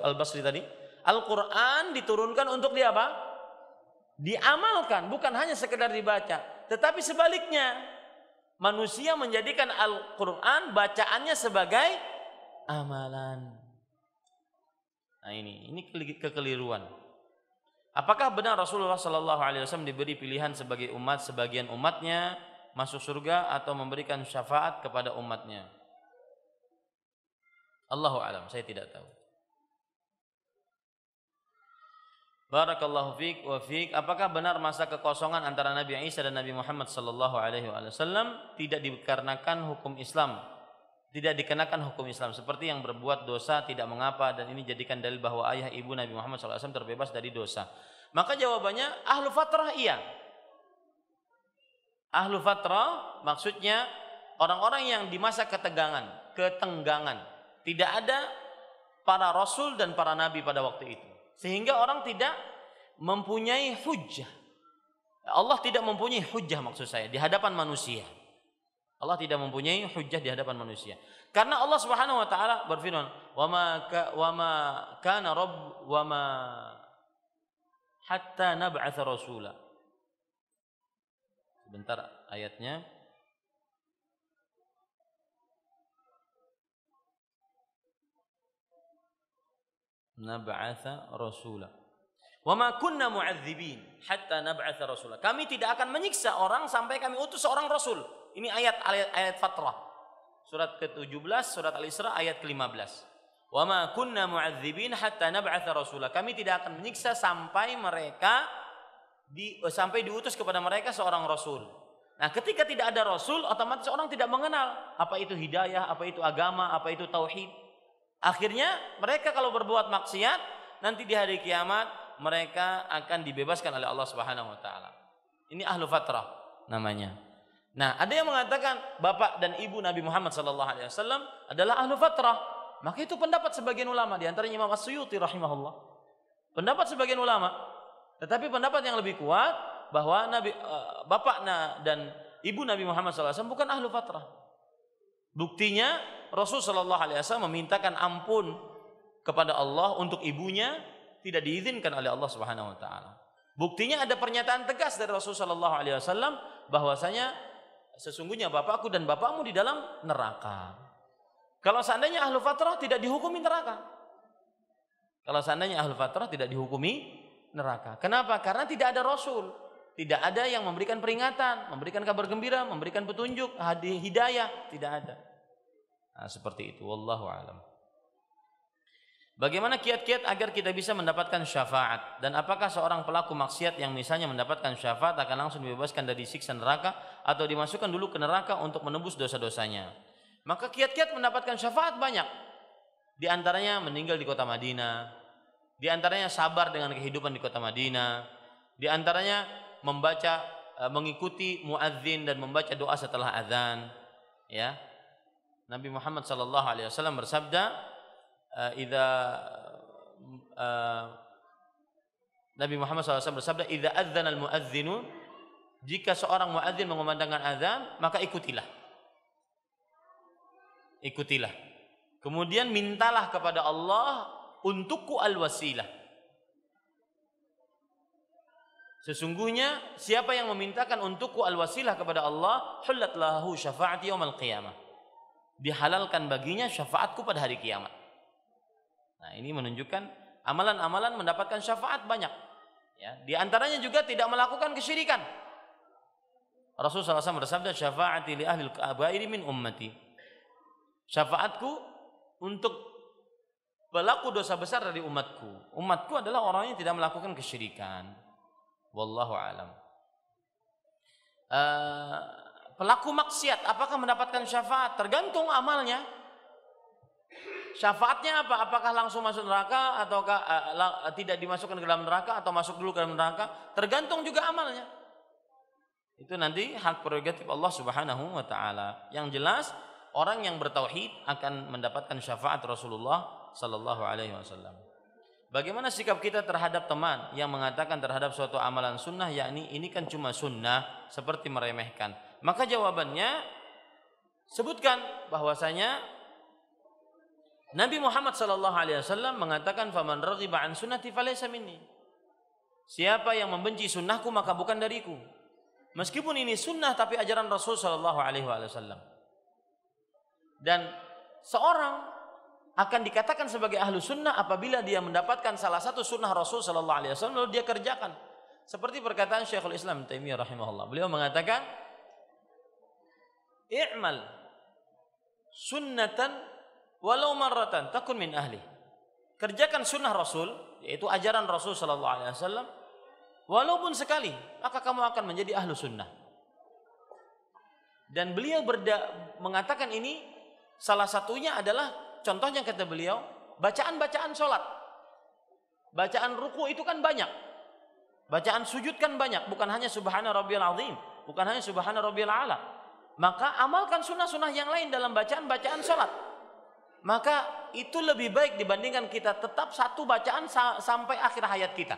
Al-Basri tadi? Al-Quran diturunkan untuk di apa? Diamalkan, bukan hanya sekedar dibaca. Tetapi sebaliknya, manusia menjadikan Al-Quran bacaannya sebagai amalan. Nah ini, ini kekeliruan. Apakah benar Rasulullah Shallallahu Alaihi Wasallam diberi pilihan sebagai umat sebagian umatnya masuk surga atau memberikan syafaat kepada umatnya? Allahu alam, saya tidak tahu. Barakallahu fiik wa fiik. Apakah benar masa kekosongan antara Nabi Isa dan Nabi Muhammad sallallahu alaihi wasallam tidak dikarenakan hukum Islam? Tidak dikenakan hukum Islam seperti yang berbuat dosa tidak mengapa dan ini jadikan dalil bahwa ayah ibu Nabi Muhammad SAW terbebas dari dosa. Maka jawabannya ahlu fatrah iya. Ahlu fatrah maksudnya orang-orang yang di masa ketegangan, ketenggangan. Tidak ada para rasul dan para nabi pada waktu itu sehingga orang tidak mempunyai hujah. Allah tidak mempunyai hujah maksud saya di hadapan manusia. Allah tidak mempunyai hujah di hadapan manusia. Karena Allah Subhanahu wa taala berfirman, "Wa ma ka, wa ma kana rabb wa ma hatta nab'atha rasula." Sebentar ayatnya. nab'atha rasula. Wa ma kunna mu'adzibin hatta nab'atha rasula. Kami tidak akan menyiksa orang sampai kami utus seorang rasul. Ini ayat ayat, ayat Fatrah. Surat ke-17, surat Al-Isra ayat ke-15. Wa ma kunna mu'adzibin hatta nab'atha rasula. Kami tidak akan menyiksa sampai mereka di, sampai diutus kepada mereka seorang rasul. Nah, ketika tidak ada rasul, otomatis orang tidak mengenal apa itu hidayah, apa itu agama, apa itu tauhid. Akhirnya mereka kalau berbuat maksiat nanti di hari kiamat mereka akan dibebaskan oleh Allah Subhanahu wa taala. Ini ahlu fatrah namanya. Nah, ada yang mengatakan bapak dan ibu Nabi Muhammad sallallahu alaihi wasallam adalah ahlu fatrah. Maka itu pendapat sebagian ulama di antaranya Imam Asyuyuti rahimahullah. Pendapat sebagian ulama. Tetapi pendapat yang lebih kuat bahwa Nabi eh, bapak dan ibu Nabi Muhammad SAW bukan ahlu fatrah. Buktinya Rasul Shallallahu Alaihi Wasallam memintakan ampun kepada Allah untuk ibunya tidak diizinkan oleh Allah Subhanahu Wa Taala. Buktinya ada pernyataan tegas dari Rasul Shallallahu Alaihi Wasallam bahwasanya sesungguhnya bapakku dan bapakmu di dalam neraka. Kalau seandainya ahlu fatrah tidak dihukumi neraka. Kalau seandainya ahlu fatrah tidak dihukumi neraka. Kenapa? Karena tidak ada Rasul. Tidak ada yang memberikan peringatan, memberikan kabar gembira, memberikan petunjuk, hadiah, hidayah. Tidak ada. Nah, seperti itu. Wallahu alam. Bagaimana kiat-kiat agar kita bisa mendapatkan syafaat dan apakah seorang pelaku maksiat yang misalnya mendapatkan syafaat akan langsung dibebaskan dari siksa neraka atau dimasukkan dulu ke neraka untuk menebus dosa-dosanya? Maka kiat-kiat mendapatkan syafaat banyak. Di antaranya meninggal di kota Madinah, di antaranya sabar dengan kehidupan di kota Madinah, di antaranya membaca eh, mengikuti muadzin dan membaca doa setelah azan, ya. Eh, eh, Nabi Muhammad sallallahu alaihi wasallam bersabda, "Idza Nabi Muhammad SAW bersabda, "Idza adzana al Jika seorang muadzin mengumandangkan azan, maka ikutilah. Ikutilah. Kemudian mintalah kepada Allah untukku al-wasilah. Sesungguhnya siapa yang memintakan untukku al-wasilah kepada Allah, hullat lahu syafaati yaumil qiyamah dihalalkan baginya syafaatku pada hari kiamat. Nah, ini menunjukkan amalan-amalan mendapatkan syafaat banyak. Ya, di antaranya juga tidak melakukan kesyirikan. Rasul SAW bersabda syafaati li ahli kabairi min ummati. Syafaatku untuk pelaku dosa besar dari umatku. Umatku adalah orang yang tidak melakukan kesyirikan. Wallahu alam. Uh, Pelaku maksiat apakah mendapatkan syafaat? Tergantung amalnya. Syafaatnya apa? Apakah langsung masuk neraka ataukah uh, tidak dimasukkan ke dalam neraka atau masuk dulu ke dalam neraka? Tergantung juga amalnya. Itu nanti hak prerogatif Allah Subhanahu wa taala. Yang jelas orang yang bertauhid akan mendapatkan syafaat Rasulullah sallallahu alaihi wasallam. Bagaimana sikap kita terhadap teman yang mengatakan terhadap suatu amalan sunnah yakni ini kan cuma sunnah seperti meremehkan. Maka jawabannya sebutkan bahwasanya Nabi Muhammad sallallahu alaihi wasallam mengatakan faman raghiba an sunnati falaysa minni. Siapa yang membenci sunnahku maka bukan dariku. Meskipun ini sunnah tapi ajaran Rasul sallallahu alaihi wasallam. Dan seorang akan dikatakan sebagai ahlu sunnah apabila dia mendapatkan salah satu sunnah Rasul SAW Alaihi Wasallam lalu dia kerjakan. Seperti perkataan Syekhul Islam Taimiyah rahimahullah. Beliau mengatakan, i'mal sunnatan walau marratan takun min ahli. Kerjakan sunnah Rasul, yaitu ajaran Rasul sallallahu alaihi wasallam walaupun sekali, maka kamu akan menjadi ahlu sunnah. Dan beliau berda mengatakan ini salah satunya adalah contohnya kata beliau bacaan-bacaan sholat. Bacaan ruku itu kan banyak. Bacaan sujud kan banyak, bukan hanya subhana rabbiyal azim, bukan hanya subhana rabbiyal ala, maka amalkan sunnah-sunnah yang lain dalam bacaan-bacaan sholat. Maka itu lebih baik dibandingkan kita tetap satu bacaan sampai akhir hayat kita.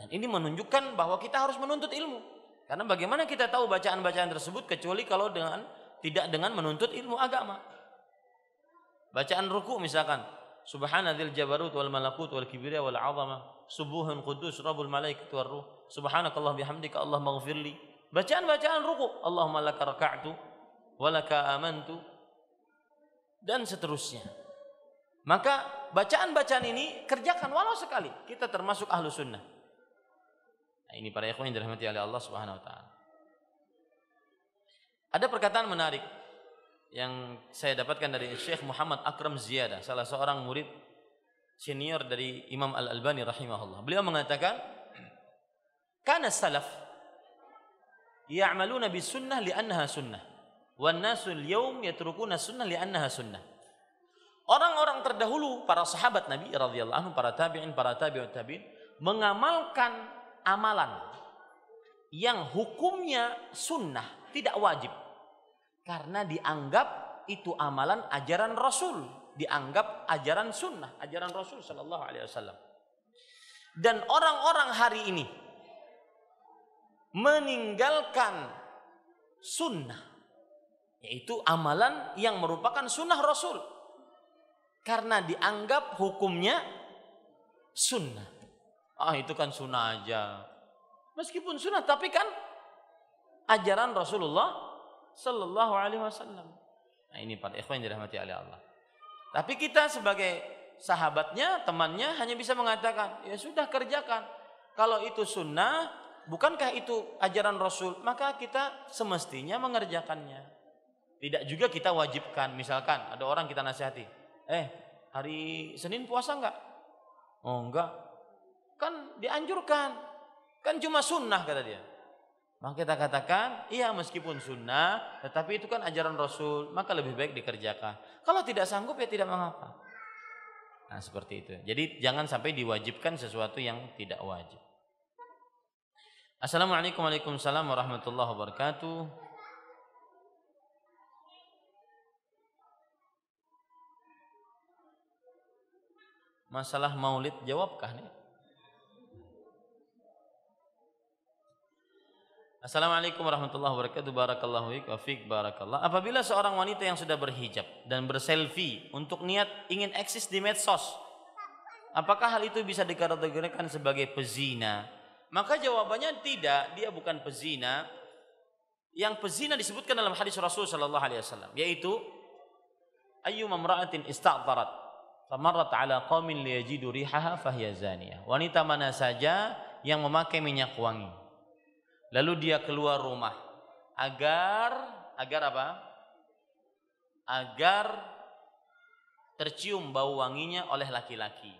Dan ini menunjukkan bahwa kita harus menuntut ilmu. Karena bagaimana kita tahu bacaan-bacaan tersebut kecuali kalau dengan tidak dengan menuntut ilmu agama. Bacaan ruku misalkan, Subhanadil jabarut wal malakut wal kibirya wal azamah, subuhun kudus, rabul malaikat wal ruh, subhanakallah bihamdika Allah maghfirli, Bacaan-bacaan ruku, Allahumma laka raka'tu walaka amantu dan seterusnya. Maka bacaan-bacaan ini kerjakan walau sekali. Kita termasuk ahlu sunnah. Nah, ini para ikhwan yang dirahmati oleh Allah Subhanahu wa taala. Ada perkataan menarik yang saya dapatkan dari Syekh Muhammad Akram Ziyada, salah seorang murid senior dari Imam Al-Albani rahimahullah. Beliau mengatakan, karena salaf ya'maluna bisunnah li'annaha sunnah. Wan nasul yaum yatrukuna sunnah li'annaha sunnah. Orang-orang terdahulu para sahabat Nabi radhiyallahu anhu, para tabi'in, para tabi'ut tabi'in mengamalkan amalan yang hukumnya sunnah, tidak wajib. Karena dianggap itu amalan ajaran Rasul, dianggap ajaran sunnah, ajaran Rasul shallallahu alaihi wasallam. Dan orang-orang hari ini meninggalkan sunnah yaitu amalan yang merupakan sunnah Rasul karena dianggap hukumnya sunnah ah itu kan sunnah aja meskipun sunnah tapi kan ajaran Rasulullah Shallallahu Alaihi Wasallam nah ini para ikhwan yang dirahmati oleh Allah tapi kita sebagai sahabatnya temannya hanya bisa mengatakan ya sudah kerjakan kalau itu sunnah bukankah itu ajaran Rasul? Maka kita semestinya mengerjakannya. Tidak juga kita wajibkan. Misalkan ada orang kita nasihati, eh hari Senin puasa enggak? Oh enggak. Kan dianjurkan. Kan cuma sunnah kata dia. Maka kita katakan, iya meskipun sunnah, tetapi itu kan ajaran Rasul, maka lebih baik dikerjakan. Kalau tidak sanggup ya tidak mengapa. Nah seperti itu. Jadi jangan sampai diwajibkan sesuatu yang tidak wajib. Assalamualaikum warahmatullahi wabarakatuh. Masalah maulid jawabkah nih? Assalamualaikum warahmatullahi wabarakatuh. Barakallahu wa fiik barakallah. Apabila seorang wanita yang sudah berhijab dan berselfie untuk niat ingin eksis di medsos, apakah hal itu bisa dikategorikan sebagai pezina? Maka jawabannya tidak, dia bukan pezina. Yang pezina disebutkan dalam hadis Rasul sallallahu alaihi wasallam yaitu ayyu mamra'atin istaqbarat famarrat ala qaumin liyajidu rihaha fahiya zaniyah. Wanita mana saja yang memakai minyak wangi lalu dia keluar rumah agar agar apa? Agar tercium bau wanginya oleh laki-laki.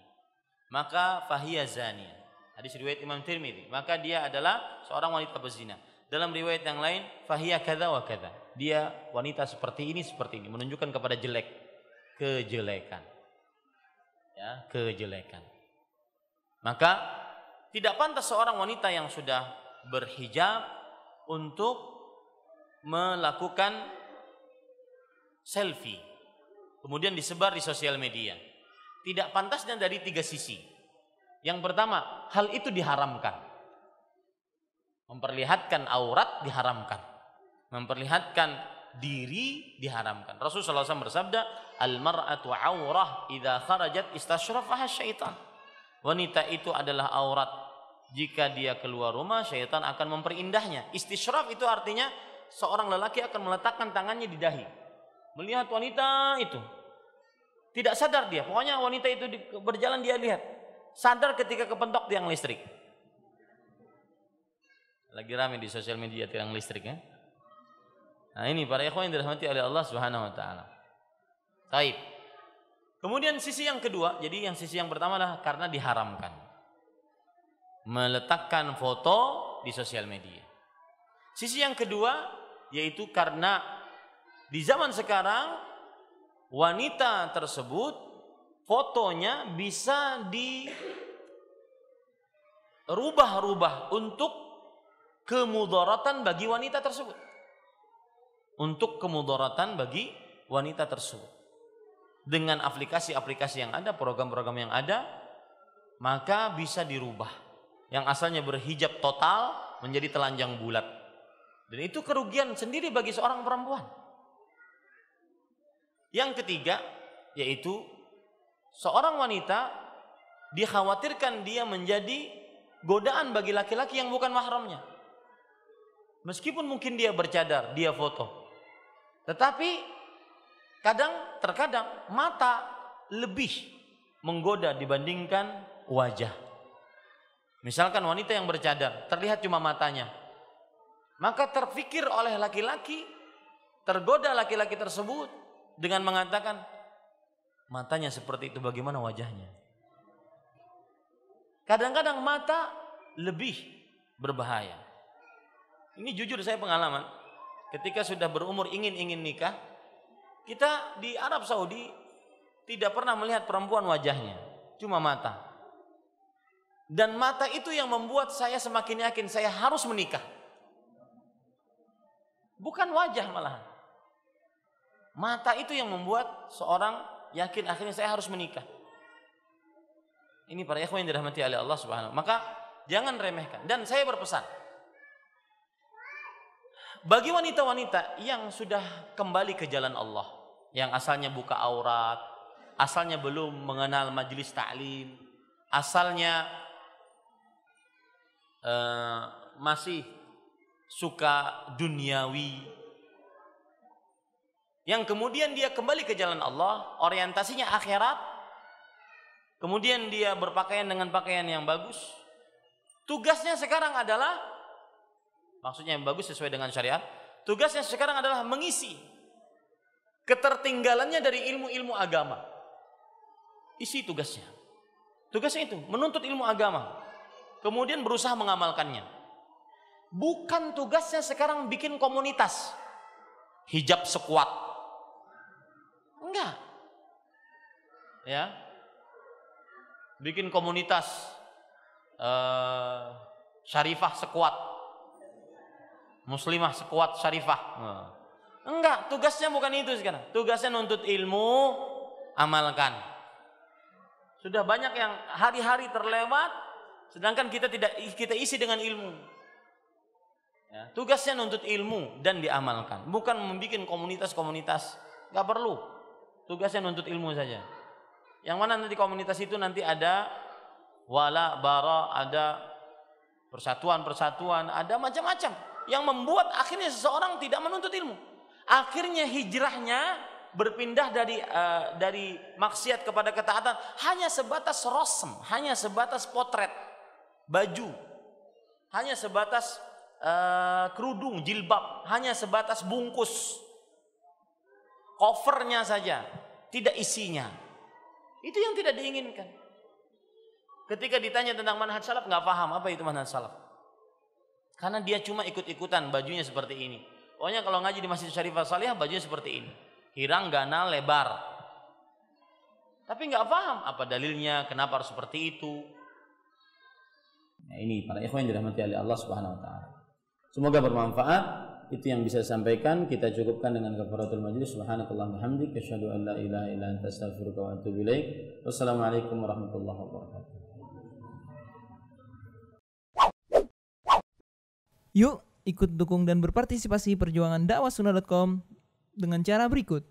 Maka fahiya zaniyah Hadis riwayat Imam Tirmidzi. Maka dia adalah seorang wanita berzina. Dalam riwayat yang lain, Fahiyah kata wa kada. Dia wanita seperti ini seperti ini menunjukkan kepada jelek, kejelekan. Ya, kejelekan. Maka tidak pantas seorang wanita yang sudah berhijab untuk melakukan selfie kemudian disebar di sosial media. Tidak pantasnya dari tiga sisi. Yang pertama, hal itu diharamkan. Memperlihatkan aurat diharamkan. Memperlihatkan diri diharamkan. Rasulullah SAW bersabda, "Al-mar'atu aurah idha kharajat istashrafaha syaitan." Wanita itu adalah aurat. Jika dia keluar rumah, syaitan akan memperindahnya. Istishraf itu artinya seorang lelaki akan meletakkan tangannya di dahi. Melihat wanita itu. Tidak sadar dia. Pokoknya wanita itu berjalan dia lihat sadar ketika kepentok tiang listrik. Lagi ramai di sosial media tiang listrik ya. Nah ini para ikhwan yang dirahmati oleh Allah Subhanahu wa taala. Taib. Kemudian sisi yang kedua, jadi yang sisi yang pertama adalah karena diharamkan. Meletakkan foto di sosial media. Sisi yang kedua yaitu karena di zaman sekarang wanita tersebut fotonya bisa di rubah-rubah untuk kemudaratan bagi wanita tersebut. Untuk kemudaratan bagi wanita tersebut. Dengan aplikasi-aplikasi yang ada, program-program yang ada, maka bisa dirubah. Yang asalnya berhijab total menjadi telanjang bulat. Dan itu kerugian sendiri bagi seorang perempuan. Yang ketiga yaitu seorang wanita dikhawatirkan dia menjadi godaan bagi laki-laki yang bukan mahramnya. Meskipun mungkin dia bercadar, dia foto. Tetapi kadang terkadang mata lebih menggoda dibandingkan wajah. Misalkan wanita yang bercadar, terlihat cuma matanya. Maka terfikir oleh laki-laki, tergoda laki-laki tersebut dengan mengatakan, matanya seperti itu bagaimana wajahnya? Kadang-kadang mata lebih berbahaya. Ini jujur saya pengalaman. Ketika sudah berumur ingin-ingin nikah, kita di Arab Saudi tidak pernah melihat perempuan wajahnya, cuma mata. Dan mata itu yang membuat saya semakin yakin saya harus menikah. Bukan wajah malahan. Mata itu yang membuat seorang yakin akhirnya saya harus menikah. Ini para ikhwan yang dirahmati oleh Allah Subhanahu. Maka jangan remehkan dan saya berpesan bagi wanita-wanita yang sudah kembali ke jalan Allah, yang asalnya buka aurat, asalnya belum mengenal majelis taklim, asalnya uh, masih suka duniawi, yang kemudian dia kembali ke jalan Allah, orientasinya akhirat, kemudian dia berpakaian dengan pakaian yang bagus. Tugasnya sekarang adalah maksudnya yang bagus sesuai dengan syariat. Tugasnya sekarang adalah mengisi ketertinggalannya dari ilmu-ilmu agama. Isi tugasnya. Tugasnya itu menuntut ilmu agama, kemudian berusaha mengamalkannya. Bukan tugasnya sekarang bikin komunitas hijab sekuat Enggak. Ya. Bikin komunitas uh, syarifah sekuat. Muslimah sekuat syarifah. Nah. Enggak, tugasnya bukan itu sekarang. Tugasnya nuntut ilmu, amalkan. Sudah banyak yang hari-hari terlewat, sedangkan kita tidak kita isi dengan ilmu. Ya. tugasnya nuntut ilmu dan diamalkan, bukan membuat komunitas-komunitas. Gak perlu tugasnya nuntut ilmu saja. Yang mana nanti komunitas itu nanti ada wala bara, ada persatuan-persatuan, ada macam-macam yang membuat akhirnya seseorang tidak menuntut ilmu. Akhirnya hijrahnya berpindah dari uh, dari maksiat kepada ketaatan hanya sebatas rosem, hanya sebatas potret baju, hanya sebatas uh, kerudung, jilbab, hanya sebatas bungkus covernya saja tidak isinya. Itu yang tidak diinginkan. Ketika ditanya tentang manhaj salaf nggak paham apa itu manhaj salaf. Karena dia cuma ikut-ikutan bajunya seperti ini. Pokoknya kalau ngaji di Masjid Syarifah Salihah bajunya seperti ini. Hirang, ganal, lebar. Tapi nggak paham apa dalilnya, kenapa harus seperti itu. Nah, ini para ikhwan yang dirahmati oleh Allah Subhanahu wa taala. Semoga bermanfaat itu yang bisa sampaikan kita cukupkan dengan kafaratul majlis subhanakallah bihamdik asyhadu an la ilaha illa anta astaghfiruka wa atubu ilaik wassalamualaikum warahmatullahi wabarakatuh Yuk ikut dukung dan berpartisipasi perjuangan dakwasuna.com dengan cara berikut